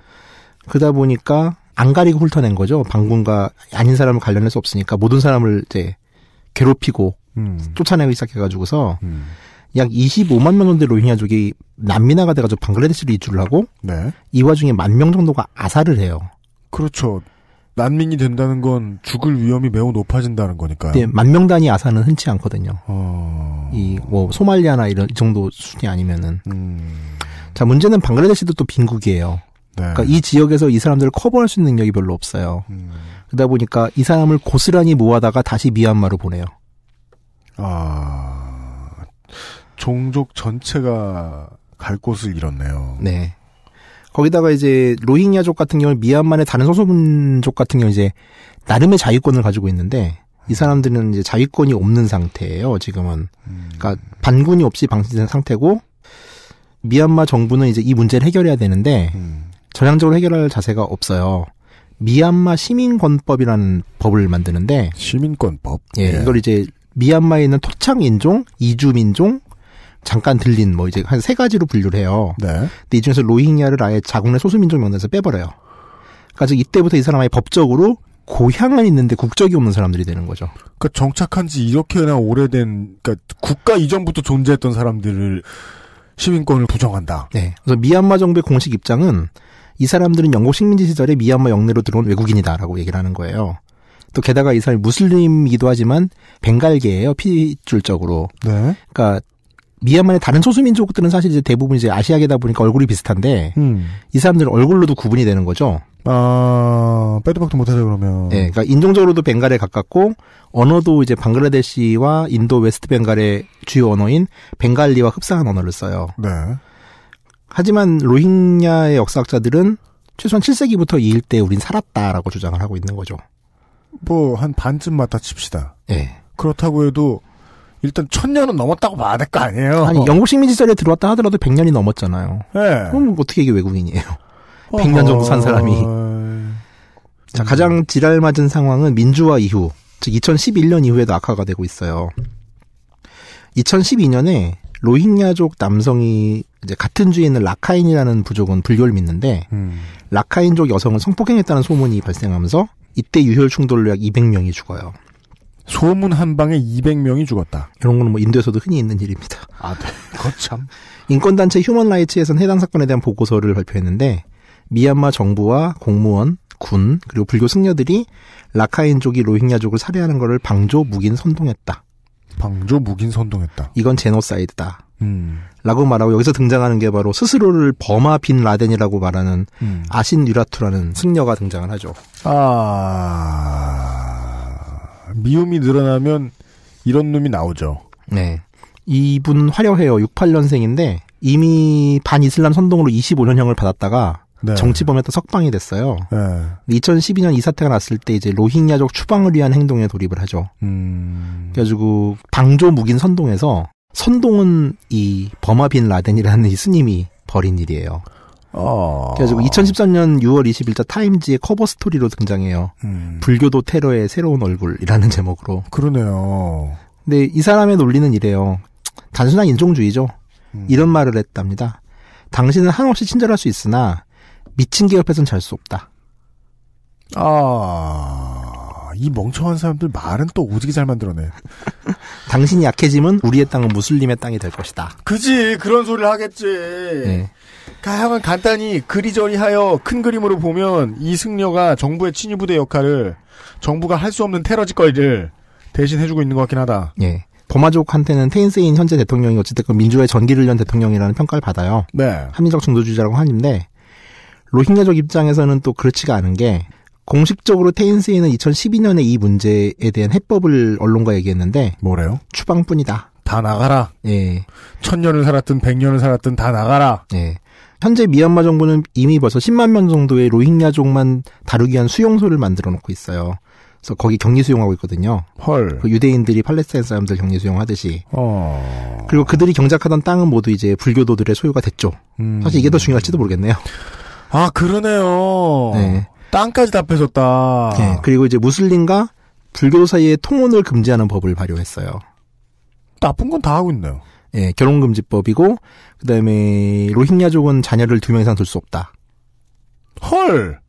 그러다 보니까 안 가리고 훑어낸 거죠. 반군과 아닌 사람을 관련할 수 없으니까 모든 사람을 이제 괴롭히고 음. 쫓아내기 시작해가지고서 음. 약 25만 명 정도의 로힝야족이 난민화가 돼가지고 방글라데시로 이주를 하고 네. 이 와중에 만 명 정도가 아사를 해요. 그렇죠. 난민이 된다는 건 죽을 위험이 매우 높아진다는 거니까요. 네, 만명 단위 아사는 흔치 않거든요. 어... 이뭐 소말리아나 이런 이 정도 수준이 아니면은. 음... 자 문제는 방글라데시도 또 빈국이에요. 네. 그러니까 이 지역에서 이 사람들을 커버할 수 있는 능력이 별로 없어요. 음... 그러다 보니까 이 사람을 고스란히 모아다가 다시 미얀마로 보내요. 아 종족 전체가 갈 곳을 잃었네요. 네. 거기다가 이제 로힝야족 같은 경우 는 미얀마의 다른 소수민족 같은 경우 는 이제 나름의 자유권을 가지고 있는데 이 사람들은 이제 자유권이 없는 상태예요. 지금은 그러니까 반군이 없이 방치된 상태고 미얀마 정부는 이제 이 문제를 해결해야 되는데 전향적으로 해결할 자세가 없어요. 미얀마 시민권법이라는 법을 만드는데 시민권법 예, 예. 이걸 이제 미얀마에 있는 토착 인종, 이주 민종, 잠깐 들린 뭐 이제 한 세 가지로 분류를 해요. 네. 근데 이 중에서 로힝야를 아예 자국내 소수민족 명단에서 빼버려요. 그러니까 이때부터 이 사람 아 법적으로 고향은 있는데 국적이 없는 사람들이 되는 거죠. 그러니까 정착한 지 이렇게나 오래된 그러니까 국가 이전부터 존재했던 사람들을 시민권을 부정한다. 네. 그래서 미얀마 정부의 공식 입장은 이 사람들은 영국 식민지 시절에 미얀마 영내로 들어온 외국인이다라고 얘기를 하는 거예요. 또 게다가 이 사람이 무슬림이기도 하지만 벵갈계예요 피줄적으로. 네. 그러니까 미얀마의 다른 소수민족들은 사실 이제 대부분 이제 아시아계다 보니까 얼굴이 비슷한데 음. 이 사람들은 얼굴로도 구분이 되는 거죠. 아 빼도 박도 못하죠 그러면. 네, 그러니까 인종적으로도 벵갈에 가깝고 언어도 이제 방글라데시와 인도 웨스트 벵갈의 주요 언어인 벵갈리와 흡사한 언어를 써요. 네. 하지만 로힝야의 역사학자들은 최소한 7세기부터 이 일대에 우린 살았다라고 주장을 하고 있는 거죠. 뭐 한 반쯤 맞다 칩시다. 네. 그렇다고 해도 일단 천년은 넘었다고 봐야 될 거 아니에요. 아니 영국 식민지 시절에 들어왔다 하더라도 100년이 넘었잖아요. 네. 그럼 어떻게 이게 외국인이에요? 어 100년 정도 산 사람이. 음. 자 가장 지랄 맞은 상황은 민주화 이후, 즉 2011년 이후에도 악화가 되고 있어요. 2012년에 로힝야족 남성이 이제 같은 주에 있는 라카인이라는 부족은 불교를 믿는데 음. 라카인족 여성은 성폭행했다는 소문이 발생하면서 이때 유혈 충돌로 약 200명이 죽어요. 소문 한 방에 200명이 죽었다. 이런 거는 뭐 인도에서도 흔히 있는 일입니다. 아, 네. 거참. 인권단체 휴먼라이츠에서는 해당 사건에 대한 보고서를 발표했는데 미얀마 정부와 공무원, 군 그리고 불교 승려들이 라카인족이 로힝야족을 살해하는 것을 방조 묵인 선동했다. 방조 묵인 선동했다. 이건 제노사이드다. 음. 라고 말하고 여기서 등장하는 게 바로 스스로를 버마 빈 라덴이라고 말하는 음. 아신 유라투라는 승려가 등장을 하죠. 아. 미움이 늘어나면 이런 놈이 나오죠. 네. 이분 화려해요. 68년생인데 이미 반이슬람 선동으로 25년형을 받았다가 네. 정치범에또 석방이 됐어요. 네. 2012년 이 사태가 났을 때 이제 로힝야족 추방을 위한 행동에 돌입을 하죠. 음... 그래가지고 방조 무인 선동에서 선동은 이 버마 빈 라덴이라는 이 스님이 벌인 일이에요. 어. 그래가지고 2013년 6월 20일자 타임즈의 커버 스토리로 등장해요. 음. 불교도 테러의 새로운 얼굴이라는 제목으로. 그러네요. 근데 이 사람의 논리는 이래요. 단순한 인종주의죠. 음. 이런 말을 했답니다. 당신은 한없이 친절할 수 있으나 미친 개 옆에선 잘 수 없다. 아, 이 멍청한 사람들 말은 또 오지게 잘 만들어내. 당신이 약해지면 우리의 땅은 무슬림의 땅이 될 것이다. 그지, 그런 소리를 하겠지. 네. 다양한 간단히 그리저리하여 큰 그림으로 보면 이승려가 정부의 친위부대 역할을 정부가 할 수 없는 테러 짓거리를 대신 해주고 있는 것 같긴 하다. 예. 버마족한테는 테인세인 현재 대통령이 어찌됐건 민주화의 전기를 연 대통령이라는 평가를 받아요. 네. 합리적 중도주의자라고 하는데 로힝야족 입장에서는 또 그렇지가 않은 게 공식적으로 테인스인은 2012년에 이 문제에 대한 해법을 언론과 얘기했는데 뭐래요? 추방뿐이다. 다 나가라. 예. 천 년을 살았든 백 년을 살았든 다 나가라. 예. 현재 미얀마 정부는 이미 벌써 10만 명 정도의 로힝야족만 다루기 위한 수용소를 만들어 놓고 있어요. 그래서 거기 격리 수용하고 있거든요. 헐. 그 유대인들이 팔레스타인 사람들 격리 수용하듯이. 어. 그리고 그들이 경작하던 땅은 모두 이제 불교도들의 소유가 됐죠. 음. 사실 이게 더 중요할지도 모르겠네요. 아 그러네요. 네. 땅까지 다 뺏었다. 네. 그리고 이제 무슬림과 불교 사이의 통혼을 금지하는 법을 발효했어요. 나쁜 건 다 하고 있네요. 예, 결혼금지법이고 그다음에 로힝야족은 자녀를 두 명 이상 둘 수 없다. 헐.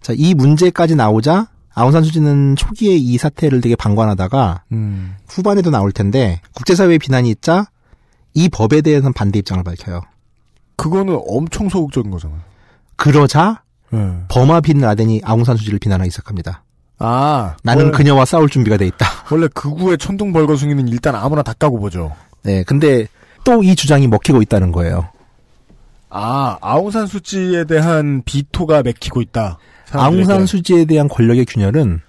자, 이 문제까지 나오자 아웅산 수지는 초기에 이 사태를 되게 방관하다가 음. 후반에도 나올 텐데 국제사회의 비난이 있자 이 법에 대해서는 반대 입장을 밝혀요. 그거는 엄청 소극적인 거잖아요. 그러자 네. 버마 빈 라덴이 아웅산 수지를 비난하기 시작합니다. 아, 나는 원래, 그녀와 싸울 준비가 돼 있다. 원래 그구의 천둥 벌거숭이는 일단 아무나 다 까고 보죠. 네, 근데 또 이 주장이 먹히고 있다는 거예요. 아, 아웅산 수지에 대한 비토가 맥히고 있다. 아웅산 수지에 대한 권력의 균열은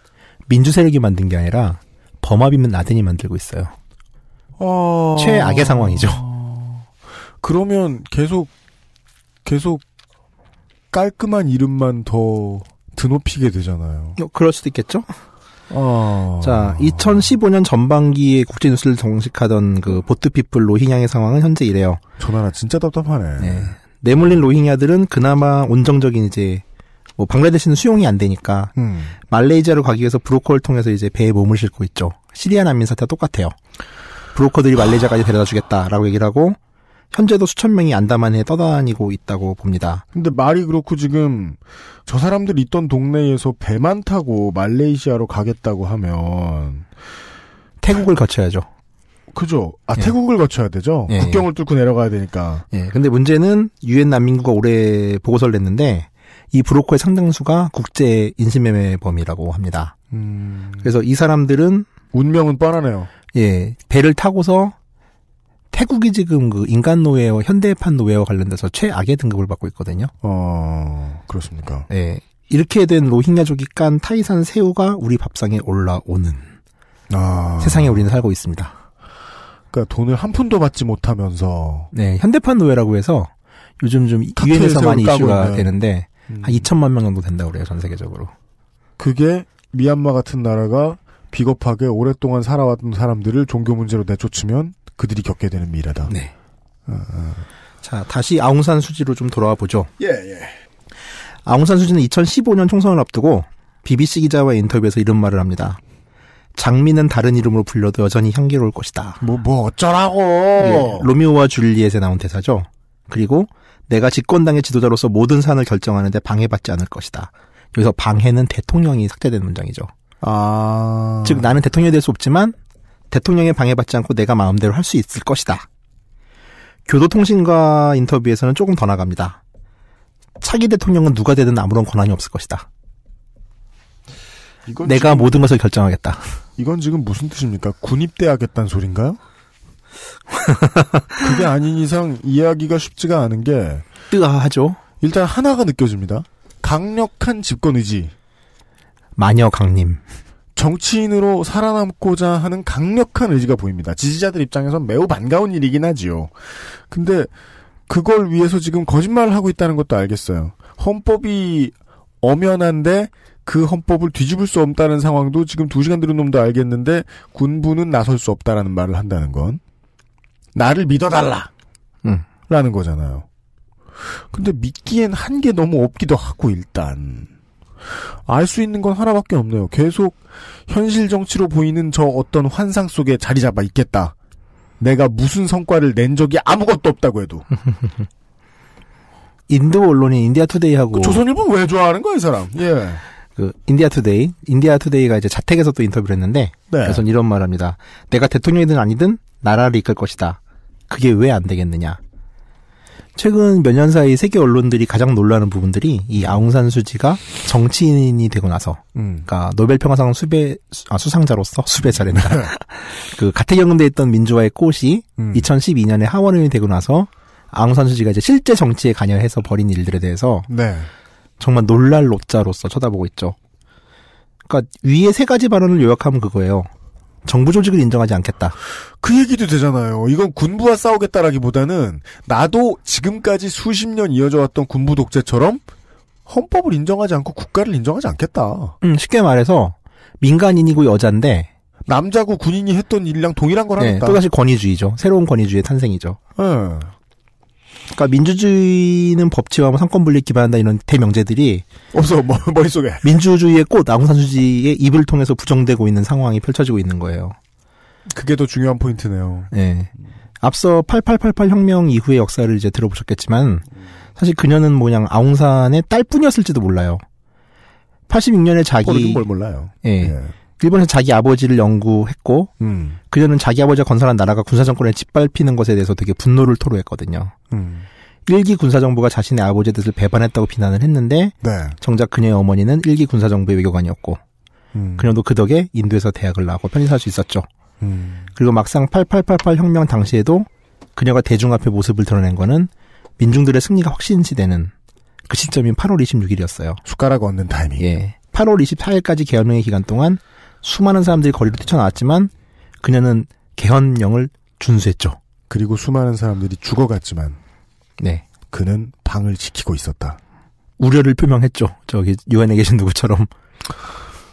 민주 세력이 만든 게 아니라 범합 이면 아덴이 만들고 있어요. 어... 최악의 상황이죠. 어... 그러면 계속 계속 깔끔한 이름만 더 드높이게 되잖아요. 어, 그럴 수도 있겠죠? 어... 자, 2015년 전반기에 국제 뉴스를 정식하던 그 보트피플 로힝양의 상황은 현재 이래요. 저나 진짜 답답하네. 네. 내몰린 로힝야들은 그나마 온정적인 이제 뭐 방글라데시는 수용이 안 되니까 음. 말레이시아로 가기 위해서 브로커를 통해서 이제 배에 몸을 싣고 있죠. 시리아 난민 사태와 똑같아요. 브로커들이 말레이시아까지 데려다 주겠다라고 얘기를 하고 현재도 수천 명이 안다만에 떠다니고 있다고 봅니다. 근데 말이 그렇고 지금 저 사람들 있던 동네에서 배만 타고 말레이시아로 가겠다고 하면 태국을 거쳐야죠. 그죠. 아 예. 태국을 거쳐야 되죠. 예, 예. 국경을 예. 뚫고 내려가야 되니까. 예. 근데 문제는 유엔 난민국가 올해 보고서를 냈는데 이 브로커의 상당수가 국제 인신매매범이라고 합니다. 음... 그래서 이 사람들은 운명은 뻔하네요. 예, 배를 타고서 태국이 지금 그 인간 노예와 현대판 노예와 관련돼서 최악의 등급을 받고 있거든요. 어, 그렇습니까? 네. 이렇게 된 로힝야족이 깐 타이산 새우가 우리 밥상에 올라오는 아. 세상에 우리는 살고 있습니다. 그러니까 돈을 한 푼도 받지 못하면서 네, 현대판 노예라고 해서 요즘 좀 유엔에서 많이 이슈가 있는. 되는데 음. 한 2천만 명 정도 된다고 그래요, 전 세계적으로. 그게 미얀마 같은 나라가 비겁하게 오랫동안 살아왔던 사람들을 종교 문제로 내쫓으면 그들이 겪게 되는 미래다. 네. 어, 어. 자, 다시 아웅산 수지로 좀 돌아와 보죠. 예, 예. 아웅산 수지는 2015년 총선을 앞두고 BBC 기자와 인터뷰에서 이런 말을 합니다. 장미는 다른 이름으로 불려도 여전히 향기로울 것이다. 뭐, 뭐 어쩌라고! 예, 로미오와 줄리엣에 나온 대사죠. 그리고 내가 집권당의 지도자로서 모든 사안을 결정하는데 방해받지 않을 것이다. 여기서 방해는 대통령이 삭제된 문장이죠. 아. 즉, 나는 대통령이 될 수 없지만 대통령에 방해받지 않고 내가 마음대로 할 수 있을 것이다. 교도통신과 인터뷰에서는 조금 더 나갑니다. 차기 대통령은 누가 되든 아무런 권한이 없을 것이다. 내가 지금, 모든 것을 결정하겠다. 이건 지금 무슨 뜻입니까? 군입대하겠다는 소린가요? 그게 아닌 이상 이해하기가 쉽지가 않은 게 뜨아하죠. 일단 하나가 느껴집니다. 강력한 집권 의지. 마녀 강림. 정치인으로 살아남고자 하는 강력한 의지가 보입니다. 지지자들 입장에선 매우 반가운 일이긴 하지요. 근데 그걸 위해서 지금 거짓말을 하고 있다는 것도 알겠어요. 헌법이 엄연한데 그 헌법을 뒤집을 수 없다는 상황도 지금 두 시간 들은 놈도 알겠는데 군부는 나설 수 없다라는 말을 한다는 건 나를 믿어달라 음. 라는 거잖아요. 근데 믿기엔 한 게 너무 없기도 하고 일단 알수 있는 건 하나밖에 없네요. 계속 현실 정치로 보이는 저 어떤 환상 속에 자리 잡아 있겠다. 내가 무슨 성과를 낸 적이 아무것도 없다고 해도. 인도 언론인 인디아 투데이하고 그 조선일보 왜 좋아하는 거야, 이 사람? 예. 그 인디아 투데이, 인디아 투데이가 이제 자택에서 또 인터뷰를 했는데 네. 그래서 이런 말합니다. 내가 대통령이든 아니든 나라를 이끌 것이다. 그게 왜 안 되겠느냐? 최근 몇 년 사이 세계 언론들이 가장 놀라는 부분들이 이 아웅산 수지가 정치인이 되고 나서, 음. 그러니까 노벨 평화상 수배 아 수상자로서 수배자랍니다. 그 가택연금돼 있던 민주화의 꽃이 음. 2012년에 하원의원이 되고 나서 아웅산 수지가 이제 실제 정치에 관여해서 벌인 일들에 대해서 네. 정말 놀랄 노자로서 쳐다보고 있죠. 그러니까 위에세 가지 발언을 요약하면 그거예요. 정부 조직을 인정하지 않겠다. 그 얘기도 되잖아요. 이건 군부와 싸우겠다라기보다는 나도 지금까지 수십 년 이어져 왔던 군부 독재처럼 헌법을 인정하지 않고 국가를 인정하지 않겠다. 음, 쉽게 말해서 민간인이고 여잔데 남자고 군인이 했던 일이랑 동일한 걸 네, 하겠다. 또다시 권위주의죠. 새로운 권위주의의 탄생이죠. 네. 그러니까 민주주의는 법치와 뭐 상권분리 기반한다 이런 대명제들이 없어 뭐, 머릿속에 민주주의의 꽃 아웅산수지의 입을 통해서 부정되고 있는 상황이 펼쳐지고 있는 거예요. 그게 더 중요한 포인트네요. 네. 앞서 8888 혁명 이후의 역사를 이제 들어보셨겠지만 사실 그녀는 뭐냥 아웅산의 딸뿐이었을지도 몰라요. 86년에 자기 뭘 몰라요. 예. 네. 네. 일본에서 자기 아버지를 연구했고 음. 그녀는 자기 아버지가 건설한 나라가 군사 정권을 짓밟히는 것에 대해서 되게 분노를 토로했거든요. 음. 일기 군사정부가 자신의 아버지의 뜻을 배반했다고 비난을 했는데 네. 정작 그녀의 어머니는 일기 군사정부의 외교관이었고 음. 그녀도 그 덕에 인도에서 대학을 나고 편히 살수 있었죠. 음. 그리고 막상 8888 혁명 당시에도 그녀가 대중 앞에 모습을 드러낸 거는 민중들의 승리가 확신시되는 그 시점인 8월 26일이었어요. 숟가락 얻는 타이밍. 예. 8월 24일까지 개혁령의 기간 동안 수많은 사람들이 거리로 뛰쳐나왔지만 그녀는 개헌령을 준수했죠. 그리고 수많은 사람들이 죽어갔지만 네. 그는 방을 지키고 있었다. 우려를 표명했죠. 저기 유엔에 계신 누구처럼.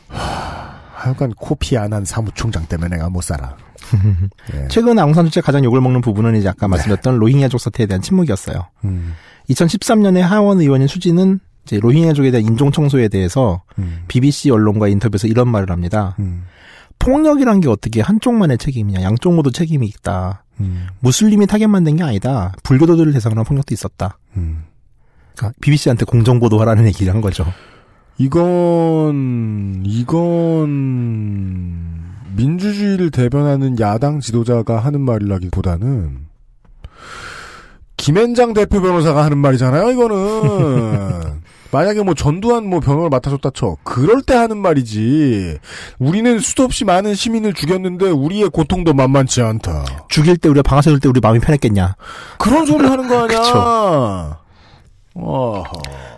하여간 코피 안 한 사무총장 때문에 내가 못 살아. 예. 최근 앙산 주체 가장 욕을 먹는 부분은 이제 아까 말씀드렸던 네. 로힝야족 사태에 대한 침묵이었어요. 음. 2013년에 하원 의원인 수지는 이제 로힝야족에 대한 인종 청소에 대해서 음. BBC 언론과 인터뷰에서 이런 말을 합니다. 음. 폭력이란 게 어떻게 한쪽만의 책임이냐, 양쪽 모두 책임이 있다. 음. 무슬림이 타겟만 된 게 아니다. 불교도들을 대상으로 한 폭력도 있었다. 음. 그러니까 BBC한테 공정 보도하라는 얘기를 한 거죠. 이건 이건 민주주의를 대변하는 야당 지도자가 하는 말이라기보다는 김앤장 대표 변호사가 하는 말이잖아요. 이거는 만약에 뭐 전두환 뭐 변호를 맡아줬다 쳐. 그럴 때 하는 말이지. 우리는 수도 없이 많은 시민을 죽였는데 우리의 고통도 만만치 않다. 죽일 때 우리가 방아쇠 줄때 우리 마음이 편했겠냐. 그런 소리 를 하는 거 아니야.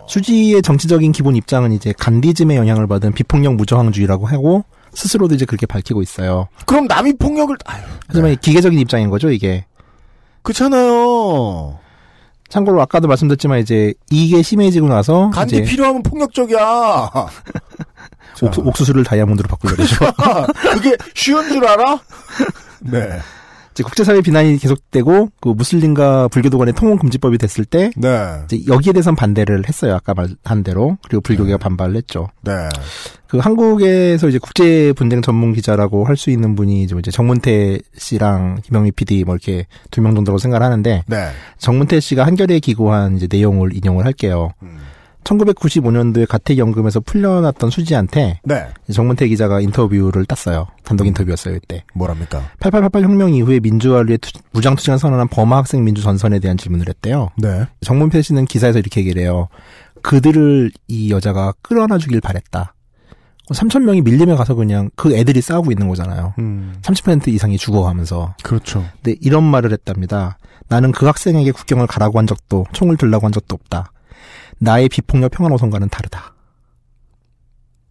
수지의 정치적인 기본 입장은 이제 간디즘의 영향을 받은 비폭력 무저항주의라고 하고 스스로도 이제 그렇게 밝히고 있어요. 그럼 남이 폭력을 아유, 하지만 네. 기계적인 입장인 거죠 이게. 그렇잖아요. 참고로 아까도 말씀드렸지만 이제 이게 심해지고 나서 간디 필요하면 폭력적이야. 옥수, 옥수수를 다이아몬드로 바꾸려고 그죠. 그게 쉬운 줄 알아? 네. 이제 국제사회 비난이 계속되고 그 무슬림과 불교도 간의 통혼 금지법이 됐을 때 네. 이제 여기에 대해서는 반대를 했어요. 아까 말한 대로 그리고 불교계가 네. 반발을 했죠. 네. 그 한국에서 이제 국제 분쟁 전문 기자라고 할 수 있는 분이 뭐 이제 정문태 씨랑 김영미 PD 뭐 이렇게 두 명 정도로 생각을 하는데 네. 정문태 씨가 한겨레에 기고한 이제 내용을 인용을 할게요. 음. 1995년도에 가택연금에서 풀려났던 수지한테 네. 정문태 기자가 인터뷰를 땄어요. 단독 인터뷰였어요 이때. 뭐랍니까? 8888 혁명 이후에 민주화를 위해 무장투쟁을 선언한 범하 학생 민주 전선에 대한 질문을 했대요. 네. 정문태 씨는 기사에서 이렇게 얘기를 해요. 그들을 이 여자가 끌어안아 주길 바랬다. 3천 어, 명이 밀림에 가서 그냥 그 애들이 싸우고 있는 거잖아요. 음. 30% 이상이 죽어가면서. 그렇죠. 근데 이런 말을 했답니다. 나는 그 학생에게 국경을 가라고 한 적도 총을 들라고 한 적도 없다. 나의 비폭력 평화 노선과는 다르다.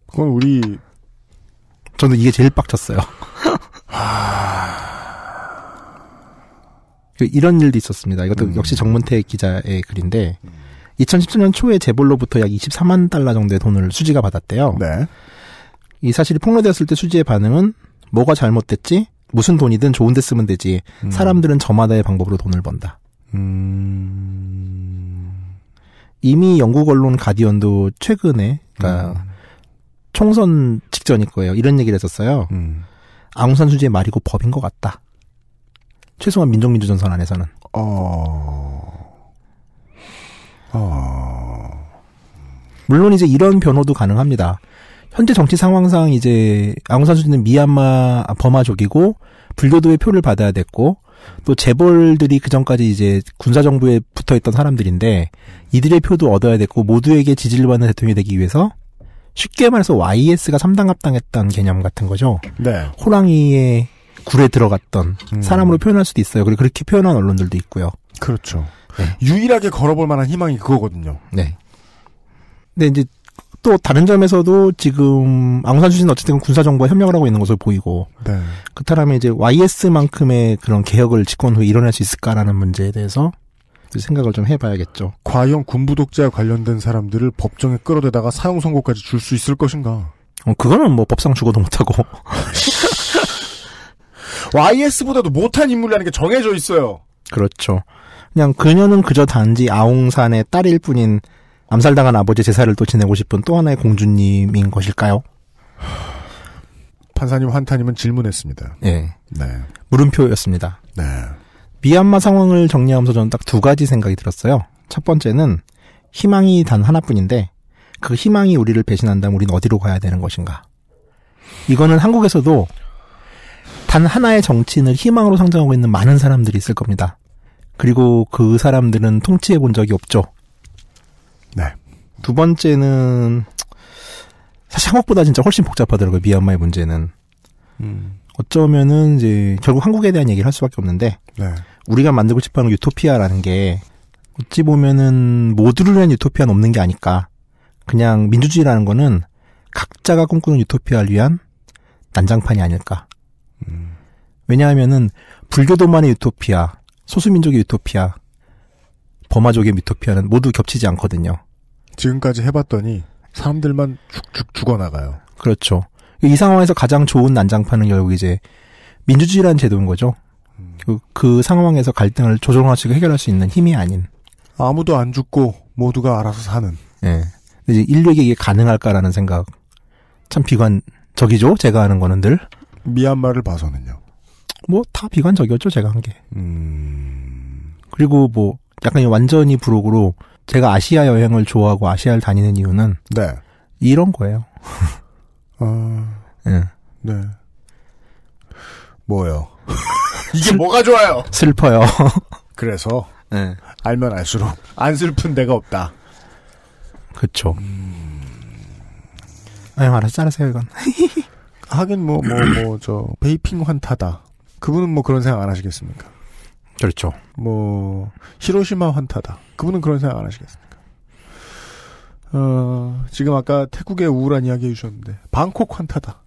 그건 우리 저는 이게 제일 빡쳤어요. 아. 그 이런 일도 있었습니다. 이것도 음. 역시 정문태 기자의 글인데 2017년 음. 초에 재벌로부터 약 24만 달러 정도의 돈을 수지가 받았대요. 네. 이 사실이 폭로되었을 때 수지의 반응은 뭐가 잘못됐지? 무슨 돈이든 좋은 데 쓰면 되지. 음. 사람들은 저마다의 방법으로 돈을 번다. 음... 이미 영국 언론 가디언도 최근에 그러니까 음. 총선 직전일 거예요. 이런 얘기를 했었어요. 음. 아웅산 수지의 말이고 법인 것 같다. 최소한 민족민주전선 안에서는. 어... 어... 물론 이제 이런 변호도 가능합니다. 현재 정치 상황상 이제 아웅산 수지는 미얀마 아, 범마족이고 불교도의 표를 받아야 됐고 또 재벌들이 그 전까지 이제 군사 정부에 붙어 있던 사람들인데 이들의 표도 얻어야 됐고 모두에게 지지를 받는 대통령이 되기 위해서 쉽게 말해서 YS가 삼당 합당했던 개념 같은 거죠. 네. 호랑이의 굴에 들어갔던 음. 사람으로 표현할 수도 있어요. 그리고 그렇게 표현한 언론들도 있고요. 그렇죠. 네. 유일하게 걸어볼 만한 희망이 그거거든요. 네. 근데 이제 또 다른 점에서도 지금 앙산 수신 어쨌든 군사정부와 협력을 하고 있는 것으로 보이고 네. 그 사람이 이제 YS만큼의 그런 개혁을 집권 후에 이뤄낼 수 있을까라는 문제에 대해서 생각을 좀 해봐야겠죠. 과연 군부독재와 관련된 사람들을 법정에 끌어대다가 사형 선고까지 줄 수 있을 것인가? 어, 그거는 뭐 법상 죽어도 못하고. YS보다도 못한 인물이라는 게 정해져 있어요. 그렇죠. 그냥 그녀는 그저 단지 아웅산의 딸일 뿐인 암살당한 아버지 제사를 또 지내고 싶은 또 하나의 공주님인 것일까요? 판사님 환타님은 질문했습니다. 네. 네. 물음표였습니다. 네. 미얀마 상황을 정리하면서 저는 딱 두 가지 생각이 들었어요. 첫 번째는 희망이 단 하나뿐인데 그 희망이 우리를 배신한다면 우리는 어디로 가야 되는 것인가? 이거는 한국에서도 단 하나의 정치인을 희망으로 상정하고 있는 많은 사람들이 있을 겁니다. 그리고 그 사람들은 통치해 본 적이 없죠. 네. 두 번째는 사실 한국보다 진짜 훨씬 복잡하더라고요. 미얀마의 문제는. 음. 어쩌면은 이제 결국 한국에 대한 얘기를 할 수밖에 없는데 네. 우리가 만들고 싶어하는 유토피아라는 게 어찌 보면은 모두를 위한 유토피아는 없는 게 아닐까. 그냥 민주주의라는 거는 각자가 꿈꾸는 유토피아를 위한 난장판이 아닐까. 음. 왜냐하면은 불교도만의 유토피아, 소수민족의 유토피아, 버마족의 미토피아는 모두 겹치지 않거든요. 지금까지 해봤더니 사람들만 죽죽 죽어나가요. 그렇죠. 이 상황에서 가장 좋은 난장판은 결국 이제 민주주의라는 제도인 거죠. 음. 그, 그 상황에서 갈등을 조정하시고 해결할 수 있는 힘이 아닌. 아무도 안 죽고 모두가 알아서 사는. 예. 이제 인류에게 이게 가능할까라는 생각. 참 비관적이죠. 제가 하는 거는 늘. 미얀마를 봐서는요. 뭐 다 비관적이었죠. 제가 한 게. 음... 그리고 뭐 약간 완전히 부록으로 제가 아시아 여행을 좋아하고 아시아를 다니는 이유는 네. 이런 거예요. 어... 네. 네. 뭐요? 이게 슬... 뭐가 좋아요? 슬퍼요. 그래서 네. 알면 알수록 안 슬픈 데가 없다. 그쵸. 음. 아, 형 알아서 자르세요 이건. 하긴 뭐뭐뭐 저 베이핑 환타다. 그분은 뭐 그런 생각 안 하시겠습니까? 그렇죠. 뭐 히로시마 환타다. 그분은 그런 생각 안 하시겠습니까? 어, 지금 아까 태국의 우울한 이야기 해주셨는데 방콕 환타다.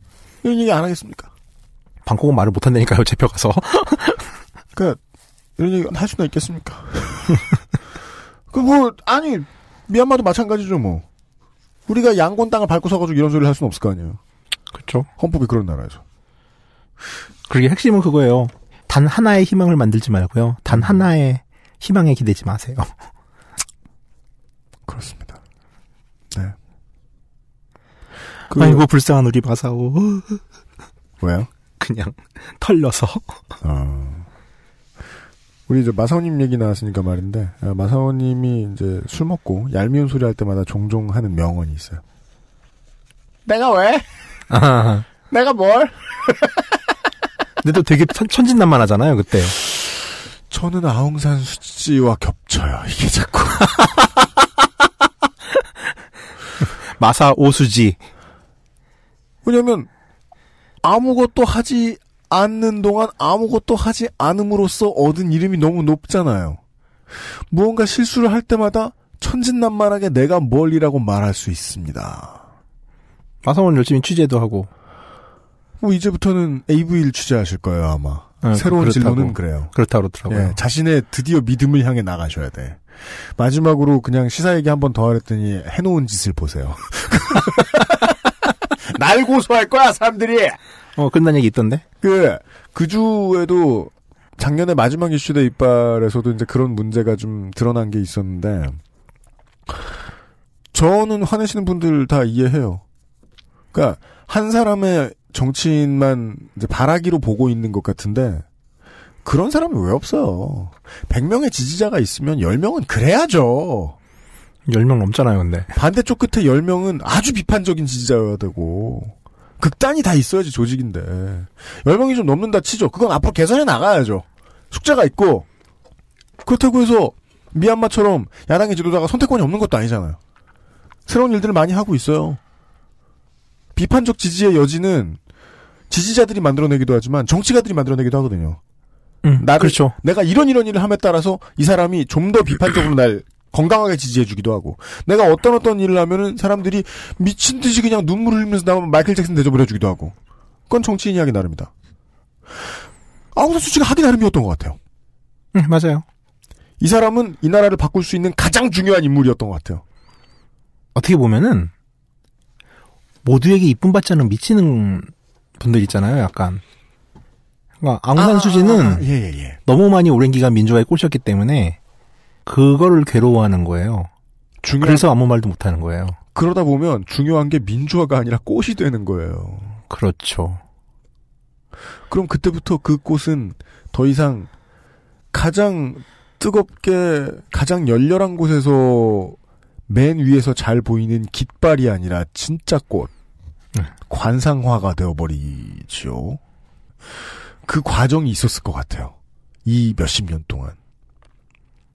이런 얘기 안 하겠습니까? 방콕은 말을 못한다니까요. 제표 가서. 그러니까 이런 얘기 할 수나 있겠습니까? 그 뭐 아니 미얀마도 마찬가지죠 뭐. 우리가 양곤 땅을 밟고 서가지고 이런 소리를 할 수는 없을 거 아니에요. 그렇죠. 헌법이 그런 나라에서. 그게 핵심은 그거예요. 단 하나의 희망을 만들지 말고요. 단 음. 하나의 희망에 기대지 마세요. 그렇습니다. 네. 그... 아이고 불쌍한 우리 마사오. 왜요? 그냥 털려서. 어. 우리 이제 마사오님 얘기 나왔으니까 말인데 아, 마사오님이 이제 술 먹고 얄미운 소리 할 때마다 종종 하는 명언이 있어요. 내가 왜? 내가 뭘? 근데 또 되게 천, 진난만하잖아요 그때. 저는 아웅산 수지와 겹쳐요. 이게 자꾸. 마사 오수지. 왜냐면 아무것도 하지 않는 동안 아무것도 하지 않음으로써 얻은 이름이 너무 높잖아요. 무언가 실수를 할 때마다 천진난만하게 내가 뭘이라고 말할 수 있습니다. 마성원 열심히 취재도 하고. 뭐 이제부터는 AV를 취재하실 거예요 아마. 네, 그 새로운 그렇은 그래요. 그렇다고 그러더라고요. 예, 자신의 드디어 믿음을 향해 나가셔야 돼. 마지막으로 그냥 시사 얘기 한 번 더 하랬더니 해놓은 짓을 보세요. 날 고소할 거야 사람들이. 어 끝난 얘기 있던데. 그그 그 주에도 작년에 마지막 이슈대 이빨에서도 이제 그런 문제가 좀 드러난 게 있었는데 저는 화내시는 분들 다 이해해요. 그러니까 한 사람의 정치인만 이제 바라기로 보고 있는 것 같은데 그런 사람이 왜 없어요? 100명의 지지자가 있으면 10명은 그래야죠. 10명 넘잖아요, 근데. 반대쪽 끝에 10명은 아주 비판적인 지지자여야 되고 극단이 다 있어야지 조직인데 10명이 좀 넘는다 치죠. 그건 앞으로 개선해 나가야죠. 숙제가 있고 그렇다고 해서 미얀마처럼 야당의 지도자가 선택권이 없는 것도 아니잖아요. 새로운 일들을 많이 하고 있어요. 비판적 지지의 여지는 지지자들이 만들어내기도 하지만 정치가들이 만들어내기도 하거든요. 음, 나 그렇죠. 내가 이런 이런 일을 함에 따라서 이 사람이 좀 더 비판적으로 날 건강하게 지지해주기도 하고 내가 어떤 어떤 일을 하면은 사람들이 미친 듯이 그냥 눈물을 흘리면서 나만 마이클 잭슨 대접을 해주기도 하고 그건 정치인 이야기 나름이다. 아우사 수치가 하기 나름이었던 것 같아요. 음, 맞아요. 이 사람은 이 나라를 바꿀 수 있는 가장 중요한 인물이었던 것 같아요. 어떻게 보면은 모두에게 이쁨 받자는 미치는 분들 있잖아요. 약간 그러니까 아산 아, 수지는 아, 아, 아. 예, 예, 예. 너무 많이 오랜 기간 민주화에 꽂혔기 때문에 그거를 괴로워하는 거예요. 중요한, 그래서 아무 말도 못하는 거예요. 그러다 보면 중요한 게 민주화가 아니라 꽃이 되는 거예요. 그렇죠. 그럼 그때부터 그 꽃은 더 이상 가장 뜨겁게 가장 열렬한 곳에서 맨 위에서 잘 보이는 깃발이 아니라 진짜 꽃. 네. 관상화가 되어버리지요. 그 과정이 있었을 것 같아요. 이 몇십 년 동안.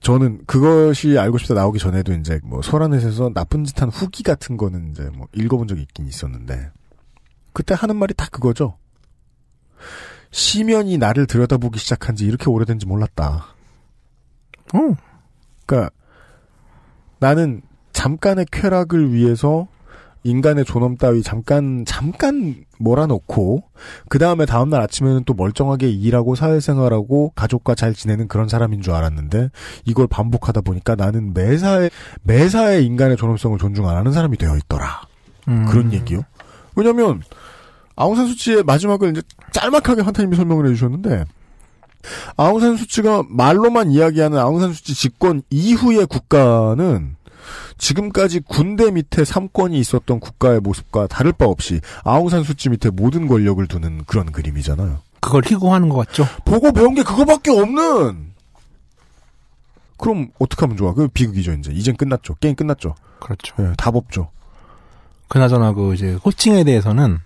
저는 그것이 알고 싶다 나오기 전에도 이제 뭐 소란넷에서 나쁜 짓한 후기 같은 거는 이제 뭐 읽어본 적이 있긴 있었는데 그때 하는 말이 다 그거죠. 시면이 나를 들여다보기 시작한 지 이렇게 오래된지 몰랐다. 응. 그러니까 나는 잠깐의 쾌락을 위해서 인간의 존엄 따위 잠깐 잠깐 몰아놓고그 다음에 다음날 아침에는 또 멀쩡하게 일하고 사회생활하고 가족과 잘 지내는 그런 사람인 줄 알았는데 이걸 반복하다 보니까 나는 매사에 매사에 인간의 존엄성을 존중 안 하는 사람이 되어 있더라 음. 그런 얘기요. 왜냐하면 아웅산 수치의 마지막을 이제 짤막하게 한타님이 설명을 해주셨는데 아웅산 수치가 말로만 이야기하는 아웅산 수치 집권 이후의 국가는 지금까지 군대 밑에 삼권이 있었던 국가의 모습과 다를 바 없이 아웅산 수치 밑에 모든 권력을 두는 그런 그림이잖아요. 그걸 희고하는 것 같죠? 보고 배운 게 그거밖에 없는! 그럼 어떡 하면 좋아? 그 비극이죠, 이제. 이젠 끝났죠. 게임 끝났죠. 그렇죠. 네, 답 없죠. 그나저나 그 이제 호칭에 대해서는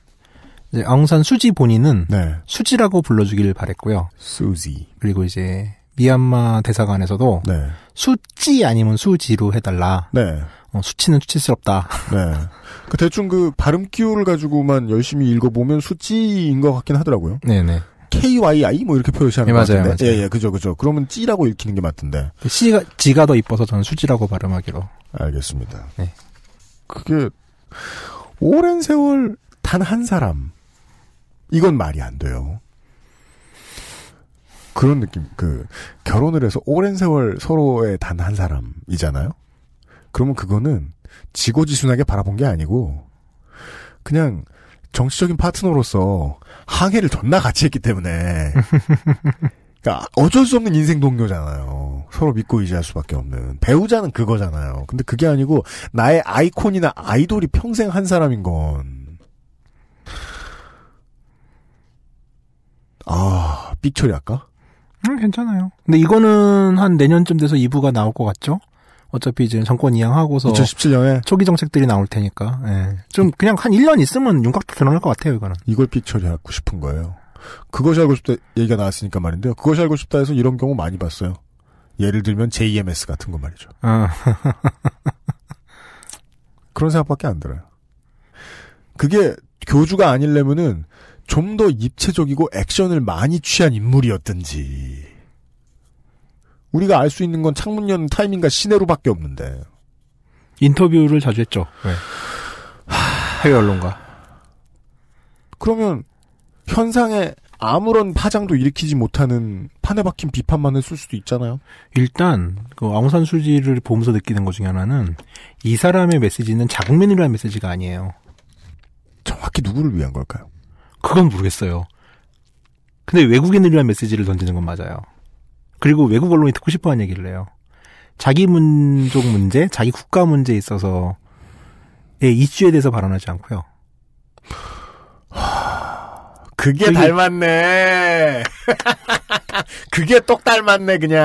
이제 아웅산 수지 본인은 네. 수지라고 불러주길 바랬고요. 수지. 그리고 이제 미얀마 대사관에서도 네. 수지 아니면 수지로 해달라. 네. 어, 수치는 수치스럽다. 네. 그 대충 그 발음 기호를 가지고만 열심히 읽어보면 수지인 것 같긴 하더라고요. 네네. KYI 뭐 이렇게 표시하는 네, 맞아요, 같은데. 맞아요. 예, 예, 그죠, 그죠. 그러면 찌라고 읽히는 게 맞던데. 그 C가, G가 더 이뻐서 저는 수지라고 발음하기로. 알겠습니다. 네. 그게, 오랜 세월 단 한 사람. 이건 말이 안 돼요. 그런 느낌. 그 결혼을 해서 오랜 세월 서로의 단 한 사람이잖아요. 그러면 그거는 지고지순하게 바라본 게 아니고 그냥 정치적인 파트너로서 항해를 존나 같이 했기 때문에 그러니까 어쩔 수 없는 인생 동료잖아요. 서로 믿고 의지할 수밖에 없는 배우자는 그거잖아요. 근데 그게 아니고 나의 아이콘이나 아이돌이 평생 한 사람인 건 아, 삑처리 할까? 음, 괜찮아요. 근데 이거는 한 내년쯤 돼서 2부가 나올 것 같죠? 어차피 이제 정권 이양하고서 2017년에 초기 정책들이 나올 테니까. 예. 좀 그냥 한 1년 있으면 윤곽도 드러날 것 같아요, 이거는. 이걸 피처리하고 싶은 거예요. 그것이 알고 싶다 얘기가 나왔으니까 말인데요. 그것이 알고 싶다 해서 이런 경우 많이 봤어요. 예를 들면 JMS 같은 거 말이죠. 아. 그런 생각밖에 안 들어요. 그게 교주가 아니려면은 좀더 입체적이고 액션을 많이 취한 인물이었든지 우리가 알 수 있는 건 창문 연 타이밍과 시내로밖에 없는데 인터뷰를 자주 했죠. 네. 해외 언론과 그러면 현상에 아무런 파장도 일으키지 못하는 판에 박힌 비판만을 쓸 수도 있잖아요. 일단 그 아웅산 수지를 보면서 느끼는 것 중에 하나는 이 사람의 메시지는 자국민을 위한 메시지가 아니에요. 정확히 누구를 위한 걸까요? 그건 모르겠어요. 근데 외국인을 위한 메시지를 던지는 건 맞아요. 그리고 외국 언론이 듣고 싶어 하는 얘기를 해요. 자기 민족 문제, 자기 국가 문제에 있어서의 이슈에 대해서 발언하지 않고요. 그게 닮았네. 그게 똑 닮았네 그냥.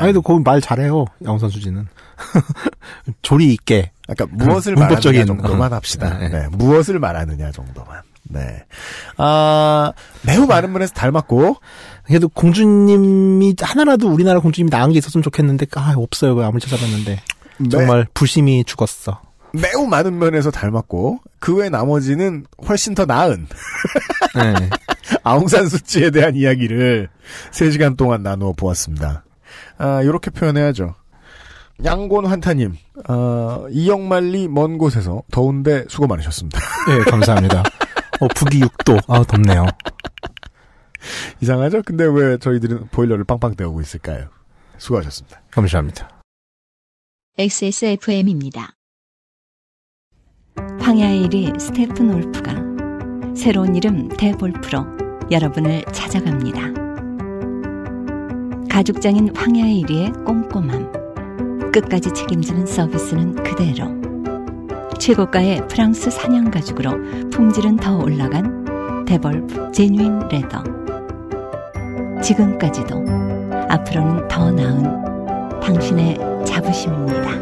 아니그거말 잘해요 양선 수지는 조리 있게. 그러니까 무엇을 말하느냐 정도만 어. 합시다. 네. 네. 무엇을 말하느냐 정도만. 네. 아, 매우 많은 면에서 닮았고. 그래도 공주님이, 하나라도 우리나라 공주님이 나은 게 있었으면 좋겠는데, 아, 없어요. 그 아무리 찾아봤는데. 네. 정말 불심이 죽었어. 매우 많은 면에서 닮았고, 그 외 나머지는 훨씬 더 나은. 네. 아웅산 수치에 대한 이야기를 3시간 동안 나누어 보았습니다. 아, 요렇게 표현해야죠. 양곤 환타님, 어, 이영말리 먼 곳에서 더운데 수고 많으셨습니다. 네, 감사합니다. 어, 북위 6도. 아, 덥네요. 이상하죠? 근데 왜 저희들은 보일러를 빵빵 때우고 있을까요? 수고하셨습니다. 감사합니다. XSFM입니다. 황야의 1위 스테픈 올프가 새로운 이름 대볼프로 여러분을 찾아갑니다. 가죽장인 황야의 1위의 꼼꼼함. 끝까지 책임지는 서비스는 그대로. 최고가의 프랑스 사냥 가죽으로 품질은 더 올라간 데벌프 제뉴인 레더. 지금까지도 앞으로는 더 나은 당신의 자부심입니다.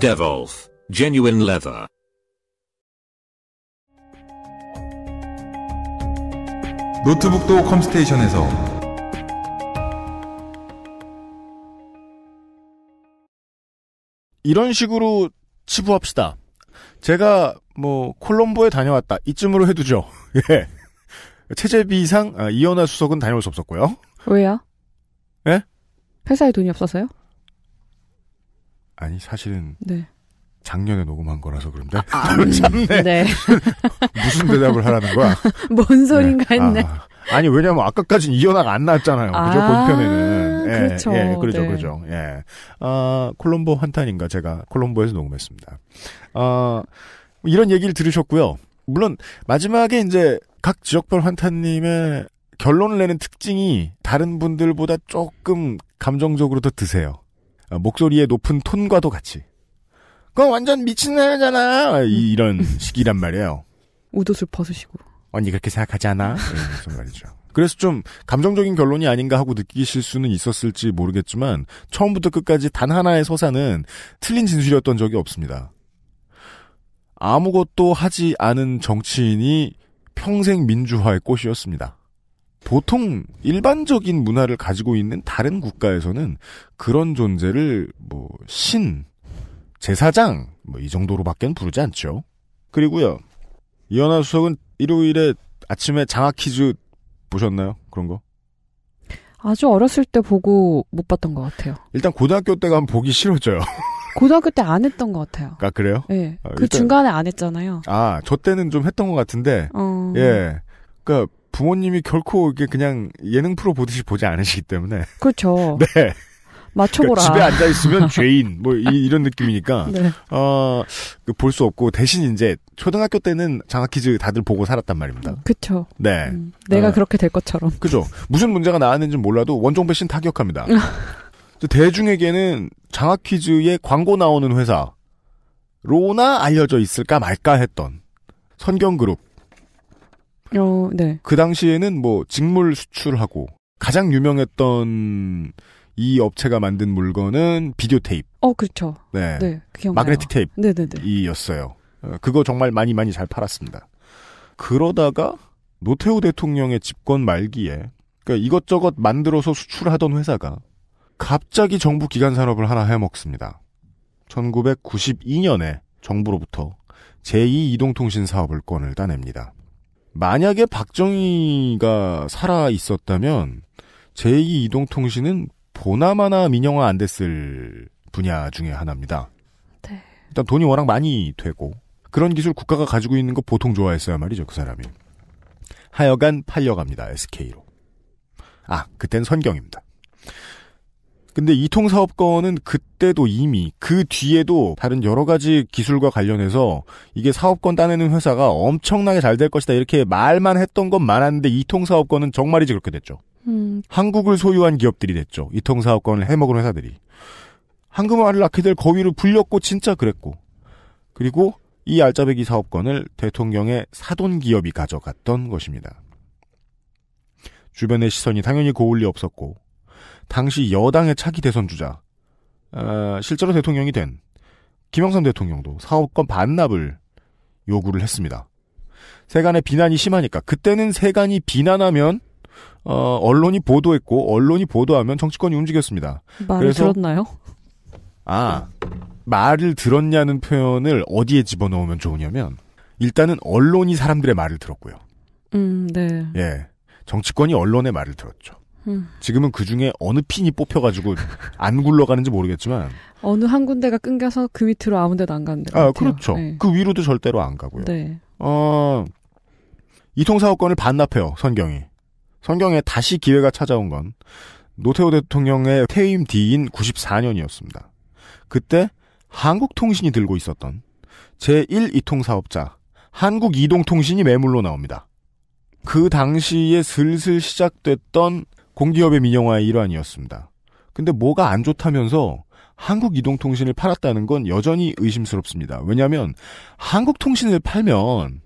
Devolf Genuine Leather 노트북도 컴스테이션에서 이런 식으로 치부합시다. 제가 뭐 콜롬보에 다녀왔다. 이쯤으로 해두죠. 예. 체제비상 아, 이현아 수석은 다녀올 수 없었고요. 왜요? 예? 회사에 돈이 없어서요? 아니 사실은 네. 작년에 녹음한 거라서 그런데 아, 참네 음, 네. 무슨 대답을 하라는 거야? 뭔 소린가 네. 했네. 아, 니 왜냐하면 아까까진 이연아가 안 나왔잖아요. 아, 그죠 본편에는 예, 그렇죠. 예, 그렇죠, 네. 그렇죠. 예, 아 콜롬보 한탄인가 제가 콜롬보에서 녹음했습니다. 아 이런 얘기를 들으셨고요. 물론 마지막에 이제 각 지역별 환타님의 결론을 내는 특징이 다른 분들보다 조금 감정적으로 더 드세요. 아, 목소리의 높은 톤과도 같이. 그건 완전 미친놈이잖아. 이런 식이란 말이에요. 웃옷을 벗으시고. 언니 그렇게 생각하지 않아? 이런 말이죠. 그래서 좀 감정적인 결론이 아닌가 하고 느끼실 수는 있었을지 모르겠지만 처음부터 끝까지 단 하나의 서사는 틀린 진술이었던 적이 없습니다. 아무것도 하지 않은 정치인이 평생 민주화의 꽃이었습니다. 보통 일반적인 문화를 가지고 있는 다른 국가에서는 그런 존재를 뭐 신, 제사장 뭐 이 정도로밖엔 부르지 않죠. 그리고요. 이현아 수석은 일요일에 아침에 장학 퀴즈 보셨나요? 그런 거? 아주 어렸을 때 보고 못 봤던 것 같아요. 일단 고등학교 때 가면 보기 싫어져요. 고등학교 때 안 했던 것 같아요. 아 그래요? 예. 네. 아, 그 일단... 중간에 안 했잖아요. 아저 때는 좀 했던 것 같은데. 어... 예. 그러니까 부모님이 결코 이게 그냥 예능 프로 보듯이 보지 않으시기 때문에. 그렇죠. 네. 맞춰보라. 그러니까 집에 앉아 있으면 죄인 뭐 이, 런 느낌이니까 네. 어볼 그 수 없고 대신 이제 초등학교 때는 장학퀴즈 다들 보고 살았단 말입니다. 그렇죠. 네. 음, 내가 어, 그렇게 될 것처럼. 그죠. 무슨 문제가 나왔는지 몰라도 원종 배신 타격합니다. 대중에게는 장학퀴즈에 광고 나오는 회사 로나 알려져 있을까 말까 했던 선경그룹. 어, 네. 그 당시에는 뭐 직물 수출하고 가장 유명했던 이 업체가 만든 물건은 비디오 테이프. 어, 그렇죠. 네. 네 그 마그네틱 테이프. 네네네. 이였어요. 어, 그거 정말 많이 많이 잘 팔았습니다. 그러다가 노태우 대통령의 집권 말기에 그러니까 이것저것 만들어서 수출하던 회사가 갑자기 정부 기관 산업을 하나 해먹습니다. 1992년에 정부로부터 제2 이동통신 사업을 권을 따냅니다. 만약에 박정희가 살아 있었다면 제2 이동통신은 보나마나 민영화 안 됐을 분야 중에 하나입니다. 네. 일단 돈이 워낙 많이 되고 그런 기술 국가가 가지고 있는 거 보통 좋아했어야 말이죠 그 사람이. 하여간 팔려갑니다 SK로. 아 그땐 선경입니다. 근데 이통 사업권은 그때도 이미 그 뒤에도 다른 여러 가지 기술과 관련해서 이게 사업권 따내는 회사가 엄청나게 잘 될 것이다 이렇게 말만 했던 건 많았는데 이통 사업권은 정말이지 그렇게 됐죠. 음. 한국을 소유한 기업들이 됐죠. 이통 사업권을 해먹은 회사들이. 한금알을 낳게 될 거위를 불렸고 진짜 그랬고. 그리고 이 알짜배기 사업권을 대통령의 사돈 기업이 가져갔던 것입니다. 주변의 시선이 당연히 고울 리 없었고 당시 여당의 차기 대선 주자 어, 실제로 대통령이 된 김영삼 대통령도 사업권 반납을 요구를 했습니다. 세간의 비난이 심하니까 그때는 세간이 비난하면 어, 언론이 보도했고 언론이 보도하면 정치권이 움직였습니다. 말을 그래서, 들었나요? 아 말을 들었냐는 표현을 어디에 집어넣으면 좋으냐면 일단은 언론이 사람들의 말을 들었고요. 음, 네. 예, 정치권이 언론의 말을 들었죠. 음. 지금은 그 중에 어느 핀이 뽑혀가지고 안 굴러가는지 모르겠지만 어느 한 군데가 끊겨서 그 밑으로 아무 데도 안 가는 데아 같아요. 그렇죠. 네. 그 위로도 절대로 안 가고요. 네. 어 이통 사업권을 반납해요 선경이. 성경에 다시 기회가 찾아온 건 노태우 대통령의 퇴임 뒤인 94년이었습니다. 그때 한국통신이 들고 있었던 제1이통 사업자 한국이동통신이 매물로 나옵니다. 그 당시에 슬슬 시작됐던 공기업의 민영화의 일환이었습니다. 근데 뭐가 안 좋다면서 한국이동통신을 팔았다는 건 여전히 의심스럽습니다. 왜냐하면 한국통신을 팔면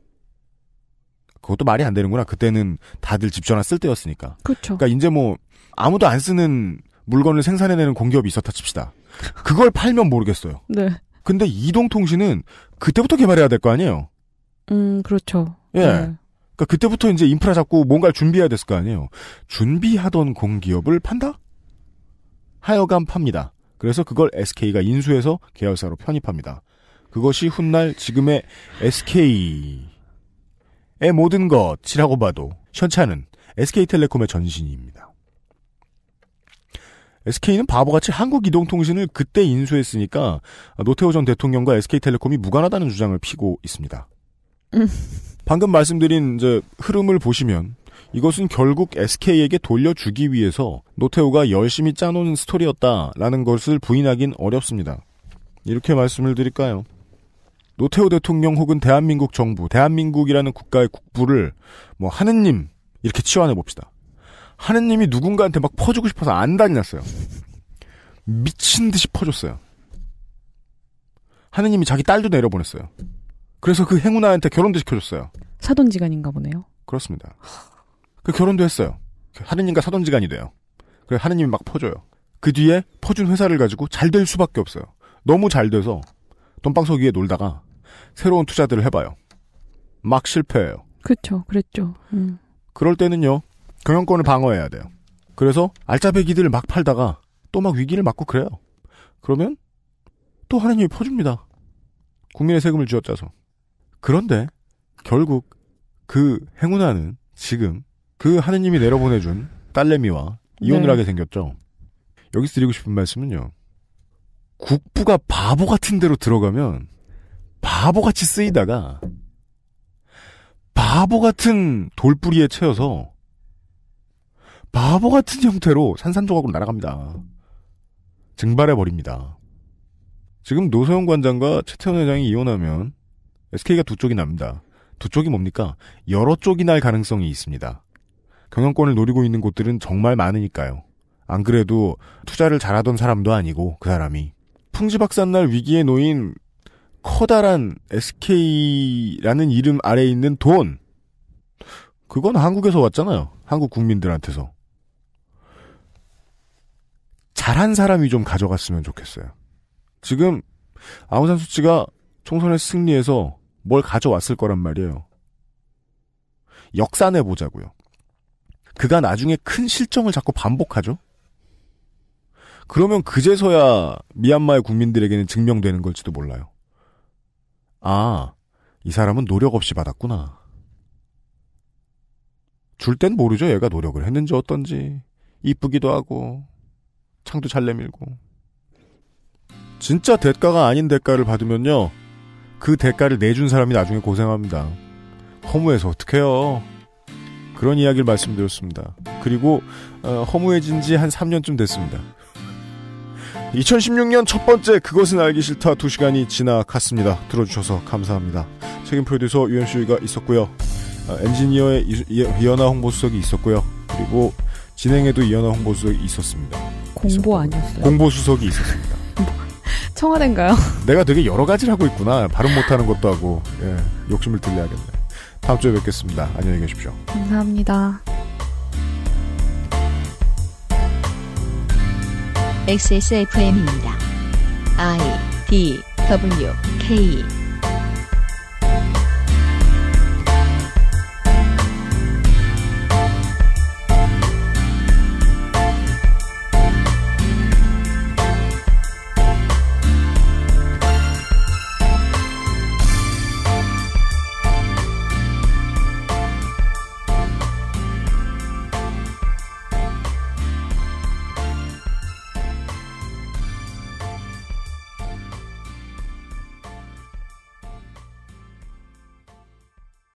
그것도 말이 안 되는구나. 그때는 다들 집전화 쓸 때였으니까. 그렇죠. 그러니까 이제 뭐 아무도 안 쓰는 물건을 생산해내는 공기업이 있었다 칩시다. 그걸 팔면 모르겠어요. 네. 근데 이동통신은 그때부터 개발해야 될 거 아니에요. 음, 그렇죠. 예. 네. 그러니까 그때부터 이제 인프라 잡고 뭔가를 준비해야 됐을 거 아니에요. 준비하던 공기업을 판다? 하여간 팝니다. 그래서 그걸 SK가 인수해서 계열사로 편입합니다. 그것이 훗날 지금의 SK 모든 것이라고 봐도 현차는 SK텔레콤의 전신입니다. SK는 바보같이 한국이동통신을 그때 인수했으니까 노태우 전 대통령과 SK텔레콤이 무관하다는 주장을 피고 있습니다. 음. 방금 말씀드린 이제 흐름을 보시면 이것은 결국 SK에게 돌려주기 위해서 노태우가 열심히 짜놓은 스토리였다라는 것을 부인하긴 어렵습니다. 이렇게 말씀을 드릴까요? 노태우 대통령 혹은 대한민국 정부, 대한민국이라는 국가의 국부를 뭐 하느님 이렇게 치환해 봅시다. 하느님이 누군가한테 막 퍼주고 싶어서 안 다녔어요. 미친 듯이 퍼줬어요. 하느님이 자기 딸도 내려보냈어요. 그래서 그 행운아한테 결혼도 시켜줬어요. 사돈지간인가 보네요. 그렇습니다. 그 결혼도 했어요. 하느님과 사돈지간이 돼요. 그래 하느님이 막 퍼줘요. 그 뒤에 퍼준 회사를 가지고 잘 될 수밖에 없어요. 너무 잘 돼서 돈방석 위에 놀다가 새로운 투자들을 해봐요. 막 실패해요. 그렇죠, 그랬죠. 음. 그럴 때는요 경영권을 방어해야 돼요. 그래서 알짜배기들을 막 팔다가 또 막 위기를 맞고 그래요. 그러면 또 하나님이 퍼줍니다. 국민의 세금을 쥐어짜서. 그런데 결국 그 행운아는 지금 그 하느님이 내려보내준 딸내미와 이혼을 네. 하게 생겼죠. 여기서 드리고 싶은 말씀은요. 국부가 바보 같은 데로 들어가면 바보같이 쓰이다가 바보 같은 돌뿌리에 채여서 바보 같은 형태로 산산조각으로 날아갑니다. 증발해 버립니다. 지금 노소영 관장과 최태원 회장이 이혼하면 SK가 두 쪽이 납니다. 두 쪽이 뭡니까? 여러 쪽이 날 가능성이 있습니다. 경영권을 노리고 있는 곳들은 정말 많으니까요. 안 그래도 투자를 잘하던 사람도 아니고 그 사람이 풍지박산날 위기에 놓인 커다란 SK라는 이름 아래 있는 돈. 그건 한국에서 왔잖아요. 한국 국민들한테서. 잘한 사람이 좀 가져갔으면 좋겠어요. 지금 아우산 수치가 총선에 승리해서 뭘 가져왔을 거란 말이에요. 역산해 보자고요. 그가 나중에 큰 실정을 자꾸 반복하죠. 그러면 그제서야 미얀마의 국민들에게는 증명되는 걸지도 몰라요. 아, 이 사람은 노력 없이 받았구나. 줄 땐 모르죠. 얘가 노력을 했는지 어떤지. 이쁘기도 하고, 창도 잘 내밀고. 진짜 대가가 아닌 대가를 받으면요. 그 대가를 내준 사람이 나중에 고생합니다. 허무해서 어떡해요. 그런 이야기를 말씀드렸습니다. 그리고, 어, 허무해진 지 한 3년쯤 됐습니다. 2016년 첫 번째 그것은 알기 싫다 두시간이 지나갔습니다. 들어주셔서 감사합니다. 책임 프로듀서 UMC가 있었고요. 아, 엔지니어의 이현아 홍보수석이 있었고요. 그리고 진행에도 이현아 홍보수석이 있었습니다. 공보 아니었어요? 공보수석이 있었습니다. 청와대인가요? 내가 되게 여러 가지를 하고 있구나. 발음 못하는 것도 하고. 예, 욕심을 들려야겠네. 다음 주에 뵙겠습니다. 안녕히 계십시오. 감사합니다. XSFM입니다. I D W K